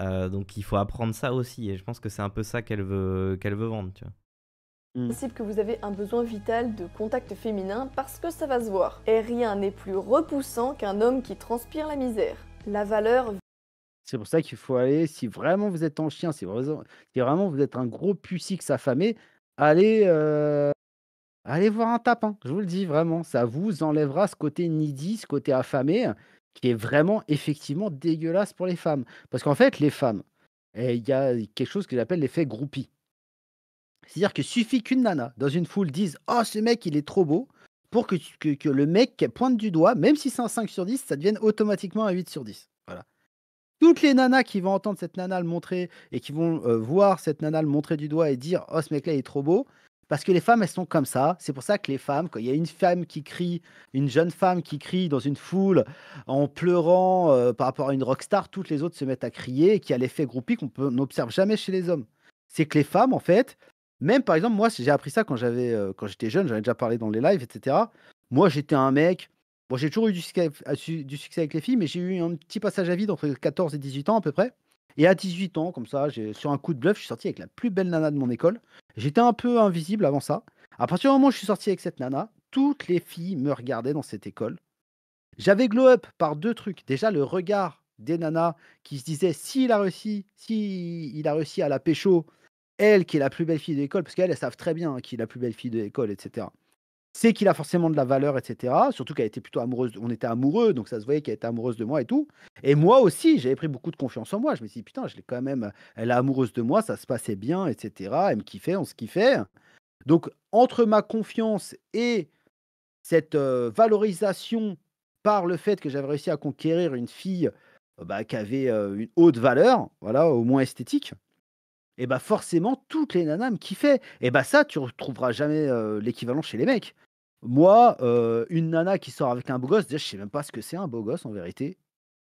Euh, donc, il faut apprendre ça aussi. Et je pense que c'est un peu ça qu'elle veut, qu'elle veut vendre. Tu vois. Mmh. que vous avez un besoin vital de contact féminin parce que ça va se voir. Et rien n'est plus repoussant qu'un homme qui transpire la misère. La valeur c'est pour ça qu'il faut aller, si vraiment vous êtes en chien, si vraiment, vous êtes un gros pucix affamé, allez, euh, allez voir un tapin. Je vous le dis vraiment, ça vous enlèvera ce côté nidi, ce côté affamé, qui est vraiment effectivement dégueulasse pour les femmes. Parce qu'en fait, les femmes, eh, il y a quelque chose que j'appelle l'effet groupie. C'est-à-dire que suffit qu'une nana dans une foule dise Oh, ce mec, il est trop beau, pour que, que le mec pointe du doigt, même si c'est un 5 sur 10, ça devienne automatiquement un 8 sur 10 toutes les nanas qui vont entendre cette nana le montrer et qui vont euh, voir cette nana le montrer du doigt et dire Oh, ce mec-là, il est trop beau. Parce que les femmes, elles sont comme ça. C'est pour ça que les femmes, quand il y a une femme qui crie, une jeune femme qui crie dans une foule en pleurant euh, par rapport à une rockstar, toutes les autres se mettent à crier et qui a l'effet groupie qu'on n'observe jamais chez les hommes. C'est que les femmes, en fait, même par exemple, moi, j'ai appris ça quand j'avais, euh, quand j'étais jeune, j'en ai déjà parlé dans les lives, etc. Moi, j'étais un mec, Bon, j'ai toujours eu euh, du succès, avec les filles, mais j'ai eu un petit passage à vide entre 14 et 18 ans à peu près. Et à 18 ans, comme ça, sur un coup de bluff, je suis sorti avec la plus belle nana de mon école. J'étais un peu invisible avant ça. À partir du moment où je suis sorti avec cette nana, toutes les filles me regardaient dans cette école. J'avais glow up par deux trucs. Déjà, le regard des nanas qui se disaient s'il a réussi, s'il il a réussi à la pécho, elle qui est la plus belle fille de l'école, parce qu'elles, savent très bien qui est la plus belle fille de l'école, etc. C'est qu'il a forcément de la valeur, etc. Surtout qu'elle était plutôt amoureuse, on était amoureux, donc ça se voyait qu'elle était amoureuse de moi et tout. Et moi aussi, j'avais pris beaucoup de confiance en moi. Je me suis dit, putain, je l'ai quand même, elle est amoureuse de moi, ça se passait bien, etc. Elle me kiffait, on se kiffait. Donc, entre ma confiance et cette euh, valorisation par le fait que j'avais réussi à conquérir une fille euh, bah, qui avait euh, une haute valeur, voilà, au moins esthétique, et bah forcément toutes les nanas me kiffaient. Et bah ça, tu retrouveras jamais l'équivalent chez les mecs. Moi, euh, une nana qui sort avec un beau gosse, déjà, je sais même pas ce que c'est un beau gosse en vérité.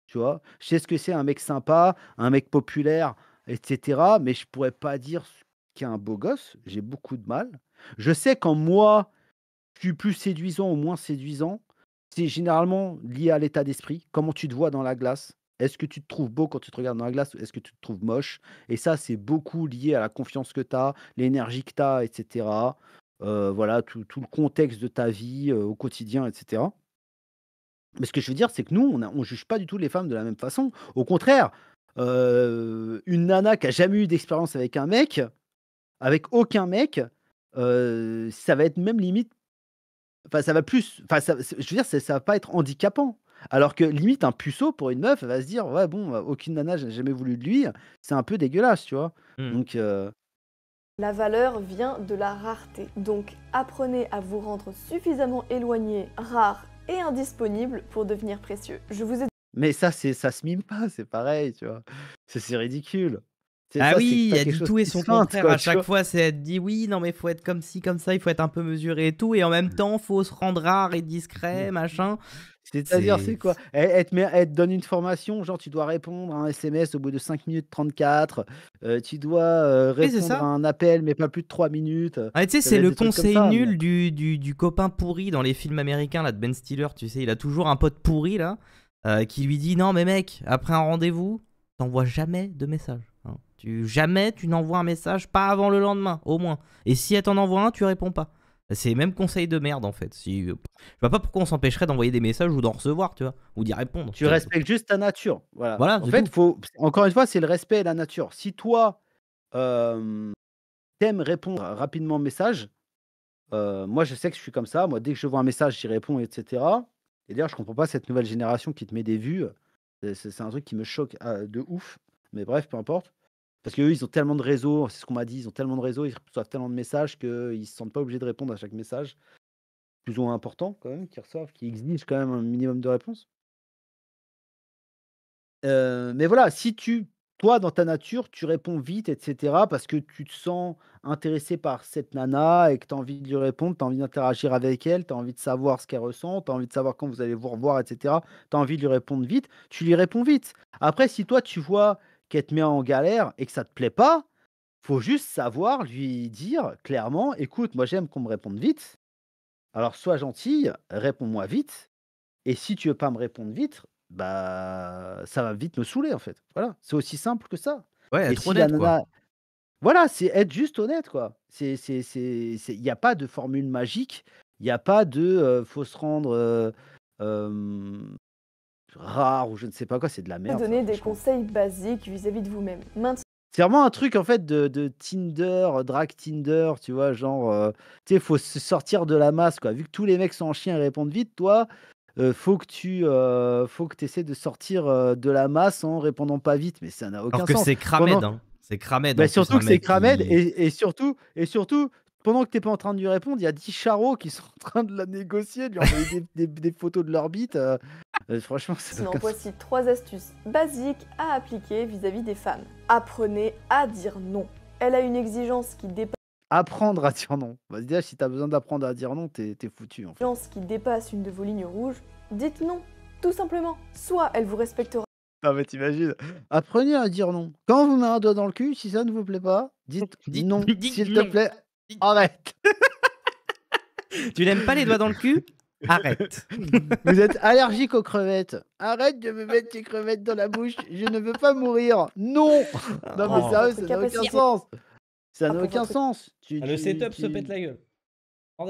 Tu vois, je sais ce que c'est un mec sympa, un mec populaire, etc. Mais je pourrais pas dire ce a un beau gosse. J'ai beaucoup de mal. Je sais qu'en moi, je suis plus séduisant ou moins séduisant. C'est généralement lié à l'état d'esprit. Comment tu te vois dans la glace Est-ce que tu te trouves beau quand tu te regardes dans la glace ou Est-ce que tu te trouves moche Et ça, c'est beaucoup lié à la confiance que tu as, l'énergie que tu as, etc. Euh, voilà, tout, le contexte de ta vie euh, au quotidien, etc. Mais ce que je veux dire, c'est que nous, on ne juge pas du tout les femmes de la même façon. Au contraire, euh, une nana qui a jamais eu d'expérience avec un mec, avec aucun mec, ça va être même limite. Enfin, ça va plus. Enfin, je veux dire, ça, ça va pas être handicapant. Alors que limite, un puceau pour une meuf, elle va se dire Ouais, bon, aucune nana, n'a jamais voulu de lui. C'est un peu dégueulasse, tu vois. Mmh. Donc, la valeur vient de la rareté. Donc apprenez à vous rendre suffisamment éloigné, rare et indisponible pour devenir précieux. Je vous ai mais ça, c'est ça se mime pas, c'est pareil, tu vois. C'est ridicule. Ah oui, il y a du tout et son contraire. à chaque fois, c'est être dit oui, non mais faut être comme ci, comme ça, il faut être un peu mesuré et tout, et en même temps, faut se rendre rare et discret, mm. machin. C'est-à-dire, c'est quoi eh, elle, te donne une formation, genre tu dois répondre à un SMS au bout de 5 minutes 34, euh, tu dois euh, répondre à un appel, mais pas plus de 3 minutes. Euh, ah, tu sais, c'est le conseil nul du, du, copain pourri dans les films américains là, de Ben Stiller, tu sais, il a toujours un pote pourri là, qui lui dit Non, mais mec, après un rendez-vous, t'envoies jamais de message. Hein. Tu, jamais tu n'envoies un message, pas avant le lendemain, au moins. Et si elle t'en envoie un, tu réponds pas. C'est même conseil de merde en fait. Si... Euh, je vois pas pourquoi on s'empêcherait d'envoyer des messages ou d'en recevoir, tu vois, ou d'y répondre. Tu respectes juste ta nature. Voilà. en fait, encore une fois, c'est le respect et la nature. Si toi, euh, t'aimes répondre rapidement aux messages, euh, moi je sais que je suis comme ça. Moi, dès que je vois un message, j'y réponds, etc. Et d'ailleurs, je comprends pas cette nouvelle génération qui te met des vues. C'est un truc qui me choque ah, de ouf. Mais bref, peu importe. Parce qu'eux, ils ont tellement de réseaux, c'est ce qu'on m'a dit, ils ont tellement de réseaux, ils reçoivent tellement de messages qu'ils ne se sentent pas obligés de répondre à chaque message, plus ou moins important quand même, qu'ils reçoivent, qui exigent quand même un minimum de réponses. Euh, mais voilà, si tu, toi, dans ta nature, tu réponds vite, etc., parce que tu te sens intéressé par cette nana et que tu as envie de lui répondre, tu as envie d'interagir avec elle, tu as envie de savoir ce qu'elle ressent, tu as envie de savoir quand vous allez vous revoir, etc., tu as envie de lui répondre vite, tu lui réponds vite. Après, si toi, tu vois qu'elle te met en galère et que ça te plaît pas, faut juste savoir lui dire clairement écoute, moi j'aime qu'on me réponde vite. Alors sois gentille, réponds-moi vite. Et si tu veux pas me répondre vite, bah ça va vite me saouler en fait. Voilà, c'est aussi simple que ça. quoi. Voilà, c'est être juste honnête quoi. C'est c'est il n'y a pas de formule magique, il n'y a pas de faut se rendre rare ou je ne sais pas quoi, c'est de la merde. Donner des conseils basiques vis-à-vis de vous-même. Maintenant... C'est vraiment un truc en fait de, Tinder, euh, drag Tinder, tu vois, genre, euh, tu sais, faut se sortir de la masse, quoi. Vu que tous les mecs sont en chien et répondent vite, toi, euh, faut que tu faut que essaies de sortir de la masse en répondant pas vite, mais ça n'a aucun Alors hein. bah, que C'est cramed, hein. c'est cramed. surtout que c'est cramed et, surtout et surtout. Pendant que t'es pas en train de lui répondre, il y a 10 charros qui sont en train de la négocier, de lui envoyer des, des, photos de leur bite. Euh, franchement, c'est. Sinon, voici trois astuces basiques à appliquer vis-à-vis des femmes. Apprenez à dire non. Elle a une exigence qui dépasse. Apprendre à dire non. Bah, y si t'as besoin d'apprendre à dire non, t'es foutu. En Exigence qui dépasse une de vos lignes rouges, dites non, tout simplement. Soit elle vous respectera. Non mais t'imagines. Apprenez à dire non. Quand vous met un doigt dans le cul, si ça ne vous plaît pas, dites, dites non. S'il te plaît, arrête. tu n'aimes pas les doigts dans le cul Arrête. Vous êtes allergique aux crevettes. Arrête de me mettre des crevettes dans la bouche. Je ne veux pas mourir. Non. Ah. Non, mais sérieux, ça oh. n'a aucun sens. Ça ah, n'a aucun sens. Ah, le setup se pète la gueule.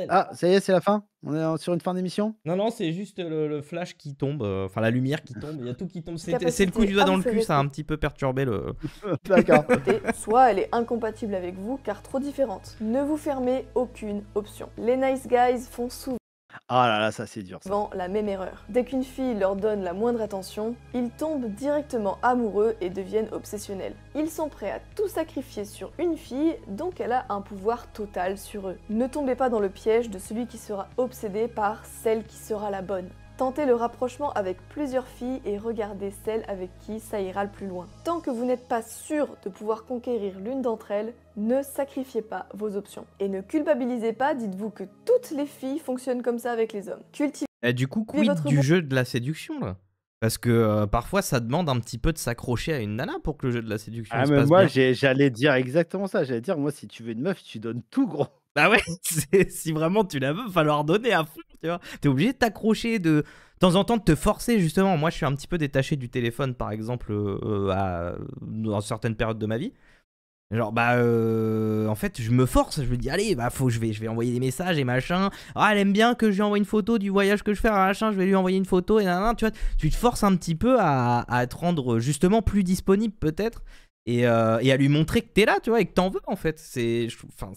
Ah, ça y est, c'est la fin On est sur une fin d'émission Non, non, c'est juste le, flash qui tombe, euh, enfin la lumière qui tombe, il y a tout qui tombe. C'est le coup du doigt dans le cul, ça a un petit peu perturbé le. D'accord. soit elle est incompatible avec vous car trop différente. Ne vous fermez aucune option. Les nice guys font souvent. Ah là là, ça c'est dur. la même erreur. Dès qu'une fille leur donne la moindre attention, ils tombent directement amoureux et deviennent obsessionnels. Ils sont prêts à tout sacrifier sur une fille, donc elle a un pouvoir total sur eux. Ne tombez pas dans le piège de celui qui sera obsédé par celle qui sera la bonne. Tentez le rapprochement avec plusieurs filles et regardez celle avec qui ça ira le plus loin. Tant que vous n'êtes pas sûr de pouvoir conquérir l'une d'entre elles, ne sacrifiez pas vos options. Et ne culpabilisez pas, dites-vous que toutes les filles fonctionnent comme ça avec les hommes. Cultivez eh, du coup, quid du jeu de la séduction là parce que euh, parfois, ça demande un petit peu de s'accrocher à une nana pour que le jeu de la séduction ah, se mais moi, j'allais dire exactement ça. J'allais dire, moi, si tu veux une meuf, tu donnes tout, gros. Bah ouais, si vraiment tu la veux, falloir donner à fond tu vois. T'es obligé de t'accrocher, de... de temps en temps de te forcer, justement. Moi, je suis un petit peu détaché du téléphone, par exemple, euh, à... dans certaines périodes de ma vie. Genre bah euh, en fait je me force, je me dis allez bah faut je vais je vais envoyer des messages et machin. Ah elle aime bien que je lui envoie une photo du voyage que je fais à ah, machin, je vais lui envoyer une photo et nan, tu vois tu te forces un petit peu à, à te rendre justement plus disponible peut-être et, euh, et, à lui montrer que t'es là tu vois et que t'en veux en fait. C'est enfin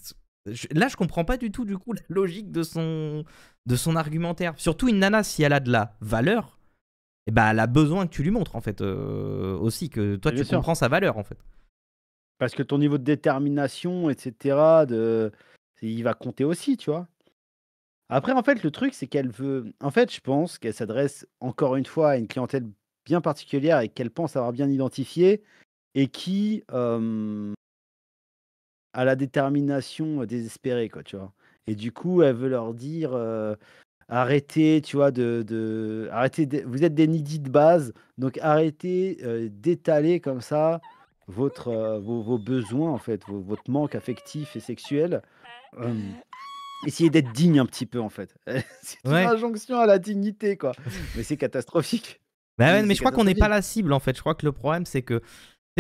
là, je comprends pas du tout, du coup, la logique de son, de son argumentaire. Surtout une nana, si elle a de la valeur, eh ben, elle a besoin que tu lui montres, en fait, euh, aussi, que toi, tu comprends sa valeur, en fait. Parce que ton niveau de détermination, etc., de... il va compter aussi, tu vois. Après, en fait, le truc, c'est qu'elle veut. En fait, je pense qu'elle s'adresse encore une fois à une clientèle bien particulière et qu'elle pense avoir bien identifié et qui, euh, à la détermination désespérée, quoi, tu vois. Et du coup, elle veut leur dire arrêtez, tu vois, de, de arrêtez, vous êtes des nidis de base, donc arrêtez d'étaler comme ça votre vos, vos, besoins en fait, votre manque affectif et sexuel. essayez d'être digne un petit peu en fait. c'est une injonction à la dignité quoi. mais c'est catastrophique. Bah mais, mais je crois qu'on n'est pas la cible en fait. Je crois que le problème c'est que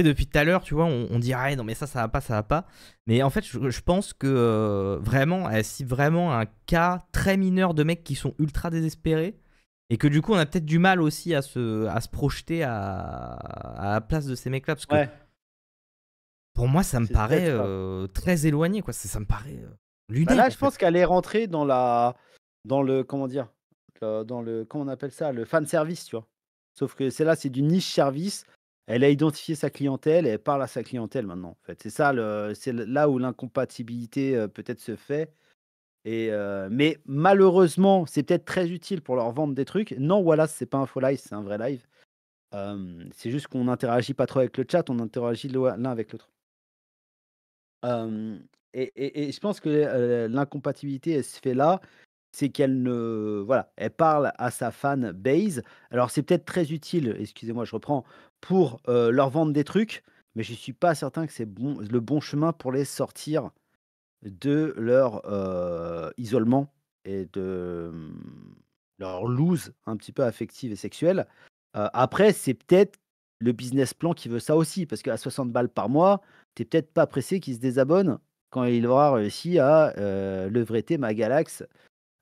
depuis tout à l'heure, tu vois, on, dirait non, mais ça, ça va pas, ça va pas. Mais en fait, je, pense que euh, vraiment, eh, si vraiment un cas très mineur de mecs qui sont ultra désespérés, et que du coup, on a peut-être du mal aussi à se, à se projeter à, la place de ces mecs-là. Parce que pour moi, ça me paraît euh, très éloigné, quoi. Ça, me paraît euh, bah là, je pense qu'elle est rentrée dans la. Dans le. Comment dire Dans le. Comment on appelle ça Le fan service, tu vois. Sauf que c'est là, c'est du niche service elle a identifié sa clientèle et elle parle à sa clientèle maintenant. En fait. C'est ça, c'est là où l'incompatibilité peut-être se fait. Et, mais malheureusement, c'est peut-être très utile pour leur vendre des trucs. Non, voilà, c'est pas un faux live, c'est un vrai live. c'est juste qu'on n'interagit pas trop avec le chat, on interagit l'un avec l'autre. Et, je pense que l'incompatibilité, elle se fait là c'est qu'elle ne voilà, elle parle à sa fan base. Alors c'est peut-être très utile, excusez-moi, je reprends, pour euh, leur vendre des trucs, mais je ne suis pas certain que c'est le bon chemin pour les sortir de leur euh, isolement et de mm, leur loose un petit peu affective et sexuelle. Euh, après, c'est peut-être le business plan qui veut ça aussi, parce qu'à 60 balles par mois, tu n'es peut-être pas pressé qu'ils se désabonnent quand il aura réussi à levretter ma Galax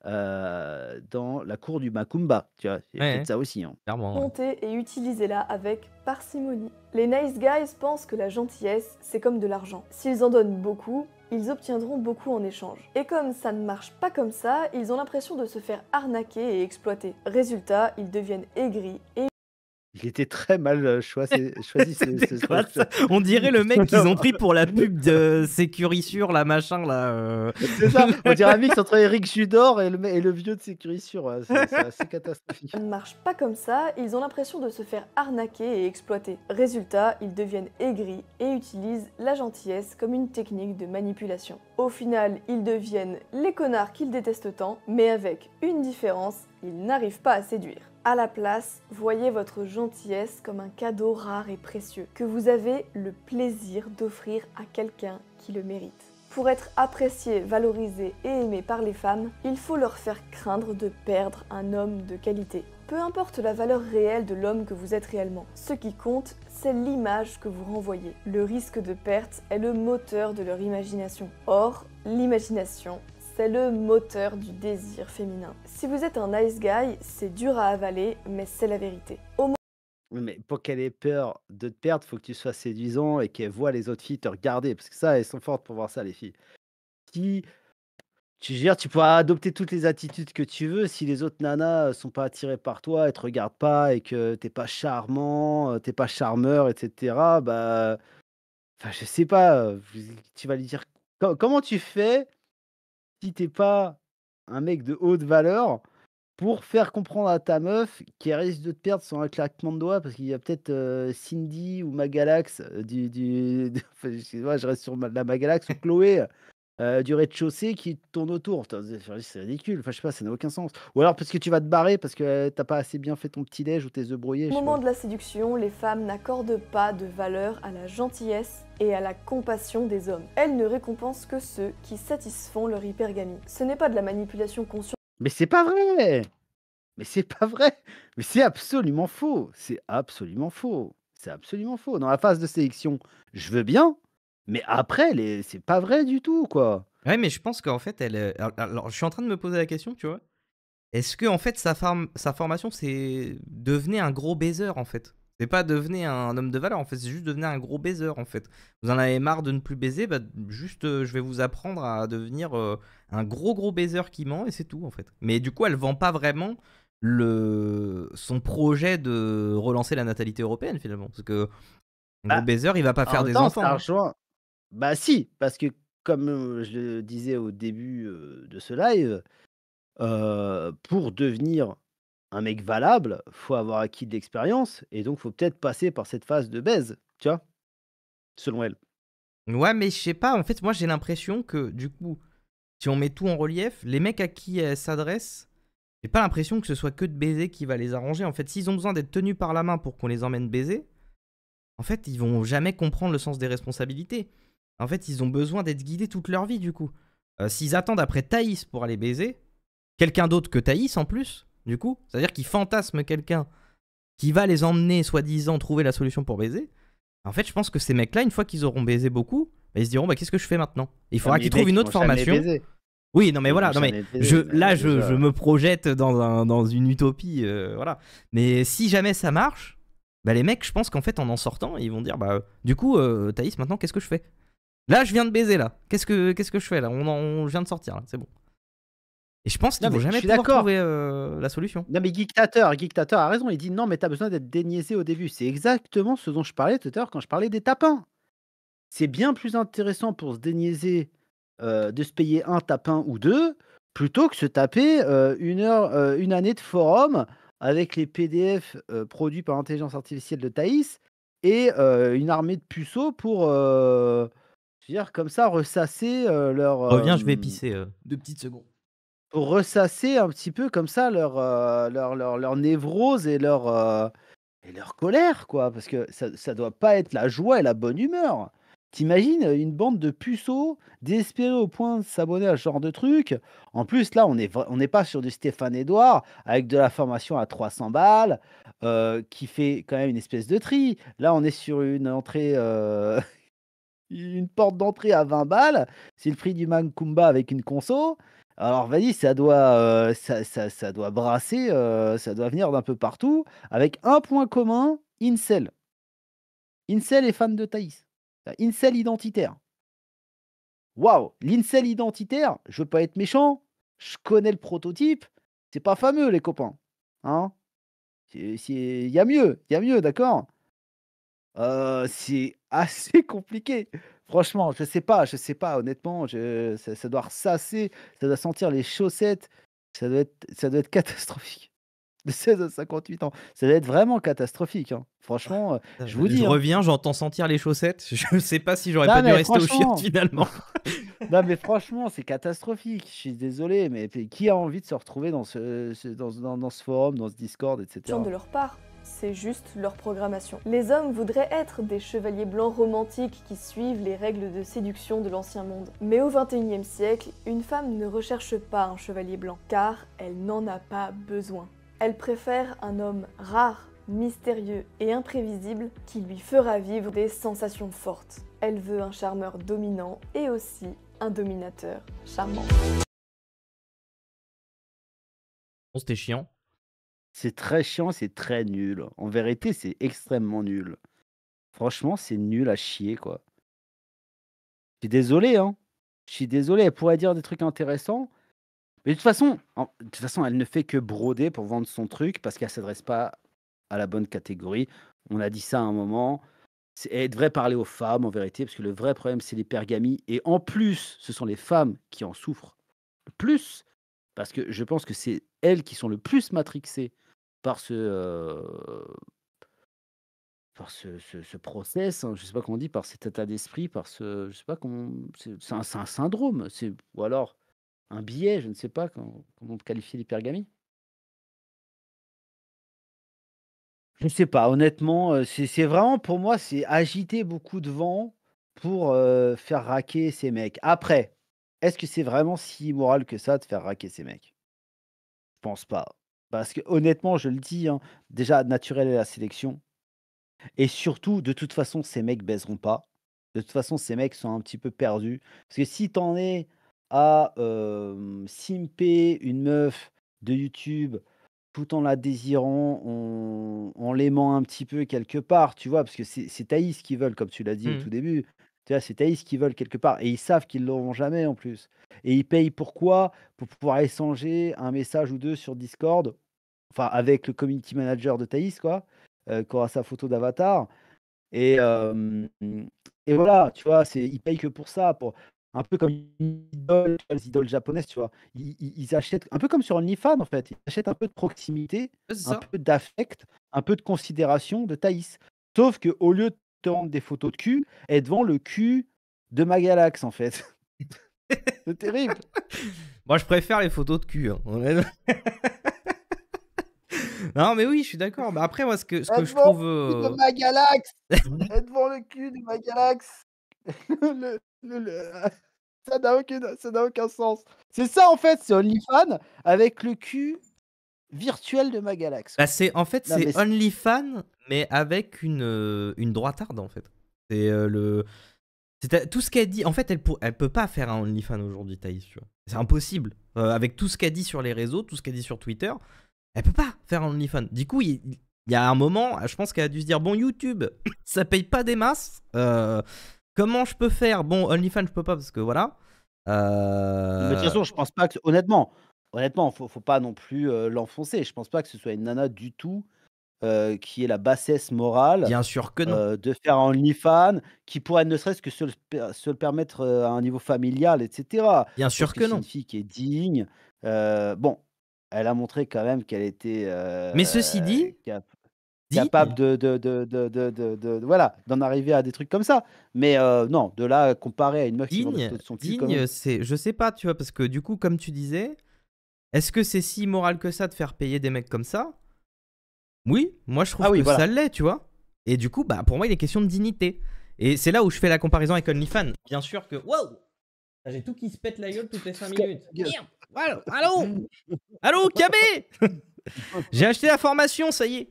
euh, dans la cour du Makumba. Tu vois, c'est peut ça aussi. Hein. Comptez et utilisez-la avec parcimonie. Les nice guys pensent que la gentillesse, c'est comme de l'argent. S'ils en donnent beaucoup, ils obtiendront beaucoup en échange. Et comme ça ne marche pas comme ça, ils ont l'impression de se faire arnaquer et exploiter. Résultat, ils deviennent aigris et il était très mal euh, choisi. choisi On dirait le mec qu'ils ont pris pour la pub de Sécurisure, la machin, là. Euh. ça, on dirait un mix entre Eric Judor et le, vieux de Sécurisure. C'est catastrophique. Ça ne marche pas comme ça, ils ont l'impression de se faire arnaquer et exploiter. Résultat, ils deviennent aigris et utilisent la gentillesse comme une technique de manipulation. Au final, ils deviennent les connards qu'ils détestent tant, mais avec une différence, ils n'arrivent pas à séduire. À la place, voyez votre gentillesse comme un cadeau rare et précieux que vous avez le plaisir d'offrir à quelqu'un qui le mérite. Pour être apprécié, valorisé et aimé par les femmes, il faut leur faire craindre de perdre un homme de qualité. Peu importe la valeur réelle de l'homme que vous êtes réellement, ce qui compte, c'est l'image que vous renvoyez. Le risque de perte est le moteur de leur imagination. Or, l'imagination c'est le moteur du désir féminin. Si vous êtes un nice guy, c'est dur à avaler, mais c'est la vérité. Au mais pour qu'elle ait peur de te perdre, faut que tu sois séduisant et qu'elle voit les autres filles te regarder. Parce que ça, elles sont fortes pour voir ça, les filles. Si tu gères, tu pourras adopter toutes les attitudes que tu veux. Si les autres nanas sont pas attirées par toi, elles te regardent pas et que t'es pas charmant, euh, t'es pas charmeur, etc. Bah, enfin, je sais pas. Euh, tu vas lui dire comment tu fais si t'es pas un mec de haute valeur, pour faire comprendre à ta meuf qu'elle risque de te perdre sans un claquement de doigts, parce qu'il y a peut-être euh, Cindy ou Magalax, euh, du, du, je, je reste sur la Magalax ou Chloé, euh, du rez-de-chaussée qui tourne autour. C'est ridicule, enfin, je sais pas, ça n'a aucun sens. Ou alors parce que tu vas te barrer parce que euh, t'as pas assez bien fait ton petit déj ou tes œufs brouillés. Au moment de la séduction, les femmes n'accordent pas de valeur à la gentillesse et à la compassion des hommes. Elles ne récompensent que ceux qui satisfont leur hypergamie. Ce n'est pas de la manipulation consciente. Mais c'est pas vrai Mais c'est pas vrai Mais c'est absolument faux C'est absolument faux C'est absolument faux. Dans la phase de sélection, je veux bien, mais après, les... c'est pas vrai du tout, quoi. Ouais, mais je pense qu'en fait, elle. Euh, alors, je suis en train de me poser la question, tu vois. Est-ce que en fait sa, sa formation c'est devenez un gros baiser en fait. C'est pas devenez un homme de valeur en fait, c'est juste devenez un gros baiser en fait. Vous en avez marre de ne plus baiser, bah juste euh, je vais vous apprendre à devenir euh, un gros gros baiser qui ment et c'est tout en fait. Mais du coup elle vend pas vraiment le son projet de relancer la natalité européenne finalement parce que un gros bah, baiser il va pas faire des enfants. Hein. Bah si, parce que comme je le disais au début de ce live, pour devenir un mec valable, faut avoir acquis de l'expérience et donc faut peut-être passer par cette phase de baise, tu vois, selon elle. Ouais, mais je sais pas, en fait, moi j'ai l'impression que du coup, si on met tout en relief, les mecs à qui elle s'adresse, j'ai pas l'impression que ce soit que de baiser qui va les arranger. En fait, s'ils ont besoin d'être tenus par la main pour qu'on les emmène baiser, en fait, ils vont jamais comprendre le sens des responsabilités. En fait, ils ont besoin d'être guidés toute leur vie, du coup. Euh, s'ils attendent après Thaïs pour aller baiser, quelqu'un d'autre que Thaïs en plus, du coup, c'est-à-dire qu'ils fantasment quelqu'un qui va les emmener, soi-disant, trouver la solution pour baiser. En fait, je pense que ces mecs-là, une fois qu'ils auront baisé beaucoup, bah, ils se diront bah, qu'est-ce que je fais maintenant Il faudra ah, qu'ils trouvent une autre formation. Oui, non mais voilà, non, mais je, là je, me projette dans, dans une utopie, euh, voilà. Mais si jamais ça marche, bah les mecs, je pense qu'en fait en en sortant, ils vont dire bah du coup euh, Thaïs, maintenant qu'est-ce que je fais Là, je viens de baiser là. Qu'est-ce que, quest que je fais là on, vient de sortir là, c'est bon. Et je pense qu'ils vont jamais pouvoir trouver euh, la solution. Non mais Geektator, a raison, il dit non mais t'as besoin d'être déniaisé au début. C'est exactement ce dont je parlais tout à l'heure quand je parlais des tapins. C'est bien plus intéressant pour se déniaiser euh, de se payer un tapin ou deux plutôt que se taper euh, une, heure, une année de forum avec les PDF produits par l'intelligence artificielle de Thaïs et une armée de puceaux pour... Je dire, comme ça, ressasser euh, leur. Reviens, je vais euh, pisser. Euh. Deux petites secondes. ressasser un petit peu comme ça leur, leur, leur, névrose et leur, et leur colère, quoi. Parce que ça, ça doit pas être la joie et la bonne humeur. T'imagines une bande de puceaux désespérés au point de s'abonner à ce genre de truc. En plus, là, on n'est on est pas sur du Stéphane Edouard avec de la formation à 300 balles qui fait quand même une espèce de tri. Là, on est sur une entrée, une porte d'entrée à 20 balles, c'est le prix du Mancumba avec une conso. Alors vas-y, ça doit, euh, ça, ça, doit brasser, euh, ça doit venir d'un peu partout, avec un point commun, Incel. Incel est fan de Thaïs. Incel identitaire. Waouh, l'incel identitaire, je veux pas être méchant, je connais le prototype, c'est pas fameux les copains. Hein il y a mieux, il y a mieux, d'accord c'est assez compliqué. Franchement, je sais pas, je sais pas, honnêtement, ça, doit ressasser ça doit sentir les chaussettes, ça doit être, ça doit être catastrophique. De 16 à 58 ans, ça doit être vraiment catastrophique. Hein. Franchement, je vous dis. Hein. reviens, j'entends sentir les chaussettes. Je ne sais pas si j'aurais pas dû rester au chien finalement. non, mais franchement, c'est catastrophique. Je suis désolé, mais qui a envie de se retrouver dans ce, dans, forum, dans ce Discord, etc. de leur part c'est juste leur programmation. Les hommes voudraient être des chevaliers blancs romantiques qui suivent les règles de séduction de l'ancien monde. Mais au XXIe siècle, une femme ne recherche pas un chevalier blanc, car elle n'en a pas besoin. Elle préfère un homme rare, mystérieux et imprévisible qui lui fera vivre des sensations fortes. Elle veut un charmeur dominant et aussi un dominateur charmant. C'était chiant. C'est très chiant, c'est très nul. En vérité, c'est extrêmement nul. Franchement, c'est nul à chier, quoi. Je suis désolé, hein. Je suis désolé, elle pourrait dire des trucs intéressants. Mais de toute façon, en, de toute façon elle ne fait que broder pour vendre son truc parce qu'elle ne s'adresse pas à la bonne catégorie. On a dit ça à un moment. Elle devrait parler aux femmes, en vérité, parce que le vrai problème, c'est l'hypergamie. Et en plus, ce sont les femmes qui en souffrent le plus. Parce que je pense que c'est elles qui sont le plus matrixées par ce, euh, par ce, process, je hein, je sais pas comment on dit, par cet état d'esprit, par ce, je sais pas comment, c'est un, syndrome, c'est ou alors un biais, je ne sais pas comment, qualifier l'hypergamie. Je ne sais pas, honnêtement, euh, c'est vraiment pour moi, c'est agiter beaucoup de vent pour euh, faire raquer ces mecs. Après, est-ce que c'est vraiment si immoral que ça de faire raquer ces mecs pense pas. Parce que honnêtement, je le dis, hein, déjà, naturel est la sélection. Et surtout, de toute façon, ces mecs baiseront pas. De toute façon, ces mecs sont un petit peu perdus. Parce que si t'en es à simper une meuf de YouTube tout en la désirant, en, l'aimant un petit peu quelque part, tu vois, parce que c'est taïs qui veulent, comme tu l'as dit au mmh. tout début. Tu vois, c'est Thaïs qui veulent quelque part. Et ils savent qu'ils ne l'auront jamais en plus. Et ils payent pourquoi Pour pouvoir échanger un message ou deux sur Discord, enfin avec le community manager de Thaïs, quoi, euh, qui aura sa photo d'avatar. Et, euh, et voilà, tu vois, ils payent que pour ça. Pour, un peu comme les idoles japonaises, tu vois. Ils, achètent, un peu comme sur OnlyFans en fait, ils achètent un peu de proximité, un peu d'affect, un peu de considération de Thaïs. Sauf que au lieu de des photos de cul et devant le cul de Magalax, en fait. c'est terrible. Moi, je préfère les photos de cul. Hein, non, mais oui, je suis d'accord. Mais bah, après, moi, ce que, ce que je trouve. Le de euh, Magalax devant le cul de Magalax le, Ça n'a aucun, aucun sens. C'est ça, en fait, c'est OnlyFans avec le cul virtuelle de ma galaxie. Bah, c'est, en fait, c'est OnlyFans, mais avec une, euh, une droitarde, en fait. C'est euh, le. tout ce qu'elle dit. En fait, elle, pour, elle peut pas faire un OnlyFans aujourd'hui, Thaïs. C'est impossible. Euh, avec tout ce qu'elle dit sur les réseaux, tout ce qu'elle dit sur Twitter, elle peut pas faire un OnlyFans. Du coup, il, y a un moment, je pense qu'elle a dû se dire bon, YouTube, ça paye pas des masses. comment je peux faire Bon, OnlyFans, je peux pas parce que voilà. de toute façon, je pense pas que, honnêtement, honnêtement, faut, faut pas non plus euh, l'enfoncer. Je pense pas que ce soit une nana du tout euh, qui ait la bassesse morale. Bien sûr que non. Euh, de faire un OnlyFans, qui pourrait ne serait-ce que se le, permettre à un niveau familial, etc. Bien sûr que, non. une fille qui est digne. bon, elle a montré quand même qu'elle était. Mais ceci dit. capable de, de, de, de voilà d'en arriver à des trucs comme ça mais non de la comparer à une meuf digne, de digne c'est je sais pas tu vois parce que du coup comme tu disais est-ce que c'est si immoral que ça de faire payer des mecs comme ça Oui, moi je trouve ah que ça l'est, tu vois. Et du coup, bah, pour moi, il est question de dignité. Et c'est là où je fais la comparaison avec OnlyFans. Bien sûr que. Wow ah, J'ai tout qui se pète la gueule toutes les 5 minutes. Allô Allô, Allô J'ai acheté la formation, ça y est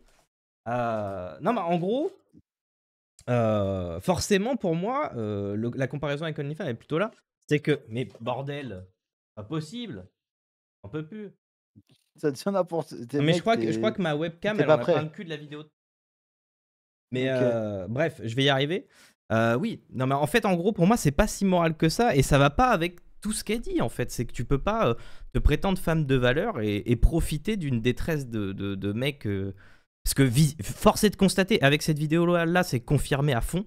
euh, Non, mais en gros, euh, forcément, pour moi, euh, la comparaison avec OnlyFans est plutôt là. C'est que, mais bordel, pas possible on peut plus. Ça Mais je crois, que, je crois que ma webcam, elle cul de la vidéo. Mais euh, bref, je vais y arriver. Euh, oui, non, mais en fait, en gros, pour moi, c'est pas si moral que ça et ça va pas avec tout ce qu'elle dit en fait. C'est que tu peux pas euh, te prétendre femme de valeur et, profiter d'une détresse de, de, mecs. parce que force est de constater, avec cette vidéo -là, c'est confirmé à fond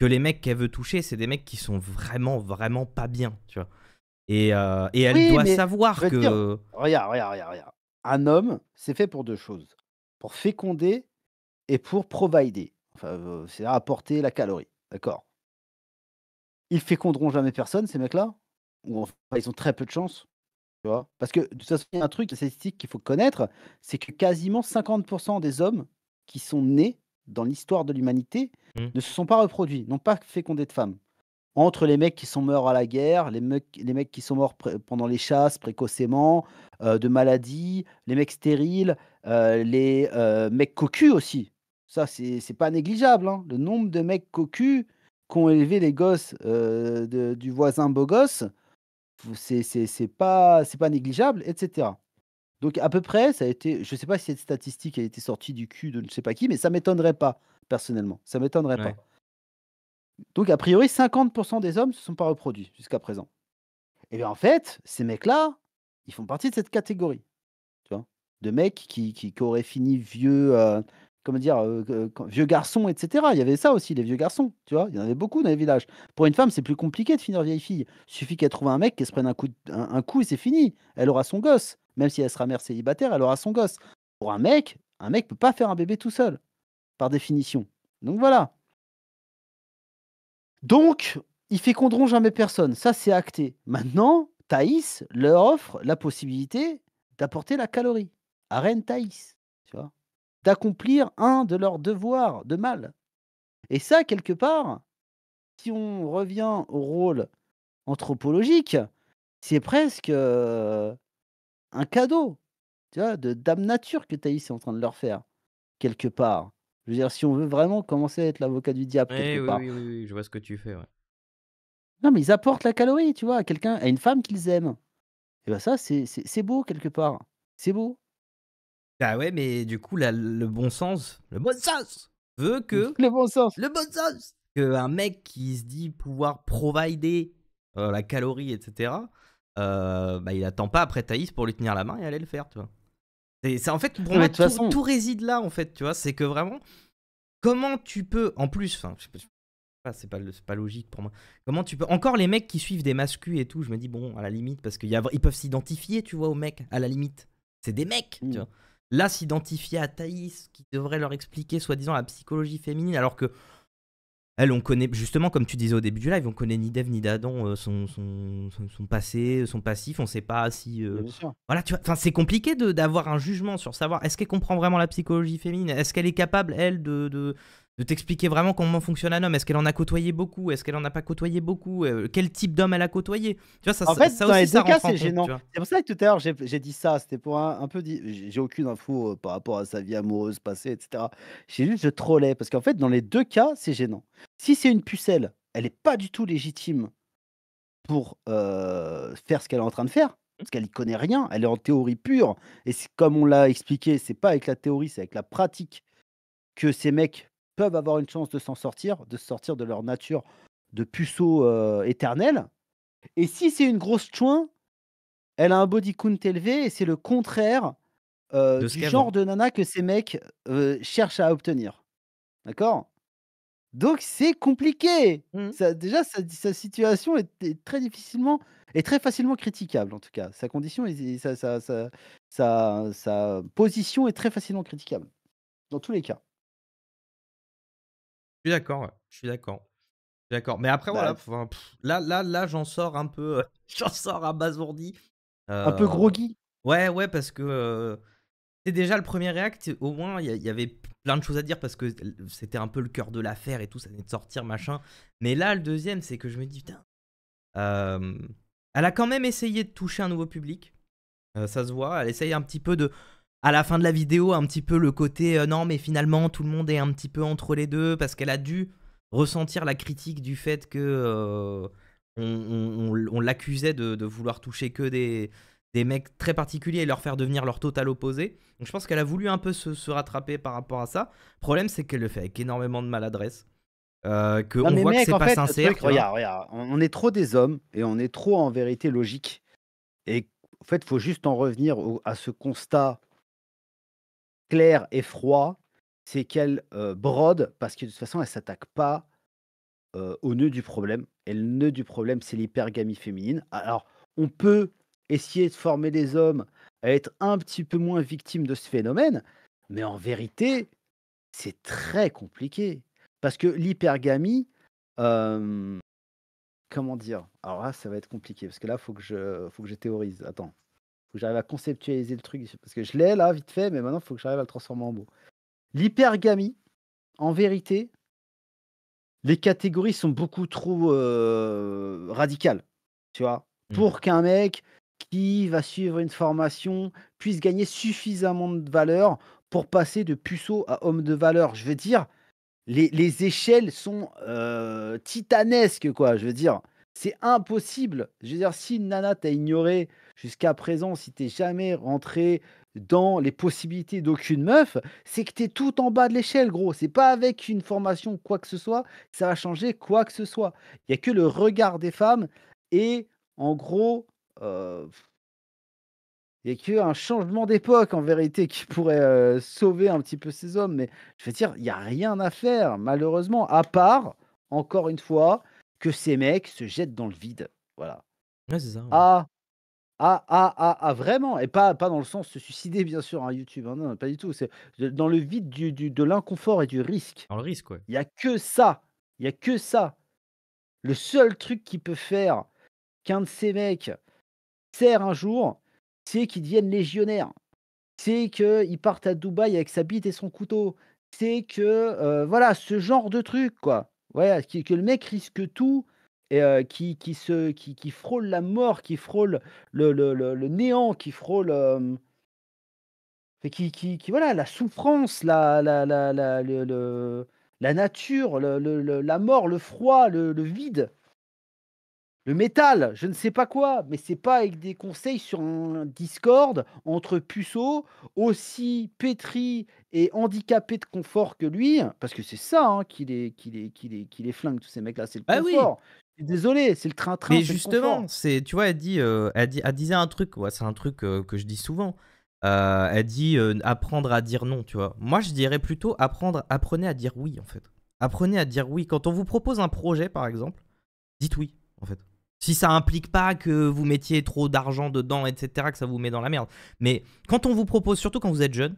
que les mecs qu'elle veut toucher, c'est des mecs qui sont vraiment, vraiment pas bien, tu vois. Euh, et, elle doit savoir que. regarde, regarde, regarde, Un homme, c'est fait pour deux choses pour féconder et pour provider. Enfin, euh, c'est-à-dire apporter la calorie. D'accord Ils féconderont jamais personne, ces mecs-là Ou enfin, ils ont très peu de chance tu vois Parce que de toute façon, il y a un truc, statistique qu'il faut connaître c'est que quasiment 50% des hommes qui sont nés dans l'histoire de l'humanité mmh. ne se sont pas reproduits, n'ont pas fécondé de femmes entre les mecs qui sont morts à la guerre, les mecs, les mecs qui sont morts pendant les chasses précocement, euh, de maladies, les mecs stériles, euh, les euh, mecs cocus aussi. Ça, c'est pas négligeable. Hein. Le nombre de mecs cocus qu'ont élevé les gosses du voisin beau gosse, c'est pas, pas négligeable, etc. Donc à peu près, ça a été, je sais pas si cette statistique a été sortie du cul de je ne sais pas qui, mais ça m'étonnerait pas, personnellement. Ça m'étonnerait pas. Donc, a priori, 50% des hommes ne se sont pas reproduits jusqu'à présent. Et eh bien, en fait, ces mecs-là, ils font partie de cette catégorie. Tu vois De mecs qui, qui, auraient fini vieux, euh, comment dire, euh, euh, vieux garçons, etc. Il y avait ça aussi, les vieux garçons. Tu vois Il y en avait beaucoup dans les villages. Pour une femme, c'est plus compliqué de finir vieille fille. Il suffit qu'elle trouve un mec, qu'elle se prenne un coup, et c'est fini. Elle aura son gosse. Même si elle sera mère célibataire, elle aura son gosse. Pour un mec, un mec ne peut pas faire un bébé tout seul, par définition. Donc voilà. Donc, ils féconderont jamais personne. Ça, c'est acté. Maintenant, Thaïs leur offre la possibilité d'apporter la calorie à Reine Thaïs, tu vois, d'accomplir un de leurs devoirs de mal. Et ça, quelque part, si on revient au rôle anthropologique, c'est presque euh, un cadeau, tu vois, de dame nature que Thaïs est en train de leur faire, quelque part. Je veux dire, si on veut vraiment commencer à être l'avocat du diable, eh quelque part. oui, oui, oui, je vois ce que tu fais. Ouais. Non, mais ils apportent la calorie, tu vois, à quelqu'un, à une femme qu'ils aiment. Et eh bien ça, c'est beau, quelque part. C'est beau. Bah ouais, mais du coup, le bon sens, le bon sens veut que... le bon sens Le bon sens Que un mec qui se dit pouvoir provider euh, la calorie, etc., euh, bah, il attend pas après Thaïs pour lui tenir la main et aller le faire, tu vois. C'est en fait pour tout, tout, réside là en fait, tu vois, c'est que vraiment comment tu peux en plus enfin c'est pas, pas logique pour moi. Comment tu peux encore les mecs qui suivent des mascus et tout, je me dis bon à la limite parce qu'ils peuvent s'identifier, tu vois, aux mecs à la limite. C'est des mecs, tu mmh. vois. Là s'identifier à Thaïs qui devrait leur expliquer soi-disant la psychologie féminine alors que elle, on connaît, justement, comme tu disais au début du live, on connaît ni Dev ni d'Adam euh, son, son, passé, son passif, on sait pas si. Euh, voilà, tu vois, c'est compliqué d'avoir un jugement sur savoir est-ce qu'elle comprend vraiment la psychologie féminine, est-ce qu'elle est capable, elle, de, de t'expliquer vraiment comment fonctionne un homme. Est-ce qu'elle en a côtoyé beaucoup Est-ce qu'elle en a pas côtoyé beaucoup euh, Quel type d'homme elle a côtoyé Tu vois, ça, en fait, ça dans les deux cas, c'est gênant. C'est pour ça que tout à l'heure, j'ai dit ça. C'était pour un, peu J'ai aucune info euh, par rapport à sa vie amoureuse passée, etc. J'ai juste, je trollais. Parce qu'en fait, dans les deux cas, c'est gênant. Si c'est une pucelle, elle est pas du tout légitime pour euh, faire ce qu'elle est en train de faire. Parce qu'elle y connaît rien. Elle est en théorie pure. Et comme on l'a expliqué, c'est pas avec la théorie, c'est avec la pratique que ces mecs peuvent avoir une chance de s'en sortir, de sortir de leur nature de puceau euh, éternel. Et si c'est une grosse chouin, elle a un body count élevé et c'est le contraire euh, du genre de nana que ces mecs euh, cherchent à obtenir. D'accord Donc c'est compliqué. Mmh. Ça, déjà, sa, situation est, très difficilement et très facilement critiquable en tout cas. Sa condition, et sa position est très facilement critiquable dans tous les cas suis d'accord, je suis d'accord. D'accord. Mais après, bah, voilà, là, là, là, j'en sors un peu. j'en sors abasourdi. un peu euh, groggy. Ouais, ouais, parce que. c'est déjà le premier acte, au moins, il y, y, avait plein de choses à dire parce que c'était un peu le cœur de l'affaire et tout, ça venait de sortir, machin. Mais là, le deuxième, c'est que je me dis, putain. elle a quand même essayé de toucher un nouveau public. ça se voit. Elle essaye un petit peu de à la fin de la vidéo un petit peu le côté euh, non mais finalement tout le monde est un petit peu entre les deux parce qu'elle a dû ressentir la critique du fait que euh, on, l'accusait de, vouloir toucher que des, des mecs très particuliers et leur faire devenir leur total opposé. Donc je pense qu'elle a voulu un peu se, rattraper par rapport à ça. Le problème c'est qu'elle le fait avec énormément de maladresse. Euh, on voit que c'est pas sincère. on est trop des hommes et on est trop en vérité logique. Et en fait, faut juste en revenir à ce constat clair et froid, c'est qu'elle euh, brode parce que de toute façon, elle s'attaque pas euh, au nœud du problème. Et le nœud du problème, c'est l'hypergamie féminine. Alors, on peut essayer de former des hommes à être un petit peu moins victimes de ce phénomène, mais en vérité, c'est très compliqué. Parce que l'hypergamie, euh, comment dire Alors ça va être compliqué, parce que là, faut, que je, faut que je théorise. Attends j'arrive à conceptualiser le truc parce que je l'ai là vite fait, mais maintenant il faut que j'arrive à le transformer en beau. L'hypergamie, en vérité, les catégories sont beaucoup trop euh, radicales, tu vois, mmh. pour qu'un mec qui va suivre une formation puisse gagner suffisamment de valeur pour passer de puceau à homme de valeur. Je veux dire, les, échelles sont euh, titanesques, quoi. Je veux dire, c'est impossible. Je veux dire, si nana t'a ignoré jusqu'à présent, si t'es jamais rentré dans les possibilités d'aucune meuf, c'est que t'es tout en bas de l'échelle, gros. C'est pas avec une formation quoi que ce soit, ça va changer quoi que ce soit. Il n'y a que le regard des femmes et en gros, euh, il n'y a qu'un changement d'époque en vérité qui pourrait euh, sauver un petit peu ces hommes. Mais je veux dire, il n'y a rien à faire, malheureusement, à part, encore une fois, que ces mecs se jettent dans le vide. Voilà. Ah, ah, ah, ah, ah, vraiment Et pas, pas dans le sens de se suicider, bien sûr, à hein, YouTube. Hein, non, pas du tout. C'est dans le vide du, de l'inconfort et du risque. Dans le risque, Il n'y a que ça. Il n'y a que ça. Le seul truc qui peut faire qu'un de ces mecs sert un jour, c'est qu'il devienne légionnaire. C'est qu'il parte à Dubaï avec sa bite et son couteau. C'est que, euh, voilà, ce genre de truc, quoi. Voilà, que le mec risque tout qui, qui, se, qui, qui, frôle la mort, qui frôle le, le, le, néant, qui frôle qui, qui, qui, voilà, la souffrance, la, la, la, la, le, la nature, la mort, le froid, le, vide. Le métal, je ne sais pas quoi, mais c'est pas avec des conseils sur un Discord entre puceaux aussi pétri et handicapé de confort que lui, parce que c'est ça hein, qu'il est, qu'il est, qu'il flingue tous ces mecs-là, c'est le bah confort. Désolé, c'est le train-train. Mais justement, c'est tu vois, elle dit, euh, dit, disait un truc, c'est un truc euh, que je dis souvent. Euh, elle dit apprendre à dire non, tu vois. Moi, je dirais plutôt apprendre, apprenez à dire oui, en fait. Apprenez à dire oui. Quand on vous propose un projet, par exemple, dites oui, en fait. Si ça implique pas que vous mettiez trop d'argent dedans, etc., que ça vous met dans la merde. Mais quand on vous propose, surtout quand vous êtes jeune,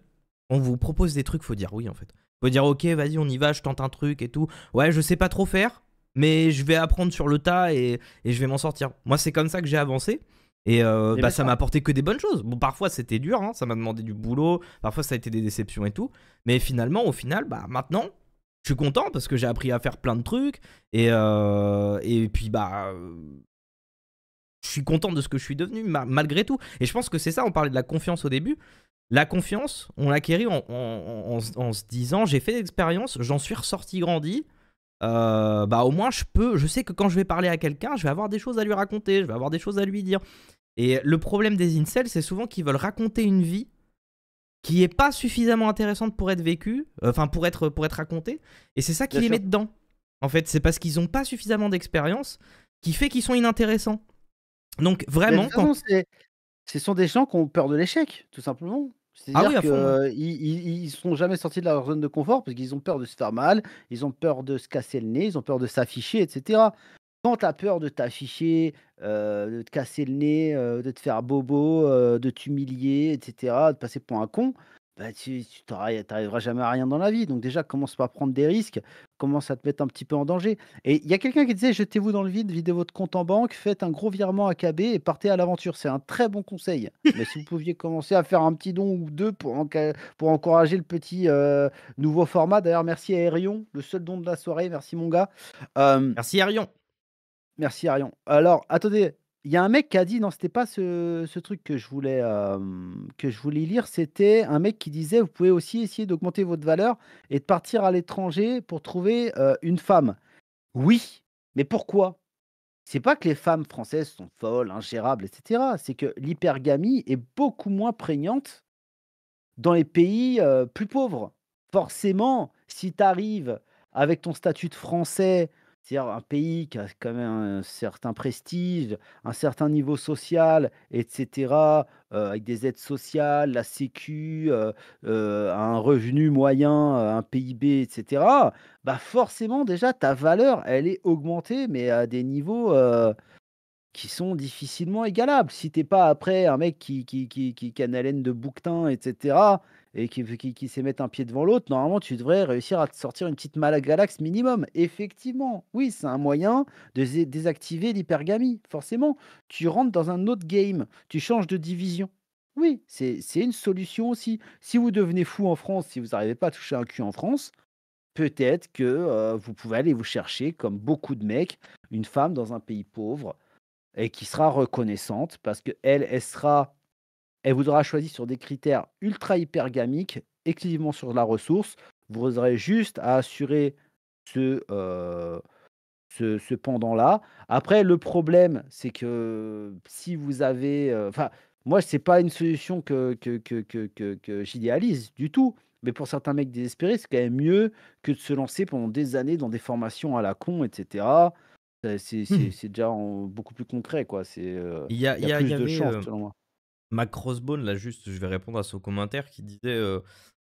on vous propose des trucs, faut dire oui, en fait. Faut dire ok, vas-y, on y va, je tente un truc et tout. Ouais, je sais pas trop faire mais je vais apprendre sur le tas et, et je vais m'en sortir. Moi, c'est comme ça que j'ai avancé. Et, euh, bah, ça m'a apporté que des bonnes choses. Bon, parfois c'était dur, hein, ça m'a demandé du boulot, parfois ça a été des déceptions et tout. Mais finalement, au final, bah maintenant, je suis content parce que j'ai appris à faire plein de trucs. Et, euh, et puis, bah, je suis content de ce que je suis devenu malgré tout. Et je pense que c'est ça, on parlait de la confiance au début. La confiance, on l'acquérit en, en, en, se disant j'ai fait l'expérience, j'en suis ressorti grandi, euh, bah au moins je peux, je sais que quand je vais parler à quelqu'un, je vais avoir des choses à lui raconter, je vais avoir des choses à lui dire. Et le problème des incels, c'est souvent qu'ils veulent raconter une vie qui n'est pas suffisamment intéressante pour être vécue, enfin pour être pour être racontée. Et c'est ça qui les met dedans. En fait, c'est parce qu'ils n'ont pas suffisamment d'expérience qui fait qu'ils sont inintéressants. Donc vraiment, ce sont des gens qui ont peur de l'échec, tout simplement. Ah C'est-à-dire qu'ils ils, sont jamais sortis de leur zone de confort parce qu'ils ont peur de se faire mal, ils ont peur de se casser le nez, ils ont peur de s'afficher, etc. Quand tu as peur de t'afficher, euh, de te casser le nez, euh, de te faire bobo, euh, de t'humilier, etc., de passer pour un con, bah, tu n'arriveras jamais à rien dans la vie. Donc déjà, commence par prendre des risques, commence à te mettre un petit peu en danger. Et il y a quelqu'un qui disait, jetez-vous dans le vide, videz votre compte en banque, faites un gros virement à KB et partez à l'aventure. C'est un très bon conseil. Mais si vous pouviez commencer à faire un petit don ou deux pour, pour encourager le petit euh, nouveau format. D'ailleurs, merci à Erion, le seul don de la soirée. Merci mon gars. Euh, merci Erion. Merci Arion. Alors, attendez, il y a un mec qui a dit non, c'était pas ce, truc que je voulais que je voulais lire. C'était un mec qui disait vous pouvez aussi essayer d'augmenter votre valeur et de partir à l'étranger pour trouver une femme. Oui, mais pourquoi C'est pas que les femmes françaises sont folles, ingérables, etc. C'est que l'hypergamie est beaucoup moins prégnante dans les pays plus pauvres. Forcément, si tu arrives avec ton statut de français c'est-à-dire un pays qui a quand même un certain prestige, un certain niveau social, etc., euh, avec des aides sociales, la sécu, euh, euh, un revenu moyen, un PIB, etc., bah forcément déjà ta valeur, elle est augmentée, mais à des niveaux qui sont difficilement égalables. Si tu t'es pas après un mec qui, qui, qui, qui, de bouquetin, etc., et qui, qui, qui sait mettre un pied devant l'autre, normalement, tu devrais réussir à sortir une petite malagalax minimum. Effectivement, oui, c'est un moyen de désactiver l'hypergamie. Forcément, tu rentres dans un autre game, tu changes de division. Oui, c'est une solution aussi. Si vous devenez fou en France, si vous n'arrivez pas à toucher un cul en France, peut-être que euh, vous pouvez aller vous chercher, comme beaucoup de mecs, une femme dans un pays pauvre et qui sera reconnaissante parce qu'elle, elle sera elle vous aura choisi sur des critères ultra hypergamiques, exclusivement sur la ressource. Vous aurez juste à assurer ce, euh, pendant-là. Après, le problème, c'est que si vous avez. Euh, enfin, moi, ce n'est pas une solution que, que, que, que, que j'idéalise du tout. Mais pour certains mecs désespérés, c'est quand même mieux que de se lancer pendant des années dans des formations à la con, etc. Mmh. C'est, c'est, déjà beaucoup plus concret, quoi. C'est, euh, il y, a, y a de chance, selon moi. Mac Crossbone, là juste, je vais répondre à ce commentaire qui disait euh,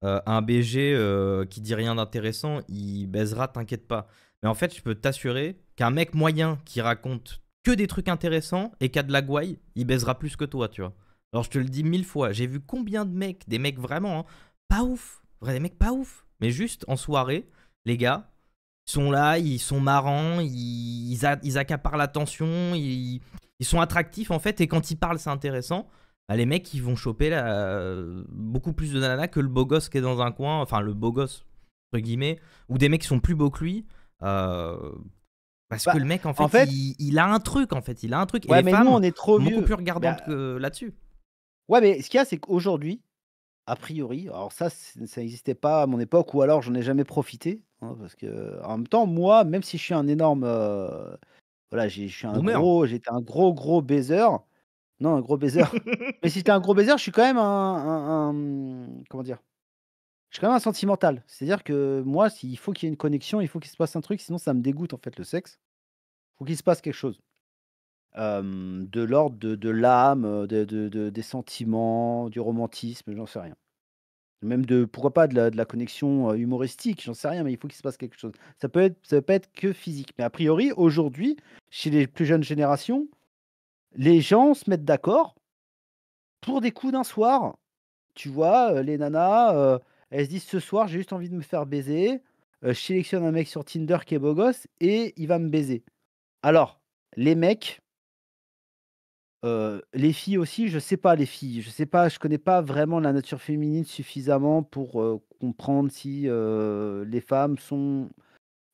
euh, un BG euh, qui dit rien d'intéressant, il baisera, t'inquiète pas. Mais en fait, je peux t'assurer qu'un mec moyen qui raconte que des trucs intéressants et qui a de la gouaille, il baisera plus que toi, tu vois. Alors je te le dis mille fois, j'ai vu combien de mecs, des mecs vraiment hein, pas ouf, des mecs pas ouf, mais juste en soirée, les gars, ils sont là, ils sont marrants, ils, ils accaparent l'attention, ils, ils sont attractifs en fait, et quand ils parlent, c'est intéressant. Bah, les mecs, qui vont choper la... Euh, beaucoup plus de nanas que le beau gosse qui est dans un coin, enfin le beau gosse, entre guillemets, ou des mecs qui sont plus beaux que lui. Euh, parce que bah, le mec, en fait, il, a un truc, en fait, il a un truc. et les mais nous, on est trop beaucoup plus regardantes bah, que là-dessus. Ouais, mais ce qu'il y a, c'est qu'aujourd'hui, a priori, alors ça, ça n'existait pas à mon époque, ou alors j'en ai jamais profité, hein, parce que en même temps, moi, même si je suis un énorme, euh, voilà, je suis un gros, j'étais un gros gros baiser. Non, un gros baiser. mais si t'es un gros baiser, je suis quand même un, comment dire Je suis quand même un sentimental. C'est-à-dire que moi, s'il faut qu'il y ait une connexion, il faut qu'il se passe un truc, sinon ça me dégoûte en fait le sexe. Il faut qu'il se passe quelque chose. de l'ordre de, l'âme, euh, des sentiments, du romantisme, j'en sais rien. Même de pourquoi pas de la, la connexion euh, humoristique, j'en sais rien, mais il faut qu'il se passe quelque chose. Ça peut être, ça peut être que physique. Mais a priori, aujourd'hui, chez les plus jeunes générations, les gens se mettent d'accord pour des coups d'un soir. Tu vois, les nanas, elles se disent ce soir, j'ai juste envie de me faire baiser. je sélectionne un mec sur Tinder qui est beau gosse et il va me baiser. Alors, les mecs, les filles aussi, je sais pas, les filles, je sais pas, je connais pas vraiment la nature féminine suffisamment pour comprendre si les femmes sont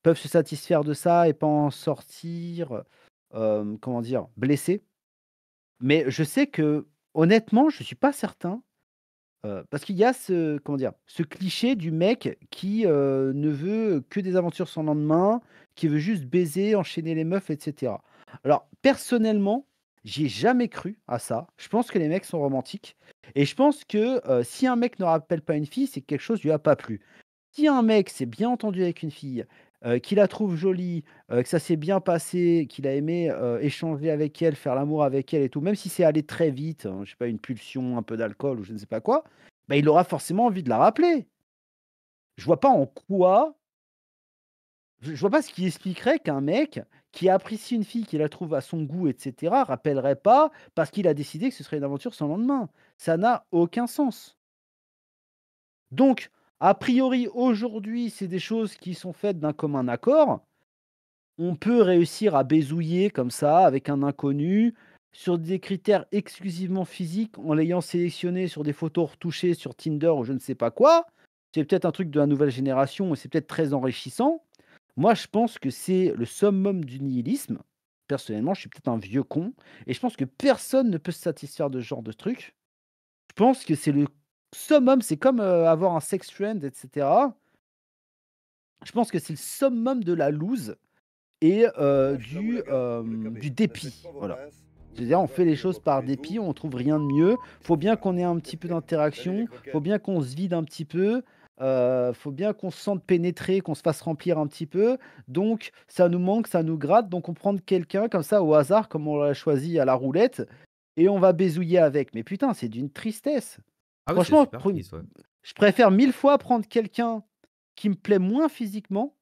peuvent se satisfaire de ça et pas en sortir, comment dire, blessées. Mais je sais que, honnêtement, je ne suis pas certain. parce qu'il y a ce, comment dire, ce cliché du mec qui ne veut que des aventures sans lendemain, qui veut juste baiser, enchaîner les meufs, etc. Alors, personnellement, j'ai ai jamais cru à ça. Je pense que les mecs sont romantiques. Et je pense que si un mec ne rappelle pas une fille, c'est que quelque chose lui a pas plu. Si un mec s'est bien entendu avec une fille euh, qu'il la trouve jolie, euh, que ça s'est bien passé, qu'il a aimé euh, échanger avec elle, faire l'amour avec elle et tout, même si c'est allé très vite, hein, je sais pas, une pulsion, un peu d'alcool ou je ne sais pas quoi, bah, il aura forcément envie de la rappeler. Je vois pas en quoi. Je vois pas ce qui expliquerait qu'un mec qui apprécie une fille, qui la trouve à son goût, etc., rappellerait pas parce qu'il a décidé que ce serait une aventure sans lendemain. Ça n'a aucun sens. Donc, a priori, aujourd'hui, c'est des choses qui sont faites d'un commun accord. On peut réussir à bézouiller comme ça avec un inconnu sur des critères exclusivement physiques en l'ayant sélectionné sur des photos retouchées sur Tinder ou je ne sais pas quoi. C'est peut-être un truc de la nouvelle génération et c'est peut-être très enrichissant. Moi, je pense que c'est le summum du nihilisme. Personnellement, je suis peut-être un vieux con et je pense que personne ne peut se satisfaire de ce genre de truc. Je pense que c'est le summum, c'est comme avoir un sex trend, etc. Je pense que c'est le summum de la lose et du, hein, du dépit. Voilà. C'est-à-dire, on fait les choses par dépit, on trouve rien de mieux. Faut bien qu'on ait un petit peu d'interaction, faut bien qu'on se vide un petit peu, euh, faut bien qu'on se sente pénétré, qu'on se fasse remplir un petit peu. Donc, ça nous manque, ça nous gratte. Donc, on prend quelqu'un comme ça au hasard, comme on l'a choisi à la roulette, et on va bézouiller avec. Mais putain, c'est d'une tristesse. Ah Franchement, je préfère mille fois prendre quelqu'un qui me plaît moins physiquement,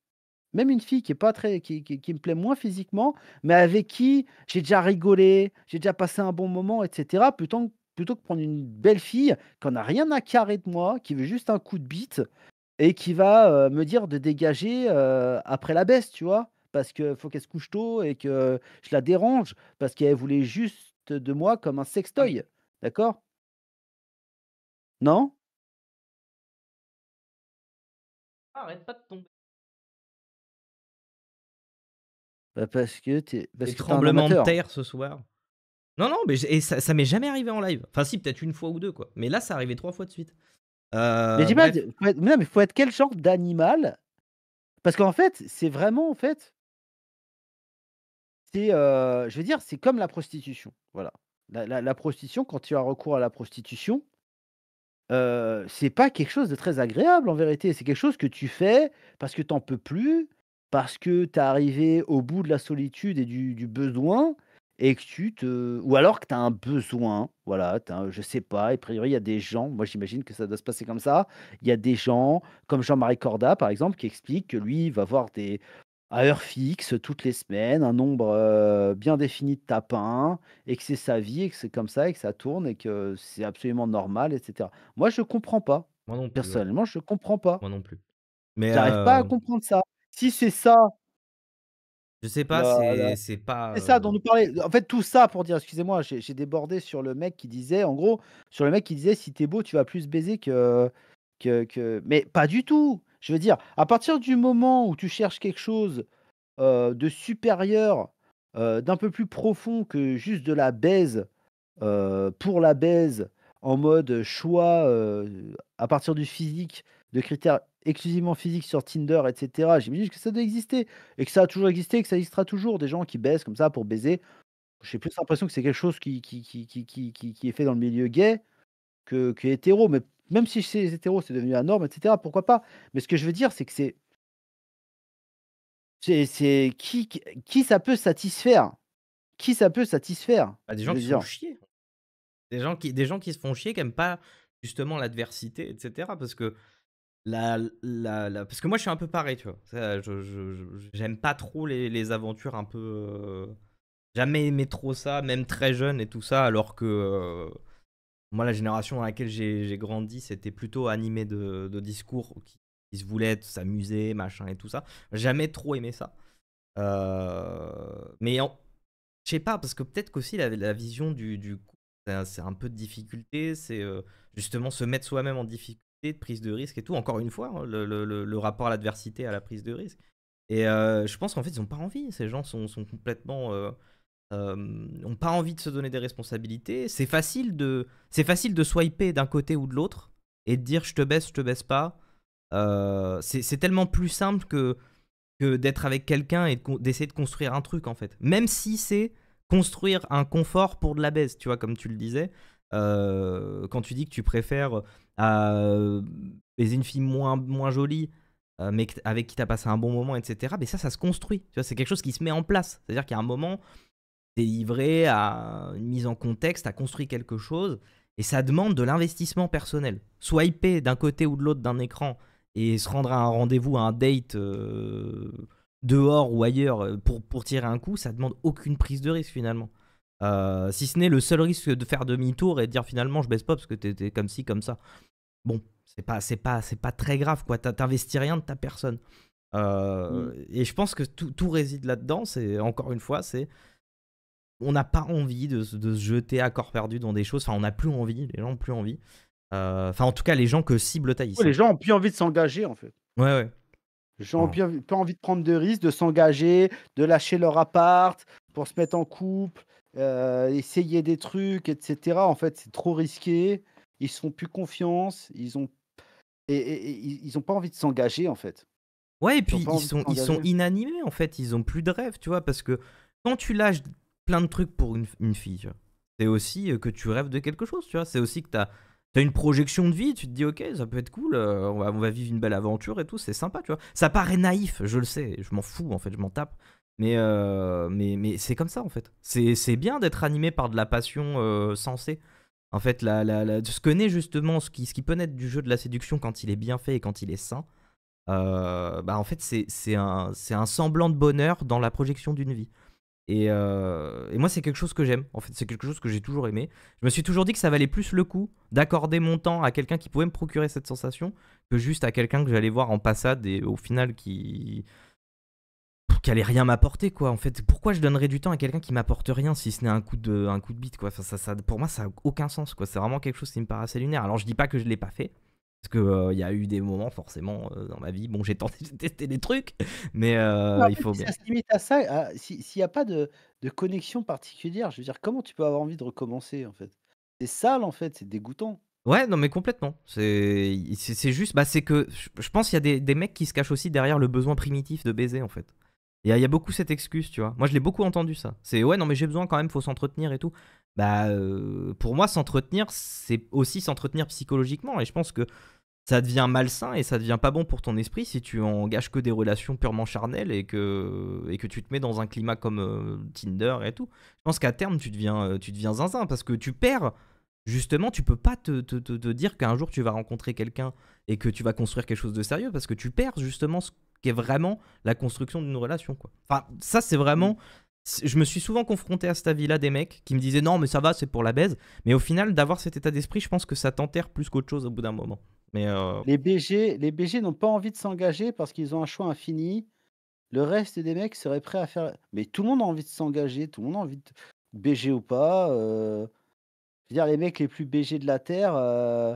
même une fille qui est pas très, qui, me plaît moins physiquement, mais avec qui j'ai déjà rigolé, j'ai déjà passé un bon moment, etc. Plutôt que, plutôt que prendre une belle fille qu'on a rien à carrer de moi, qui veut juste un coup de bite et qui va euh, me dire de dégager euh, après la baisse, tu vois, parce que faut qu'elle se couche tôt et que je la dérange parce qu'elle voulait juste de moi comme un sextoy, d'accord non? Ah, arrête pas de tomber. Bah, parce que t'es. Parce de terre ce soir. Non, non, mais ça, m'est jamais arrivé en live. Enfin, si, peut-être une fois ou deux, quoi. Mais là, ça arrivait trois fois de suite. Euh, Mais dis faut être- mais faut être quel genre d'animal? Parce qu'en fait, c'est vraiment en fait. C'est, euh, je veux dire, c'est comme la prostitution. Voilà. la prostitution, quand tu as recours à la prostitution, c'est pas quelque chose de très agréable en vérité. C'est quelque chose que tu fais parce que tu t'en peux plus, parce que tu es arrivé au bout de la solitude et du, besoin, et que tu te. Ou alors que tu as un besoin, voilà, je sais pas, et a priori, il y a des gens, moi j'imagine que ça doit se passer comme ça, il y a des gens, comme Jean-Marie Corda par exemple, qui explique que lui, va voir des, à heure fixe, toutes les semaines, un nombre bien défini de tapins, et que c'est sa vie, et que c'est comme ça, et que ça tourne, et que c'est absolument normal, etc. Moi, je comprends pas. Moi non Personnellement, je comprends pas. Moi non plus. Mais J'arrive pas à comprendre ça. Si c'est ça, je sais pas, c'est pas. c'est ça dont nous parlait. En fait, tout ça pour dire, excusez-moi, j'ai débordé sur le mec qui disait, en gros, sur le mec qui disait, si t'es beau, tu vas plus baiser que, que, que... Mais pas du tout. Je veux dire, à partir du moment où tu cherches quelque chose euh, de supérieur, euh, d'un peu plus profond que juste de la baise euh, pour la baise, en mode choix à partir du physique, de critères exclusivement physiques sur Tinder, etc. J'imagine que ça doit exister et que ça a toujours existé et que ça existera toujours. Des gens qui baissent comme ça pour baiser. J'ai plus l'impression que c'est quelque chose qui qui, qui, est fait dans le milieu gay que, que hétéro, mais même si c'est les hétéros, c'est devenu la norme, etc. Pourquoi pas Mais ce que je veux dire, c'est que c'est. C'est qui, qui ça peut satisfaire Qui ça peut satisfaire bah, Des gens qui se font chier. Des gens qui, des gens qui se font chier, qui n'aiment pas justement l'adversité, etc. Parce que la, la, parce que moi je suis un peu pareil, tu vois. je, j'aime pas trop les, les, aventures un peu. Euh, jamais aimé trop ça, même très jeune et tout ça, alors que euh, moi, la génération dans laquelle j'ai grandi, c'était plutôt animé de, discours qui, se voulaient s'amuser, machin et tout ça. Jamais trop aimé ça. Euh, mais je sais pas, parce que peut-être qu'aussi la, vision du, coup, c'est un peu de difficulté, c'est euh, justement se mettre soi-même en difficulté, de prise de risque et tout. Encore une fois, hein, le, rapport à l'adversité, à la prise de risque. Et euh, je pense qu'en fait, ils n'ont pas envie. Ces gens sont complètement n'ont euh, pas envie de se donner des responsabilités. C'est facile de, c'est facile de swiper d'un côté ou de l'autre et de dire je te baisse, je te baisse pas. Euh, c'est tellement plus simple que, que d'être avec quelqu'un et d'essayer de, construire un truc en fait. Même si c'est construire un confort pour de la baisse, tu vois, comme tu le disais. Euh, quand tu dis que tu préfères à baiser une fille moins, moins jolie, mais avec qui tu as passé un bon moment, etc., mais ça, ça se construit. c'est quelque chose qui se met en place. C'est-à-dire qu'il y a un moment délivré, à une mise en contexte, à construire quelque chose. Et ça demande de l'investissement personnel. Swiper d'un côté ou de l'autre d'un écran et se rendre à un rendez-vous, à un date euh, dehors ou ailleurs euh, pour, pour tirer un coup, ça demande aucune prise de risque finalement. Euh, si ce n'est le seul risque de faire demi-tour et de dire finalement je baisse pas parce que t'es comme ci, comme ça. Bon, c'est pas, c'est pas, c'est pas très grave quoi. T'investis rien de ta personne. Mmh. Et je pense que tout, tout réside là-dedans. C'est encore une fois, c'est on n'a pas envie de, se jeter à corps perdu dans des choses. Enfin, on n'a plus envie. Les gens n'ont plus envie. Euh, enfin, en tout cas, les gens que cible Thaïs. les gens ont plus envie de s'engager, en fait. Ouais, ouais. Les gens n'ont pas envie de prendre de risques, de s'engager, de lâcher leur appart pour se mettre en couple, euh, essayer des trucs, etc. En fait, c'est trop risqué. Ils sont plus confiance. Ils ont et, ils n'ont pas envie de s'engager, en fait. Ouais, et puis ils, sont, ils sont inanimés, en fait. Ils ont plus de rêve, tu vois, parce que quand tu lâches plein de trucs pour une, une fille, C'est aussi euh, que tu rêves de quelque chose, tu vois. C'est aussi que tu as, as, une projection de vie, tu te dis, ok, ça peut être cool, euh, on, va, on va vivre une belle aventure et tout, c'est sympa, tu vois. Ça paraît naïf, je le sais, je m'en fous, en fait, je m'en tape. Mais, euh, mais, mais c'est comme ça, en fait. C'est bien d'être animé par de la passion sensée. En fait, la, ce que justement, ce qui, ce qui peut naître du jeu de la séduction quand il est bien fait et quand il est sain, bah en fait, c'est un, un, semblant de bonheur dans la projection d'une vie. Euh, et, moi, c'est quelque chose que j'aime. En fait, c'est quelque chose que j'ai toujours aimé. Je me suis toujours dit que ça valait plus le coup d'accorder mon temps à quelqu'un qui pouvait me procurer cette sensation que juste à quelqu'un que j'allais voir en passade et au final qui qui allait rien m'apporter quoi en fait pourquoi je donnerais du temps à quelqu'un qui m'apporte rien si ce n'est un coup de un coup de bite quoi ça, ça pour moi ça a aucun sens quoi c'est vraiment quelque chose qui me paraît assez lunaire alors je dis pas que je l'ai pas fait parce qu'il euh, il y a eu des moments, forcément, euh, dans ma vie, bon, j'ai tenté de tester des trucs, mais euh, il faut bien. Ça se limite à ça. S'il n'y a pas de, de connexion particulière, je veux dire, comment tu peux avoir envie de recommencer, en fait C'est sale, en fait, c'est dégoûtant. Ouais, non, mais complètement. C'est juste, bah, c'est que je pense qu'il y a des, mecs qui se cachent aussi derrière le besoin primitif de baiser, en fait. Il y, a beaucoup cette excuse, tu vois. Moi, je l'ai beaucoup entendu, ça. C'est ouais, non, mais j'ai besoin quand même, faut s'entretenir et tout bah, euh, pour moi, s'entretenir, c'est aussi s'entretenir psychologiquement. Et je pense que ça devient malsain et ça devient pas bon pour ton esprit si tu engages que des relations purement charnelles et que, et que tu te mets dans un climat comme euh, Tinder et tout. Je pense qu'à terme, tu deviens, euh, tu deviens zinzin parce que tu perds. Justement, tu peux pas te, te, dire qu'un jour tu vas rencontrer quelqu'un et que tu vas construire quelque chose de sérieux parce que tu perds justement ce qu'est vraiment la construction d'une relation. Quoi. Enfin, ça, c'est vraiment. Mmh je me suis souvent confronté à cette avis-là des mecs qui me disaient non, mais ça va, c'est pour la baise. Mais au final, d'avoir cet état d'esprit, je pense que ça t'enterre plus qu'autre chose au bout d'un moment. Mais euh, Les BG, les BG n'ont pas envie de s'engager parce qu'ils ont un choix infini. Le reste des mecs seraient prêts à faire. Mais tout le monde a envie de s'engager, tout le monde a envie de. BG ou pas. Euh, je veux dire, les mecs les plus BG de la Terre, euh,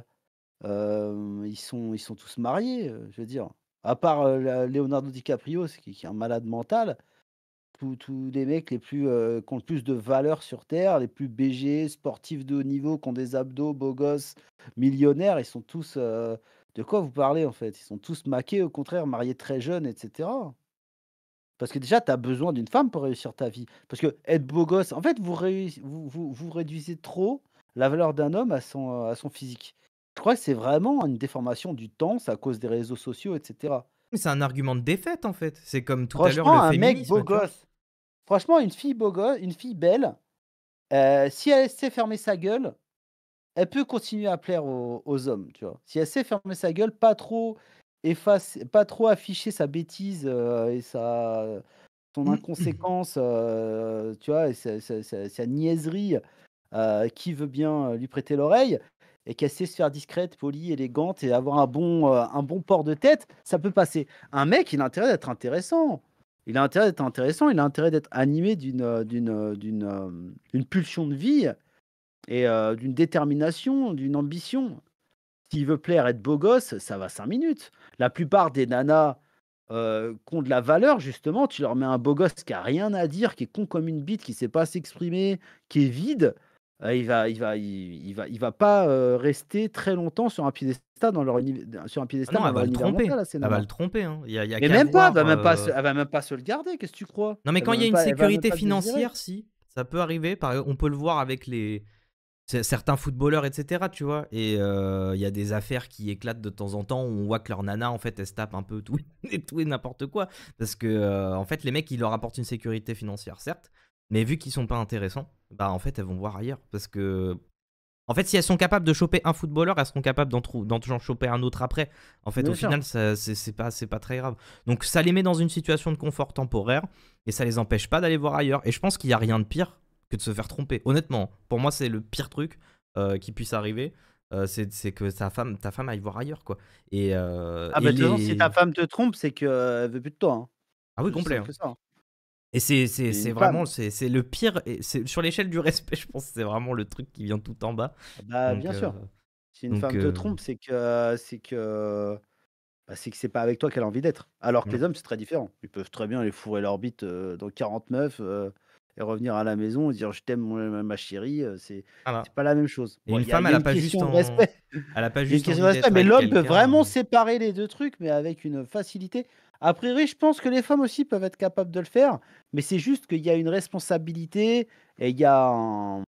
ils, sont, ils sont tous mariés, je veux dire. À part Leonardo DiCaprio, qui, est un malade mental, tous des mecs les plus, euh, qui ont le plus de valeur sur Terre, les plus BG, sportifs de haut niveau, qui ont des abdos, beaux gosses, millionnaires, ils sont tous. Euh, de quoi vous parlez en fait Ils sont tous maqués, au contraire, mariés très jeunes, etc. Parce que déjà, tu as besoin d'une femme pour réussir ta vie. Parce que être beau gosse, en fait, vous, vous, vous, réduisez trop la valeur d'un homme à son, euh, à son physique. Je crois que c'est vraiment une déformation du temps, c'est à cause des réseaux sociaux, etc. Mais c'est un argument de défaite en fait. C'est comme tout à l'heure le féminisme. un mec beau gosse Franchement, une fille beau une fille belle, euh, si elle sait fermer sa gueule, elle peut continuer à plaire aux, hommes, tu vois. Si elle sait fermer sa gueule, pas trop efface, pas trop afficher sa bêtise euh, et sa son mmh. inconséquence, euh, tu vois, sa, niaiserie, qui veut bien lui prêter l'oreille et qu'elle sait se faire discrète, polie, élégante et avoir un bon, un bon port de tête, ça peut passer. Un mec, il a intérêt d'être intéressant. Il a intérêt d'être intéressant, il a intérêt d'être animé d'une, euh, d'une, euh, euh, pulsion de vie et d'une détermination, d'une ambition. S'il veut plaire, être beau gosse, ça va cinq minutes. La plupart des nanas euh, de la valeur, justement, tu leur mets un beau gosse qui a rien à dire, qui est con comme une bite, qui sait pas s'exprimer, qui est vide. Euh, il va, il va, il, va, il va pas euh, rester très longtemps sur un piédestal dans leur sur un piédestal. Ah non, elle, va le tromper. elle va le tromper. même pas, euh, va même pas, se, le garder. Qu'est-ce que tu crois Non, mais quand il y a une sécurité financière, si ça peut arriver. on peut le voir avec les certains footballeurs, etc. Tu vois. Et il y a des affaires qui éclatent de temps en temps où on voit que leur nana, en fait, elle se tape un peu tout et tout et n'importe quoi parce que en fait, les mecs, ils leur apportent une sécurité financière, certes mais vu qu'ils sont pas intéressants, bah en fait elles vont voir ailleurs. Parce que. En fait, si elles sont capables de choper un footballeur, elles seront capables d'en, choper un autre après. En fait, au final, ça, c'est, pas, c'est pas très grave. Donc ça les met dans une situation de confort temporaire et ça les empêche pas d'aller voir ailleurs. Et je pense qu'il n'y a rien de pire que de se faire tromper. Honnêtement, pour moi, c'est le pire truc euh, qui puisse arriver. Euh, c'est, que ta femme, ta femme aille voir ailleurs, quoi. Et, euh, ah bah, si ta femme te trompe, c'est qu'elle veut plus de toi. Hein. Ah oui, complet. Et c'est vraiment c'est le pire. Et sur l'échelle du respect, je pense que c'est vraiment le truc qui vient tout en bas. Ah bah, bien sûr. Euh, si une femme te euh, trompe, c'est que c'est que bah, c'est que c'est pas avec toi qu'elle a envie d'être. Alors que les hommes, c'est très différent. Ils peuvent très bien aller fourrer leur bite euh, dans 49 et revenir à la maison et dire je t'aime ma chérie, ah bah. c'est pas la même chose. une femme, elle, a pas juste respect. elle a pas juste respect. Mais l'homme peut vraiment séparer les deux trucs, mais avec une facilité. A priori, je pense que les femmes aussi peuvent être capables de le faire, mais c'est juste qu'il y a une responsabilité et il y a un...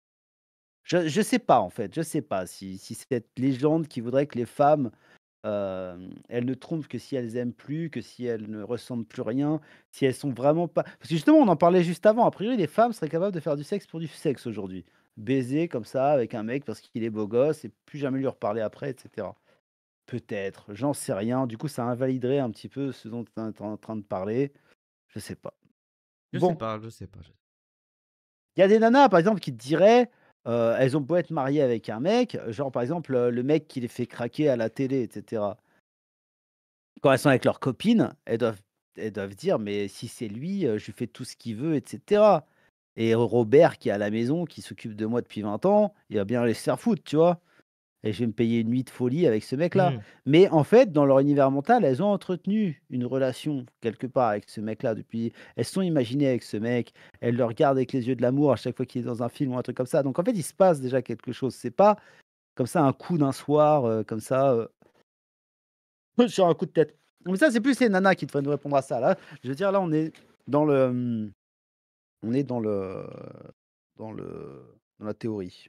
Je, ne sais pas, en fait. Je ne sais pas si, si cette légende qui voudrait que les femmes, euh, elles ne trompent que si elles aiment plus, que si elles ne ressentent plus rien, si elles sont vraiment pas... Parce que justement, on en parlait juste avant. A priori, les femmes seraient capables de faire du sexe pour du sexe aujourd'hui. Baiser comme ça avec un mec parce qu'il est beau gosse et plus jamais lui reparler après, etc. Peut-être, j'en sais rien. Du coup, ça invaliderait un petit peu ce dont tu es en train de parler. Je sais pas. Je sais pas, je sais pas. Il y a des nanas, par exemple, qui te diraient euh, elles ont beau être mariées avec un mec, genre par exemple euh, le mec qui les fait craquer à la télé, etc. Quand elles sont avec leurs copines, elles doivent, elles doivent dire mais si c'est lui, euh, je fais tout ce qu'il veut, etc. Et Robert qui est à la maison, qui s'occupe de moi depuis 20 ans, il va bien les faire foutre, tu vois et je vais me payer une nuit de folie avec ce mec-là. Hmm. Mais en fait, dans leur univers mental, elles ont entretenu une relation quelque part avec ce mec-là depuis. Elles sont imaginées avec ce mec. Elles le regardent avec les yeux de l'amour à chaque fois qu'il est dans un film ou un truc comme ça. Donc en fait, il se passe déjà quelque chose. C'est pas comme ça un coup d'un soir, euh, comme ça euh, sur un coup de tête. Mais ça, c'est plus les nanas qui devraient nous répondre à ça. Là, je veux dire, là, on est dans le, hum, on est dans le, dans le, dans la théorie.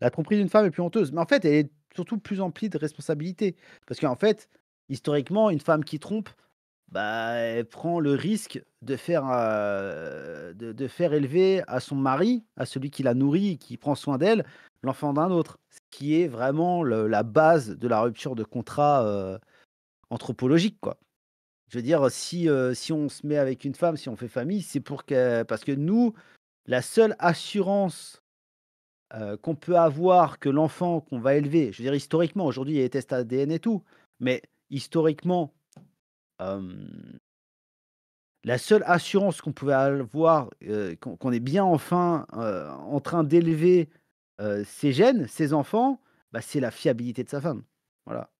La tromperie d'une femme est plus honteuse. Mais en fait, elle est surtout plus emplie de responsabilité. Parce qu'en fait, historiquement, une femme qui trompe, bah, elle prend le risque de faire, euh, de, faire élever à son mari, à celui qui la nourrit, qui prend soin d'elle, l'enfant d'un autre. Ce qui est vraiment la base de la rupture de contrat euh, anthropologique, quoi. Je veux dire, si, euh, si on se met avec une femme, si on fait famille, c'est pour que. Parce que nous, la seule assurance euh, qu'on peut avoir que l'enfant qu'on va élever, je veux dire historiquement, aujourd'hui il y a des tests ADN et tout, mais historiquement, euh, la seule assurance qu'on pouvait avoir, euh, qu'on est bien enfin en train d'élever ses gènes, ses enfants, bah, c'est la fiabilité de sa femme. Voilà.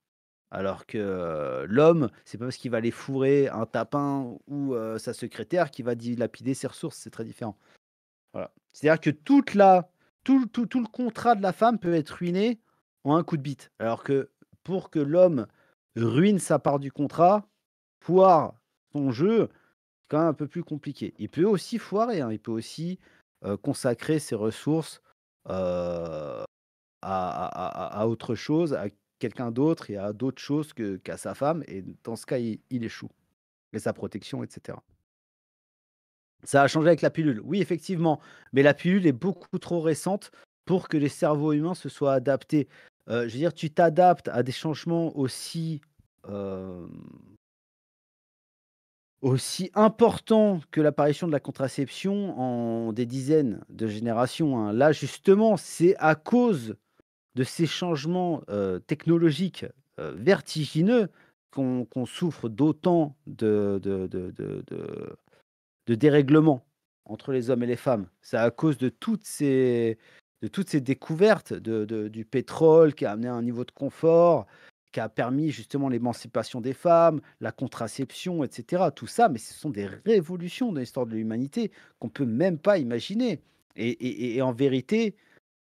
Alors que l'homme, c'est pas parce qu'il va aller fourrer un tapin ou sa secrétaire qui va dilapider ses ressources, c'est très différent. Voilà. C'est-à-dire que toute la tout, le contrat de la femme peut être ruiné en un coup de bite. Alors que pour que l'homme ruine sa part du contrat, foire son jeu, c'est quand même un peu plus compliqué. Il peut aussi foirer, hein. il peut aussi euh, consacrer ses ressources euh, à, autre chose, à quelqu'un d'autre et à d'autres choses qu'à sa femme. Et dans ce cas, il échoue. Et sa protection, etc. Ça a changé avec la pilule. Oui, effectivement. Mais la pilule est beaucoup trop récente pour que les cerveaux humains se soient adaptés. Euh, je veux dire, tu t'adaptes à des changements aussi, euh, aussi importants que l'apparition de la contraception en des dizaines de générations. Hein. Là, justement, c'est à cause de ces changements euh, technologiques vertigineux qu'on souffre d'autant de, de de dérèglement entre les hommes et les femmes. C'est à cause de toutes ces, de toutes ces découvertes de, du pétrole qui a amené un niveau de confort, qui a permis justement l'émancipation des femmes, la contraception, etc. Tout ça, mais ce sont des révolutions dans l'histoire de l'humanité qu'on ne peut même pas imaginer. Et, en vérité,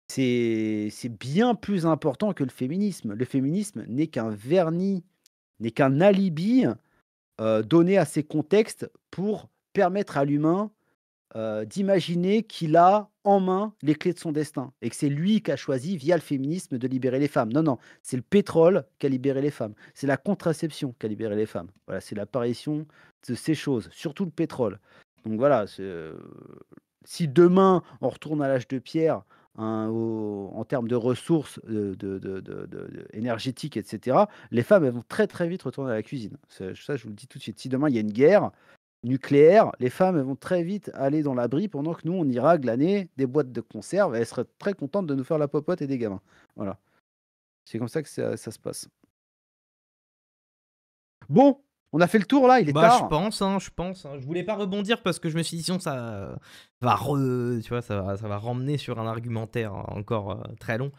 c'est bien plus important que le féminisme. Le féminisme n'est qu'un vernis, n'est qu'un alibi euh, donné à ces contextes pour permettre à l'humain euh, d'imaginer qu'il a en main les clés de son destin et que c'est lui qui a choisi, via le féminisme, de libérer les femmes. Non, non, c'est le pétrole qui a libéré les femmes. C'est la contraception qui a libéré les femmes. Voilà, c'est l'apparition de ces choses, surtout le pétrole. Donc voilà, euh, si demain on retourne à l'âge de pierre, hein, en termes de ressources de, de, énergétiques, etc., les femmes elles vont très très vite retourner à la cuisine. Ça, je vous le dis tout de suite. Si demain il y a une guerre, nucléaire, les femmes vont très vite aller dans l'abri pendant que nous, on ira glaner des boîtes de conserve et elles seraient très contentes de nous faire la popote et des gamins. Voilà. C'est comme ça que ça, se passe. Bon, on a fait le tour là, il est bah, Je pense, hein, je pense. Hein. Je voulais pas rebondir parce que je me suis dit ça va, tu vois, ça va, ça va ramener sur un argumentaire encore euh, très long.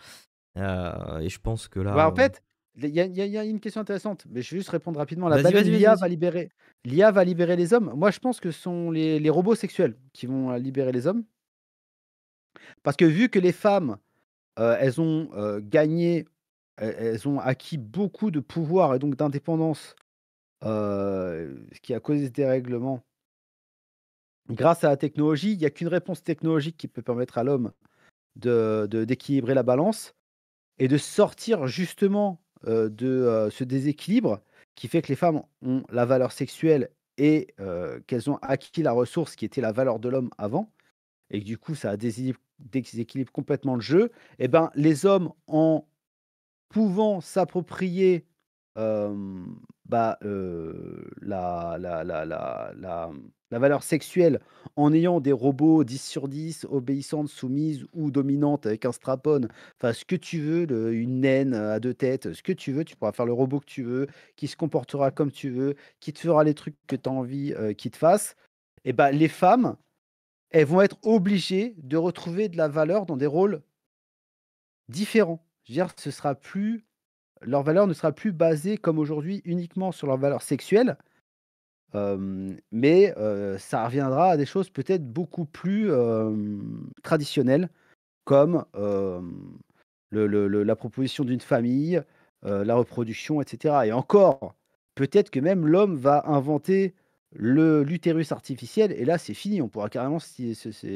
Euh, et je pense que là. Bah, en fait, il y, a, une question intéressante, mais je vais juste répondre rapidement. La l'IA va libérer. L'IA va libérer les hommes. Moi, je pense que ce sont les, robots sexuels qui vont euh, libérer les hommes. Parce que vu que les femmes, euh, elles ont euh, gagné, e, elles ont acquis beaucoup de pouvoir et donc d'indépendance, ce qui a causé ce dérèglement. Grâce à la technologie, il n'y a qu'une réponse technologique qui peut permettre à l'homme de, d'équilibrer la balance et de sortir justement euh, de euh, ce déséquilibre qui fait que les femmes ont la valeur sexuelle et euh, qu'elles ont acquis la ressource qui était la valeur de l'homme avant, et que du coup ça déséquilibre, déséquilibre complètement le jeu, et eh ben, les hommes en pouvant s'approprier bah, la la valeur sexuelle en ayant des robots 10 sur 10, obéissantes, soumises ou dominantes avec un strapon, enfin ce que tu veux, une naine euh, à deux têtes, ce que tu veux, tu pourras faire le robot que tu veux, qui se comportera comme tu veux, qui te fera les trucs que tu as envie euh, qu'il te fasse. Et eh ben les femmes, elles vont être obligées de retrouver de la valeur dans des rôles différents. Je veux ce sera plus leur valeur ne sera plus basée comme aujourd'hui uniquement sur leur valeur sexuelle, mais ça reviendra à des choses peut-être beaucoup plus, traditionnelles comme, le la proposition d'une famille, la reproduction etc et encore, peut-être que même l'homme va inventer le l'utérus artificiel et là, c'est fini. On pourra carrément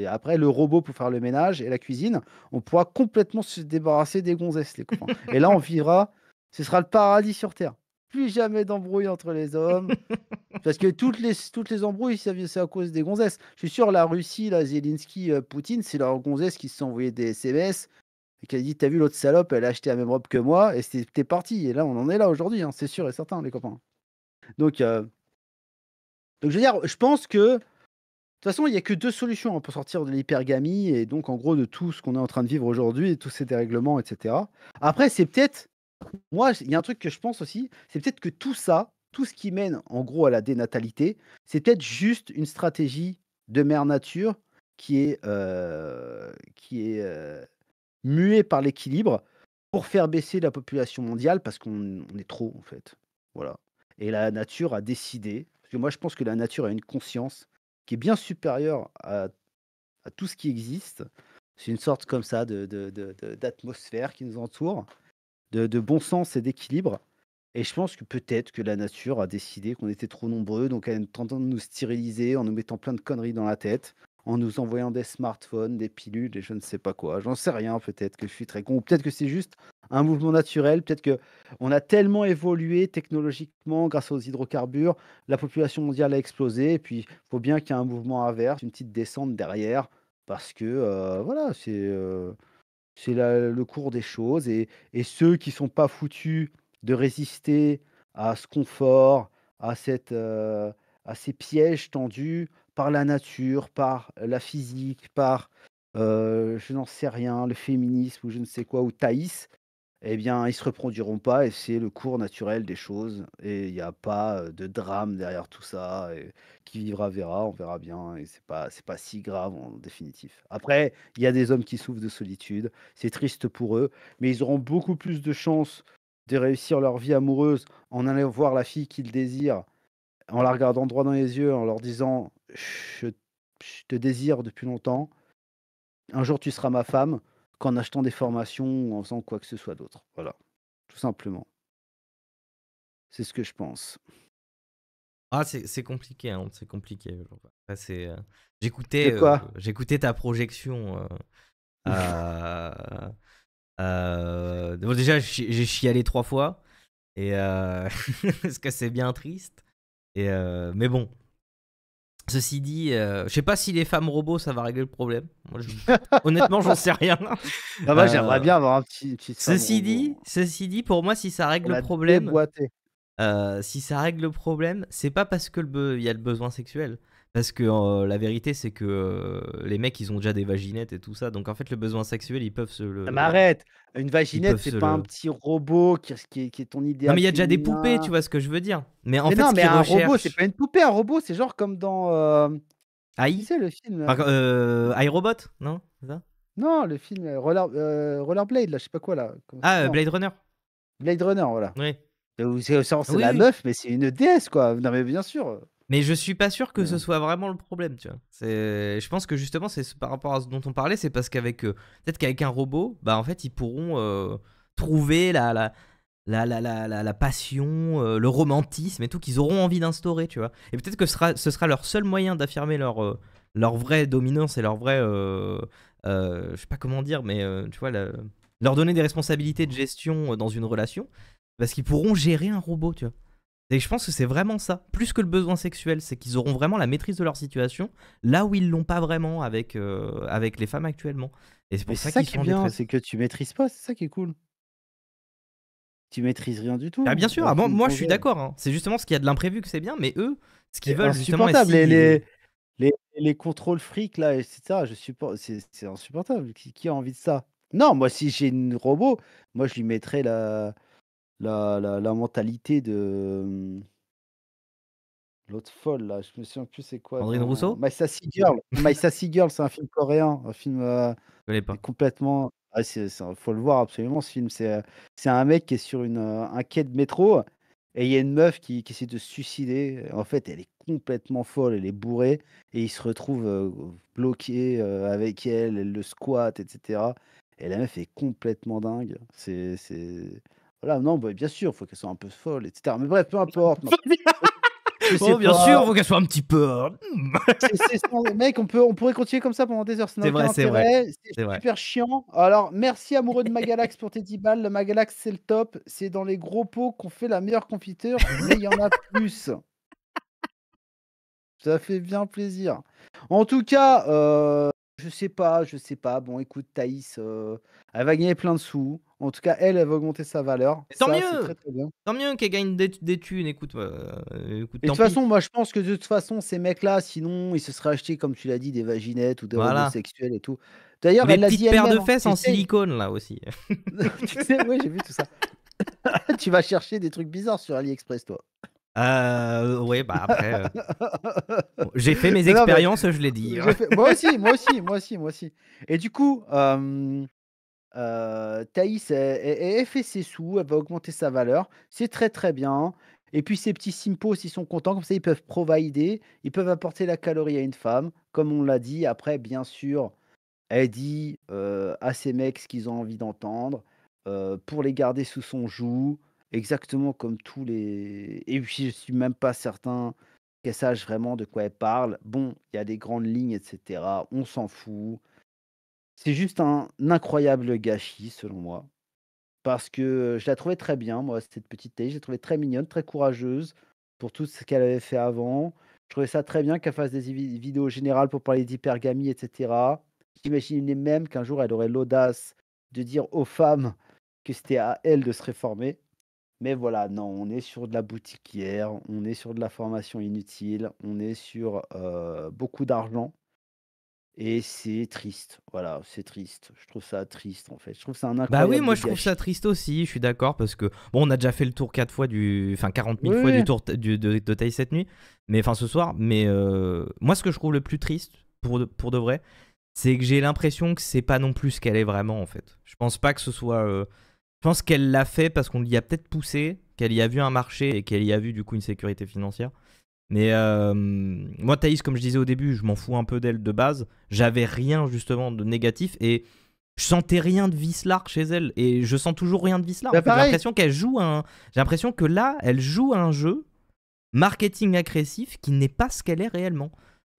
après le robot pour faire le ménage et la cuisine, on pourra complètement se débarrasser des gonzesses, les et là, on vivra ce sera le paradis sur terre plus jamais d'embrouilles entre les hommes. Parce que toutes les, toutes les embrouilles, c'est à cause des gonzesses. Je suis sûr, la Russie, la Zelensky, euh, Poutine, c'est leurs gonzesses qui se sont envoyées des SMS et qui a dit T'as vu l'autre salope, elle a acheté la même robe que moi et c'était parti. Et là, on en est là aujourd'hui, hein, c'est sûr et certain, les copains. Donc, euh, donc, je veux dire, je pense que. De toute façon, il n'y a que deux solutions hein, pour sortir de l'hypergamie et donc, en gros, de tout ce qu'on est en train de vivre aujourd'hui, et tous ces dérèglements, etc. Après, c'est peut-être moi, il y a un truc que je pense aussi, c'est peut-être que tout ça, tout ce qui mène en gros à la dénatalité, c'est peut-être juste une stratégie de mère nature qui est, euh, qui est euh, muée par l'équilibre pour faire baisser la population mondiale parce qu'on est trop en fait. Voilà. Et la nature a décidé, parce que moi je pense que la nature a une conscience qui est bien supérieure à, tout ce qui existe. C'est une sorte comme ça d'atmosphère de, de, qui nous entoure de, bon sens et d'équilibre. Et je pense que peut-être que la nature a décidé qu'on était trop nombreux, donc elle est en de nous stériliser, en nous mettant plein de conneries dans la tête, en nous envoyant des smartphones, des pilules et je ne sais pas quoi. J'en sais rien, peut-être que je suis très con, ou peut-être que c'est juste un mouvement naturel, peut-être que on a tellement évolué technologiquement grâce aux hydrocarbures, la population mondiale a explosé, et puis il faut bien qu'il y ait un mouvement inverse, une petite descente derrière, parce que euh, voilà, c'est... Euh, c'est le cours des choses. Et, ceux qui sont pas foutus de résister à ce confort, à, euh, à ces pièges tendus par la nature, par la physique, par, euh, je n'en sais rien, le féminisme ou je ne sais quoi, ou Thaïs, eh bien, ils se reproduiront pas et c'est le cours naturel des choses. Et il n'y a pas de drame derrière tout ça. qui vivra verra, on verra bien. Et c'est pas, pas si grave en définitif. Après, il y a des hommes qui souffrent de solitude. C'est triste pour eux, mais ils auront beaucoup plus de chances de réussir leur vie amoureuse en allant voir la fille qu'ils désirent, en la regardant droit dans les yeux, en leur disant je te désire depuis longtemps. Un jour, tu seras ma femme en achetant des formations ou en faisant quoi que ce soit d'autre. Voilà, tout simplement. C'est ce que je pense. Ah, c'est compliqué, hein. c'est compliqué. Euh, euh, j'écoutais, ta projection. Euh, déjà, j'ai chialé trois fois, et parce que c'est bien triste. Et mais bon, Ceci dit, euh, je sais pas si les femmes robots ça va régler le problème. Moi, je... Honnêtement, j'en sais rien. Ah bah, euh, j'aimerais bien avoir un petit. ceci dit, hein. ceci dit, pour moi, si ça règle le problème, euh, si ça règle le problème, c'est pas parce que y a le besoin sexuel. Parce que euh, la vérité, c'est que euh, les mecs, ils ont déjà des vaginettes et tout ça. Donc en fait, le besoin sexuel, ils peuvent se le. Ah, mais arrête Une vaginette, c'est pas un petit robot qui, est, ton idée. Non, mais il y a déjà des poupées, tu vois ce que je veux dire. Mais en fait, non, un robot, c'est pas une poupée, un robot, c'est genre comme dans. Euh... AI C'est le film. Par... Euh, non Non, le film Roller, Rollerblade, là, je sais pas quoi, là. ah, Blade Runner. Blade Runner, voilà. Oui. C'est la meuf, mais c'est une déesse, quoi. Non, mais bien sûr. Mais je suis pas sûr que ce soit vraiment le problème, tu vois. Je pense que justement, c'est par rapport à ce dont on parlait, c'est parce qu'avec euh, peut-être qu'avec un robot, bah en fait, ils pourront euh, trouver la la, la, la, la passion, euh, le romantisme et tout qu'ils auront envie d'instaurer, tu vois. Et peut-être que ce sera, ce sera leur seul moyen d'affirmer leur leur vraie dominance et leur vraie, je sais pas comment dire, mais tu vois, leur donner des responsabilités de gestion dans une relation, parce qu'ils pourront gérer un robot, tu vois. Et je pense que c'est vraiment ça, plus que le besoin sexuel, c'est qu'ils auront vraiment la maîtrise de leur situation, là où ils l'ont pas vraiment avec, euh, avec les femmes actuellement. Et c'est pour ça, qu'ils sont bien, c'est que tu maîtrises pas, c'est ça qui est cool. Tu maîtrises rien du tout. Bah, bien sûr, bah, ah, moi je suis d'accord. Hein. C'est justement ce qu'il y a de l'imprévu que c'est bien, mais eux, ce qu'ils veulent justement. Insupportable. les, les, les, contrôles fric, là, etc. Je c'est insupportable. Qui, a envie de ça Non, moi si j'ai une robot, moi je lui mettrais la la, la, mentalité de. Hum, l'autre folle, là, je me souviens plus c'est quoi. Andrine euh, Rousseau My Sassy Girl. My Sassy Girl, c'est un film coréen, un film euh, complètement. il faut le voir absolument ce film. C'est, euh, c'est un mec qui est sur une, un quai de métro et il y a une meuf qui, essaie de se suicider. En fait, elle est complètement folle, elle est bourrée et il se retrouve bloqué avec elle, elle le squatte, etc. Et la meuf est complètement dingue. C'est. c'est... Voilà, non, bah, bien sûr, il faut qu'elle soit un peu folle, etc. Mais bref, peu importe. Oh, bien sûr, faut qu'elle soit un petit peu. Hein. mec, on, peut, on pourrait continuer comme ça pendant des heures. C'est vrai, c'est vrai, C'est super chiant. Alors, merci amoureux de Magalax pour tes 10 balles. Le Magalax, c'est le top. C'est dans les gros pots qu'on fait la meilleure confiture, mais il y en a plus. Ça fait bien plaisir. En tout cas, euh, je sais pas, je sais pas. Bon, écoute, Thaïs, euh, elle va gagner plein de sous. En tout cas, elle, elle va augmenter sa valeur. tant mieux Tant mieux qu'elle gagne des, des thunes, écoute. Bah, euh, écoute de toute façon, moi, je pense que de toute façon, ces mecs-là, sinon, ils se seraient achetés, comme tu l'as dit, des vaginettes ou des voilà. sexuels et tout. D'ailleurs, elle l'a dit paires de hein. fesses en silicone, là aussi. tu sais, oui, j'ai vu tout ça. tu vas chercher des trucs bizarres sur AliExpress, toi. Euh, ouais, bah après. Euh, j'ai fait mes expériences, je l'ai dit. Hein. Moi aussi, moi aussi, moi aussi, moi aussi. Et du coup, euh, Thaïs, elle, fait ses sous, elle va augmenter sa valeur. C'est très très bien. Et puis ces petits simpos, ils sont contents, comme ça ils peuvent provider, ils peuvent apporter la calorie à une femme, comme on l'a dit. Après, bien sûr, elle dit à ses mecs ce qu'ils ont envie d'entendre, pour les garder sous son joug, exactement comme tous les... Et puis je suis même pas certain qu'elle sache vraiment de quoi elle parle. Bon, il y a des grandes lignes, etc. On s'en fout. C'est juste un incroyable gâchis, selon moi. Parce que je la trouvais très bien, moi, cette petite taille. Je la trouvais très mignonne, très courageuse pour tout ce qu'elle avait fait avant. Je trouvais ça très bien qu'elle fasse des vidéos générales pour parler d'hypergamie, etc. J'imaginais même qu'un jour, elle aurait l'audace de dire aux femmes que c'était à elles de se réformer. Mais voilà, non, on est sur de la boutiquière, on est sur de la formation inutile, on est sur beaucoup d'argent. Et c'est triste, voilà, c'est triste. Je trouve ça triste en fait. Je trouve ça un incroyable. Bah oui, moi je trouve ça triste aussi. Je suis d'accord parce que bon, on a déjà fait le tour quatre fois du, enfin 40 000 fois du tour de, de taille cette nuit, mais enfin ce soir. Mais euh, moi, ce que je trouve le plus triste pour de, pour de vrai, c'est que j'ai l'impression que c'est pas non plus ce qu'elle est vraiment en fait. Je pense pas que ce soit. Euh, je pense qu'elle l'a fait parce qu'on l'y a peut-être poussé, qu'elle y a vu un marché et qu'elle y a vu du coup une sécurité financière. Mais euh, moi, Thaïs, comme je disais au début, je m'en fous un peu d'elle de base. J'avais rien justement de négatif et je sentais rien de vice Vislar chez elle et je sens toujours rien de vice bah, j'ai l'impression qu'elle joue un. J'ai l'impression que là, elle joue un jeu marketing agressif qui n'est pas ce qu'elle est réellement.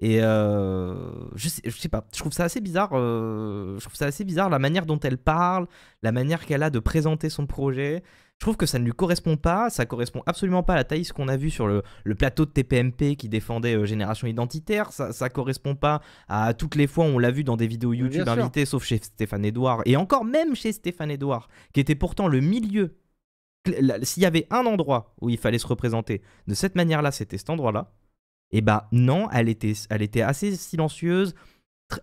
Et euh, je, sais, sais pas, je trouve ça assez bizarre. Euh, je trouve ça assez bizarre la manière dont elle parle, la manière qu'elle a de présenter son projet. Je trouve que ça ne lui correspond pas, ça correspond absolument pas à la taille qu'on a vu sur le, plateau de TPMP qui défendait euh, Génération Identitaire, ça, ne correspond pas à toutes les fois où on l'a vu dans des vidéos YouTube invitées, sauf chez Stéphane Edouard, et encore même chez Stéphane Edouard, qui était pourtant le milieu. S'il y avait un endroit où il fallait se représenter de cette manière-là, c'était cet endroit-là. Et eh bah ben, non, elle était, elle était assez silencieuse,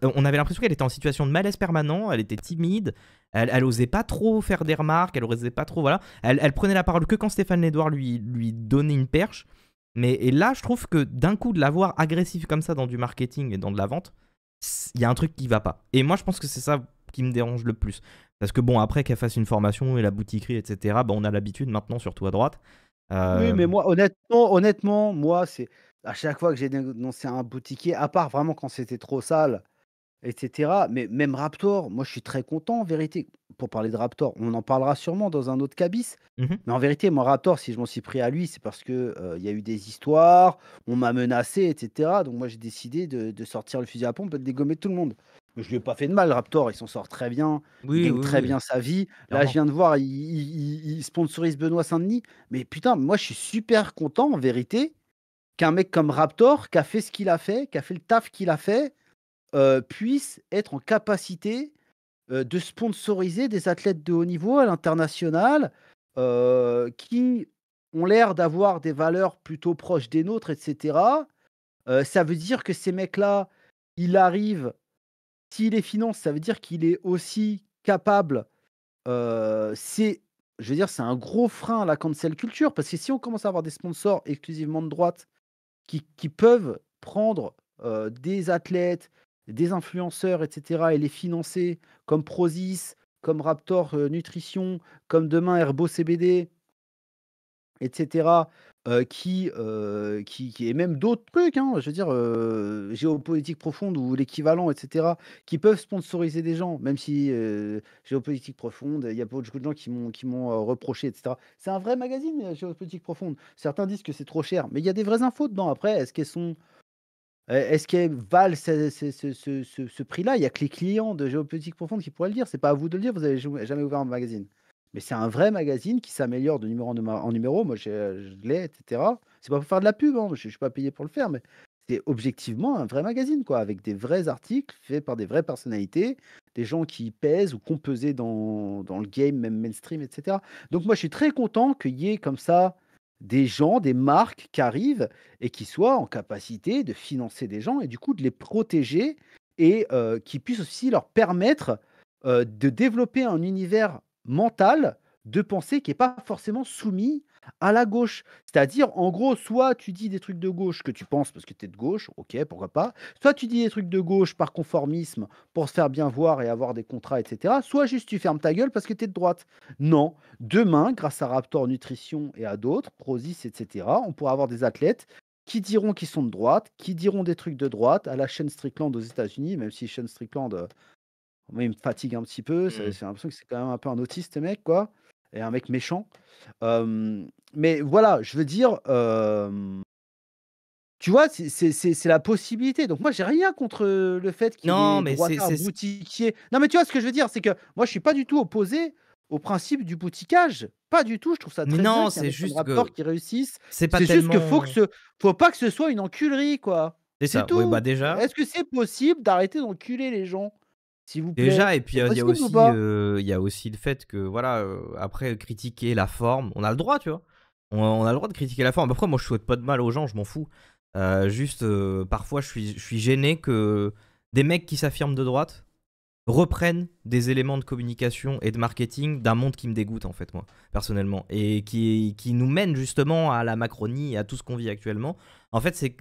euh, on avait l'impression qu'elle était en situation de malaise permanent, elle était timide, elle, osait pas trop faire des remarques, elle osait pas trop, voilà. Elle, prenait la parole que quand Stéphane Edouard lui, lui donnait une perche. Mais et là, je trouve que d'un coup, de la l'avoir agressif comme ça dans du marketing et dans de la vente, il y a un truc qui va pas. Et moi, je pense que c'est ça qui me dérange le plus. Parce que bon, après qu'elle fasse une formation et la boutiquerie, etc., bah, on a l'habitude maintenant, surtout à droite. Euh, oui, mais moi, honnêtement, honnêtement moi, c'est à chaque fois que j'ai dénoncé un boutiquier, à part vraiment quand c'était trop sale, etc. Mais même Raptor, moi je suis très content en vérité. Pour parler de Raptor, on en parlera sûrement dans un autre cabis. Mmh mais en vérité, moi Raptor, si je m'en suis pris à lui, c'est parce que euh, il y a eu des histoires, on m'a menacé, etc. Donc moi j'ai décidé de, sortir le fusil à pompe et de dégommer tout le monde. Mais je lui ai pas fait de mal, Raptor, il s'en sort très bien, il gagne très bien sa vie. Là, je viens de voir, il, il sponsorise Benoît Saint-Denis. Mais putain, moi je suis super content en vérité qu'un mec comme Raptor, qui a fait ce qu'il a fait, qui a fait le taf qu'il a fait, euh, puissent être en capacité euh, de sponsoriser des athlètes de haut niveau à l'international euh, qui ont l'air d'avoir des valeurs plutôt proches des nôtres, etc. ça veut dire que ces mecs-là, il arrive, s'il est finance, ça veut dire qu'il est aussi capable. c'est, je veux dire, c'est un gros frein à la cancel culture parce que si on commence à avoir des sponsors exclusivement de droite qui, peuvent prendre des athlètes des influenceurs, etc., et les financer comme Prozis, comme Raptor euh, Nutrition, comme demain Herbo CBD, etc., euh, qui, euh, qui, qui, et même d'autres trucs, hein, je veux dire, géopolitique profonde ou l'équivalent, etc., qui peuvent sponsoriser des gens, même si géopolitique profonde, il y a pas beaucoup de gens qui m'ont, qui m'ont reproché, etc. C'est un vrai magazine, géopolitique profonde. Certains disent que c'est trop cher, mais il y a des vraies infos dedans. Après, est-ce qu'elles sont euh, est-ce qu'elle valent ce, prix-là Il n'y a que les clients de Géopolitique Profonde qui pourraient le dire. C'est pas à vous de le dire, vous n'avez jamais ouvert un magazine. Mais c'est un vrai magazine qui s'améliore de numéro en, numéro. Moi, euh, je, l'ai, etc. C'est pas pour faire de la pub, hein. je ne suis pas payé pour le faire, mais c'est objectivement un vrai magazine, quoi, avec des vrais articles faits par des vraies personnalités, des gens qui pèsent ou qu'on dans, dans le game, même mainstream, etc. Donc, moi, je suis très content qu'il y ait comme ça des gens, des marques qui arrivent et qui soient en capacité de financer des gens et du coup de les protéger et euh, qui puissent aussi leur permettre euh, de développer un univers mental de pensée qui n'est pas forcément soumis à la gauche. C'est-à-dire, en gros, soit tu dis des trucs de gauche que tu penses parce que tu es de gauche, ok, pourquoi pas. Soit tu dis des trucs de gauche par conformisme pour se faire bien voir et avoir des contrats, etc. Soit juste tu fermes ta gueule parce que tu es de droite. Non, demain, grâce à Raptor Nutrition et à d'autres, Prozis, etc., on pourra avoir des athlètes qui diront qu'ils sont de droite, qui diront des trucs de droite, à la chaîne Strickland aux États-Unis, même si chaîne Strickland, euh, me fatigue un petit peu, c'est mmh. j'ai l'impression que c'est quand même un peu un autiste, mec, quoi et un mec méchant. mais voilà, je veux dire, tu vois, c'est la possibilité. Donc moi, j'ai rien contre le fait qu'il non, mais c'est boutiquier. Non, mais tu vois ce que je veux dire, c'est que moi, je suis pas du tout opposé au principe du boutiquage Pas du tout, je trouve ça très Non, c'est juste que... qui réussissent. C'est pas juste que faut que ce... faut pas que ce soit une enculerie quoi. C'est bah tout. déjà. Est-ce que c'est possible d'arrêter d'enculer les gens Déjà, et puis il y, a aussi, euh, il y a aussi le fait que, voilà, euh, après, critiquer la forme, on a le droit, tu vois. On, a le droit de critiquer la forme. Après, moi, je souhaite pas de mal aux gens, je m'en fous. Euh, juste, parfois, je suis, je suis gêné que des mecs qui s'affirment de droite reprennent des éléments de communication et de marketing d'un monde qui me dégoûte, en fait, moi, personnellement. Et qui, qui nous mène justement à la Macronie et à tout ce qu'on vit actuellement. En fait, c'est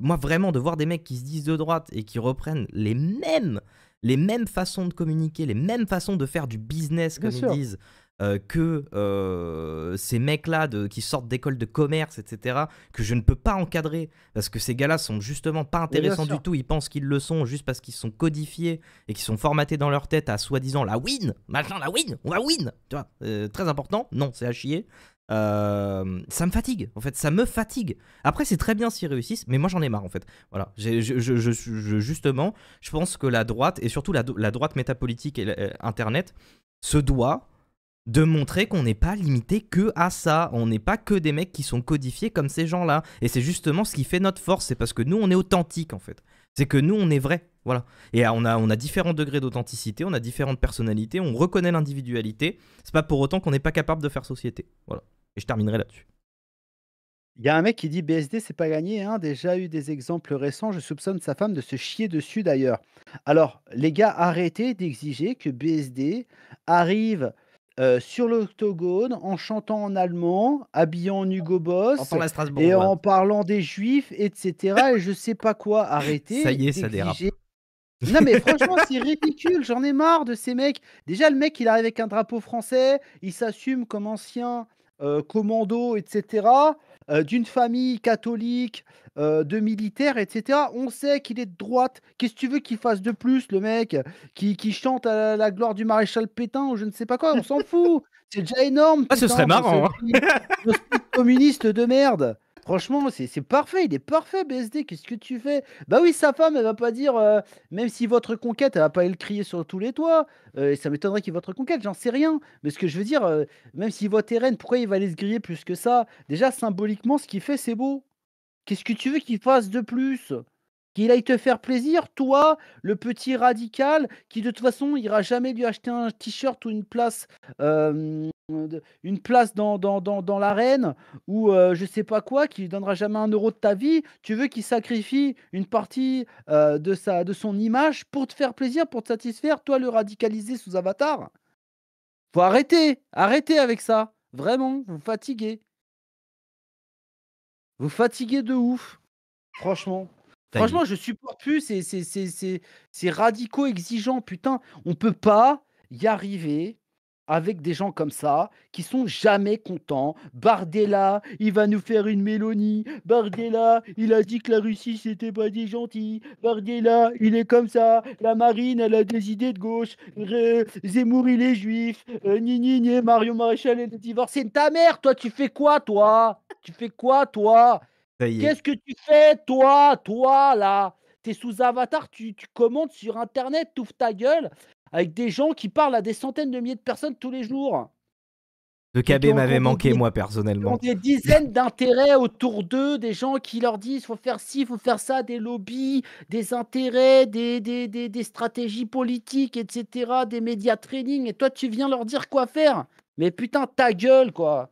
moi, vraiment, de voir des mecs qui se disent de droite et qui reprennent les mêmes les mêmes façons de communiquer, les mêmes façons de faire du business, comme ils disent, euh, que euh, ces mecs-là qui sortent d'école de commerce, etc., que je ne peux pas encadrer, parce que ces gars-là sont justement pas intéressants du tout, ils pensent qu'ils le sont juste parce qu'ils sont codifiés et qu'ils sont formatés dans leur tête à soi-disant la win, machin, la win, on va win, tu vois, euh, très important, non, c'est à chier. Euh, ça me fatigue, en fait, ça me fatigue. Après, c'est très bien s'ils réussissent, mais moi j'en ai marre, en fait. Voilà, je, je, justement, je pense que la droite, et surtout la, droite métapolitique et euh, Internet, se doit de montrer qu'on n'est pas limité que à ça, on n'est pas que des mecs qui sont codifiés comme ces gens-là. Et c'est justement ce qui fait notre force, c'est parce que nous, on est authentique, en fait. C'est que nous, on est vrai. Voilà. Et on a, on a différents degrés d'authenticité, on a différentes personnalités, on reconnaît l'individualité. C'est pas pour autant qu'on n'est pas capable de faire société. Voilà. Et je terminerai là-dessus. Il y a un mec qui dit BSD, c'est pas gagné. Hein Déjà eu des exemples récents. Je soupçonne sa femme de se chier dessus d'ailleurs. Alors, les gars, arrêtez d'exiger que BSD arrive euh, sur l'octogone en chantant en allemand, habillant en Hugo Boss, en et en parlant des juifs, etc. et je sais pas quoi. Arrêtez. Ça y est, ça dérape. non mais franchement c'est ridicule, j'en ai marre de ces mecs. Déjà le mec il arrive avec un drapeau français, il s'assume comme ancien euh, commando, etc., euh, d'une famille catholique, euh, de militaires, etc. On sait qu'il est de droite. Qu'est-ce que tu veux qu'il fasse de plus, le mec qui, qui chante à la, gloire du maréchal Pétain ou je ne sais pas quoi On s'en fout. C'est déjà énorme. Ah, ce serait marrant. Hein. communiste de merde. Franchement, c'est parfait, il est parfait, BSD. Qu'est-ce que tu fais Bah oui, sa femme, elle va pas dire, euh, même si votre conquête, elle va pas aller le crier sur tous les toits. Euh, et ça m'étonnerait qu'il votre conquête, j'en sais rien. Mais ce que je veux dire, euh, même si votre Eren, pourquoi il va aller se griller plus que ça Déjà, symboliquement, ce qu'il fait, c'est beau. Qu'est-ce que tu veux qu'il fasse de plus qu'il aille te faire plaisir, toi, le petit radical qui de toute façon ira jamais lui acheter un t-shirt ou une place, une place dans, dans, dans, dans l'arène ou je je sais pas quoi, qui lui donnera jamais un euro de ta vie. Tu veux qu'il sacrifie une partie de, sa, de son image pour te faire plaisir, pour te satisfaire, toi, le radicalisé sous avatar. Faut arrêter, arrêtez avec ça. Vraiment, vous fatiguez. Vous fatiguez de ouf, franchement. Franchement, je supporte plus ces, radicaux exigeants. Putain, on peut pas y arriver avec des gens comme ça qui sont jamais contents. Bardella, il va nous faire une mélonie. Bardella, il a dit que la Russie c'était pas des gentils. Bardella, il est comme ça. La marine, elle a des idées de gauche. Ré Zemmour, il est juif. Euh, ni, Mario Maréchal, est divorcée. Ta mère, toi, tu fais quoi, toi Tu fais quoi, toi Qu'est-ce que tu fais, toi, toi, là T'es sous avatar, tu, commandes sur Internet, t'ouvres ta gueule avec des gens qui parlent à des centaines de milliers de personnes tous les jours. Le KB m'avait manqué, moi, personnellement. des dizaines d'intérêts autour d'eux, des gens qui leur disent faut faire ci, faut faire ça, des lobbies, des intérêts, des, des, des stratégies politiques, etc., des médias training. Et toi, tu viens leur dire quoi faire. Mais putain, ta gueule, quoi.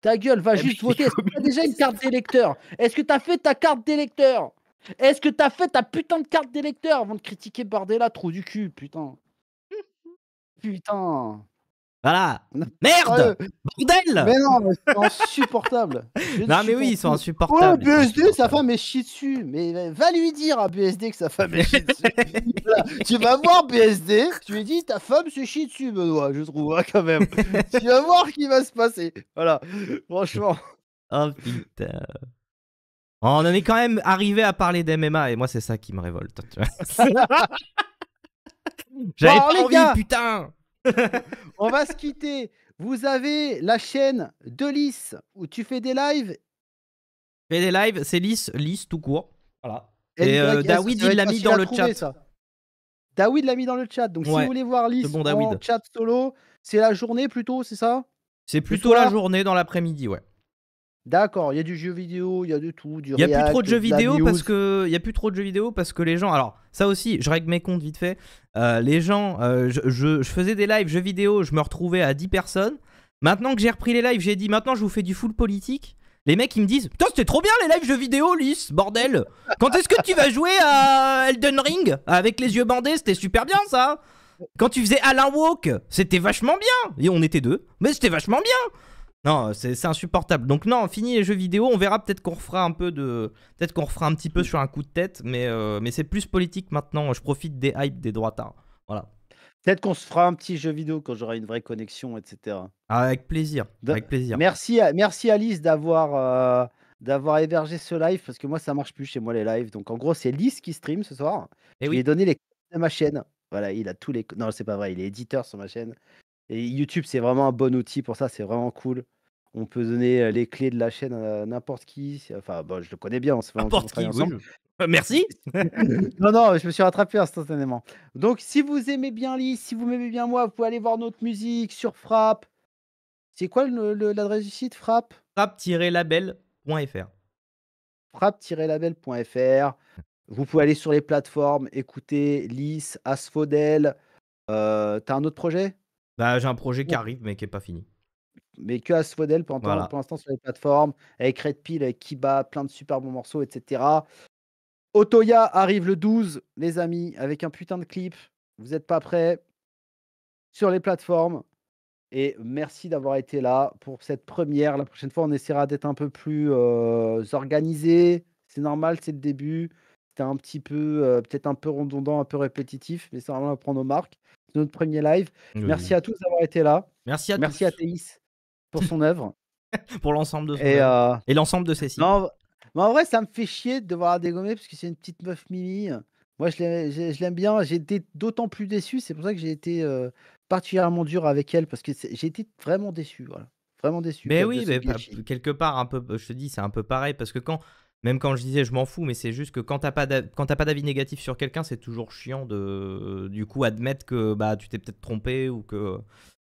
Ta gueule, va ah, juste voter. Est-ce que t'as déjà une carte d'électeur Est-ce que t'as fait ta carte d'électeur Est-ce que t'as fait ta putain de carte d'électeur avant de critiquer Bardella, trou du cul, putain Putain voilà. Merde Bordel Mais non, mais c'est insupportable. non, mais oui, ils sont insupportables. Ouais, oh, BSD, sa femme est chie dessus. Mais va lui dire à BSD que sa femme est chie dessus. Tu vas voir BSD, tu lui dis ta femme se chie dessus, Benoît, je trouve, hein, quand même. tu vas voir ce qui va se passer. Voilà, franchement. Oh putain. On en est quand même arrivé à parler d'MMA et moi, c'est ça qui me révolte. J'avais pas envie, putain on va se quitter. Vous avez la chaîne de Lys où tu fais des lives. Fais des lives, c'est Lys, Lys tout court. Voilà. Et, euh, euh, David, il l'a mis dans le chat. David l'a mis dans le chat. Donc si vous voulez voir Lys en chat solo, c'est la journée plutôt, c'est ça C'est plutôt la journée dans l'après-midi, ouais. D'accord, il y a du jeu vidéo, il y a de tout, du Il y a plus trop de jeux vidéo parce que il y a plus trop de jeux vidéo parce que les gens. Alors ça aussi, je règle mes comptes vite fait. Euh, les gens, euh, je, faisais des lives jeux vidéo, je me retrouvais à 10 personnes. Maintenant que j'ai repris les lives, j'ai dit maintenant je vous fais du full politique. Les mecs ils me disent putain c'était trop bien les lives jeux vidéo, Lys, bordel. Quand est-ce que tu vas jouer à Elden Ring avec les yeux bandés, c'était super bien ça. Quand tu faisais Alan Walk, c'était vachement bien. Et on était deux, mais c'était vachement bien. Non, euh, c'est insupportable. Donc non, fini les jeux vidéo. On verra peut-être qu'on refera un peu de, peut-être qu'on refera un petit peu sur un coup de tête, mais euh, mais c'est plus politique maintenant. Je profite des hypes des droitards. Voilà. Peut-être qu'on se fera un petit jeu vidéo quand j'aurai une vraie connexion, etc. Ah, avec plaisir. Avec plaisir. Merci, à... merci Alice d'avoir euh, d'avoir hébergé ce live parce que moi ça marche plus chez moi les lives. Donc en gros c'est Alice qui stream ce soir. Et eh il donné les codes de ma chaîne. Voilà, il a tous les. Non, c'est pas vrai. Il est éditeur sur ma chaîne. Et YouTube, c'est vraiment un bon outil pour ça, c'est vraiment cool. On peut donner euh, les clés de la chaîne à n'importe qui. Enfin, bon, je le connais bien, N'importe qui, Merci. non, non, je me suis rattrapé instantanément. Donc, si vous aimez bien Lys, si vous m'aimez bien moi, vous pouvez aller voir notre musique sur Frappe. C'est quoi l'adresse du site Frappe Frappe-label.fr. Frappe-label.fr. Vous pouvez aller sur les plateformes, écouter Lys, Asphodel. Euh, T'as un autre projet bah, j'ai un projet qui arrive, mais qui est pas fini. Mais que à pour l'instant sur les plateformes, avec Red Pill, avec Kiba, plein de super bons morceaux, etc. Otoya arrive le 12, les amis, avec un putain de clip. Vous n'êtes pas prêts sur les plateformes. Et merci d'avoir été là pour cette première. La prochaine fois, on essaiera d'être un peu plus euh, organisé. C'est normal, c'est le début. C'était un petit peu, euh, peut-être un peu redondant, un peu répétitif, mais ça, vraiment va prendre nos marques. C'est notre premier live. Merci à tous d'avoir été là. Merci à Merci à Théis pour son œuvre. pour l'ensemble de euh, Et, l'ensemble de ses sites. Non, mais en vrai, ça me fait chier de devoir la dégommer parce que c'est une petite meuf mimi. Moi, je l'aime bien. J'ai été d'autant plus déçu. C'est pour ça que j'ai été euh, particulièrement dur avec elle parce que j'ai été vraiment déçu. Voilà. Vraiment déçu. Mais oui, quelque part, un peu, je te dis, c'est un peu pareil parce que quand même quand je disais je m'en fous, mais c'est juste que quand t'as pas d'avis négatif sur quelqu'un, c'est toujours chiant de du coup admettre que bah tu t'es peut-être trompé ou que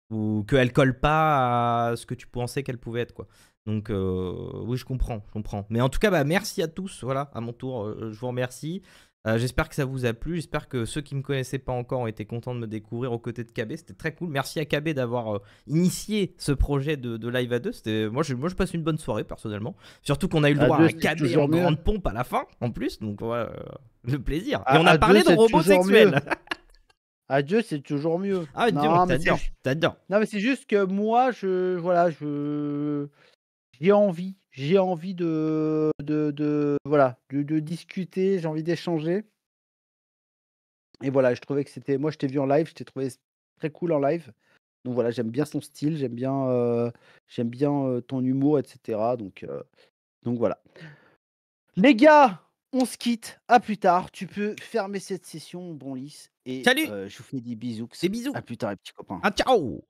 ou elle colle pas à ce que tu pensais qu'elle pouvait être quoi. Donc euh, oui, je comprends, je comprends. Mais en tout cas, bah merci à tous. Voilà, à mon tour, euh, je vous remercie. Euh, j'espère que ça vous a plu. J'espère que ceux qui me connaissaient pas encore ont été contents de me découvrir aux côtés de KB. C'était très cool. Merci à KB d'avoir euh, initié ce projet de, live à deux. C'était moi je, moi, je passe une bonne soirée personnellement. Surtout qu'on a eu le droit à, KB en grande pompe à la fin, en plus. Donc voilà, euh, le plaisir. Et on a parlé de robots sexuels. Adieu, c'est toujours mieux. Ah, Dieu, tu as non, mais c'est juste que moi, je voilà, je j'ai envie j'ai envie de, de, voilà, de, discuter, j'ai envie d'échanger. Et voilà, je trouvais que c'était. Moi, je t'ai vu en live, je t'ai trouvé très cool en live. Donc voilà, j'aime bien son style, j'aime bien, j'aime bien ton humour, etc. Donc, donc voilà. Les gars, on se quitte. À plus tard. Tu peux fermer cette session, bon lisse. Et Salut. je vous fais des bisous. C'est bisous. À plus tard, les petits copains. Ah, ciao.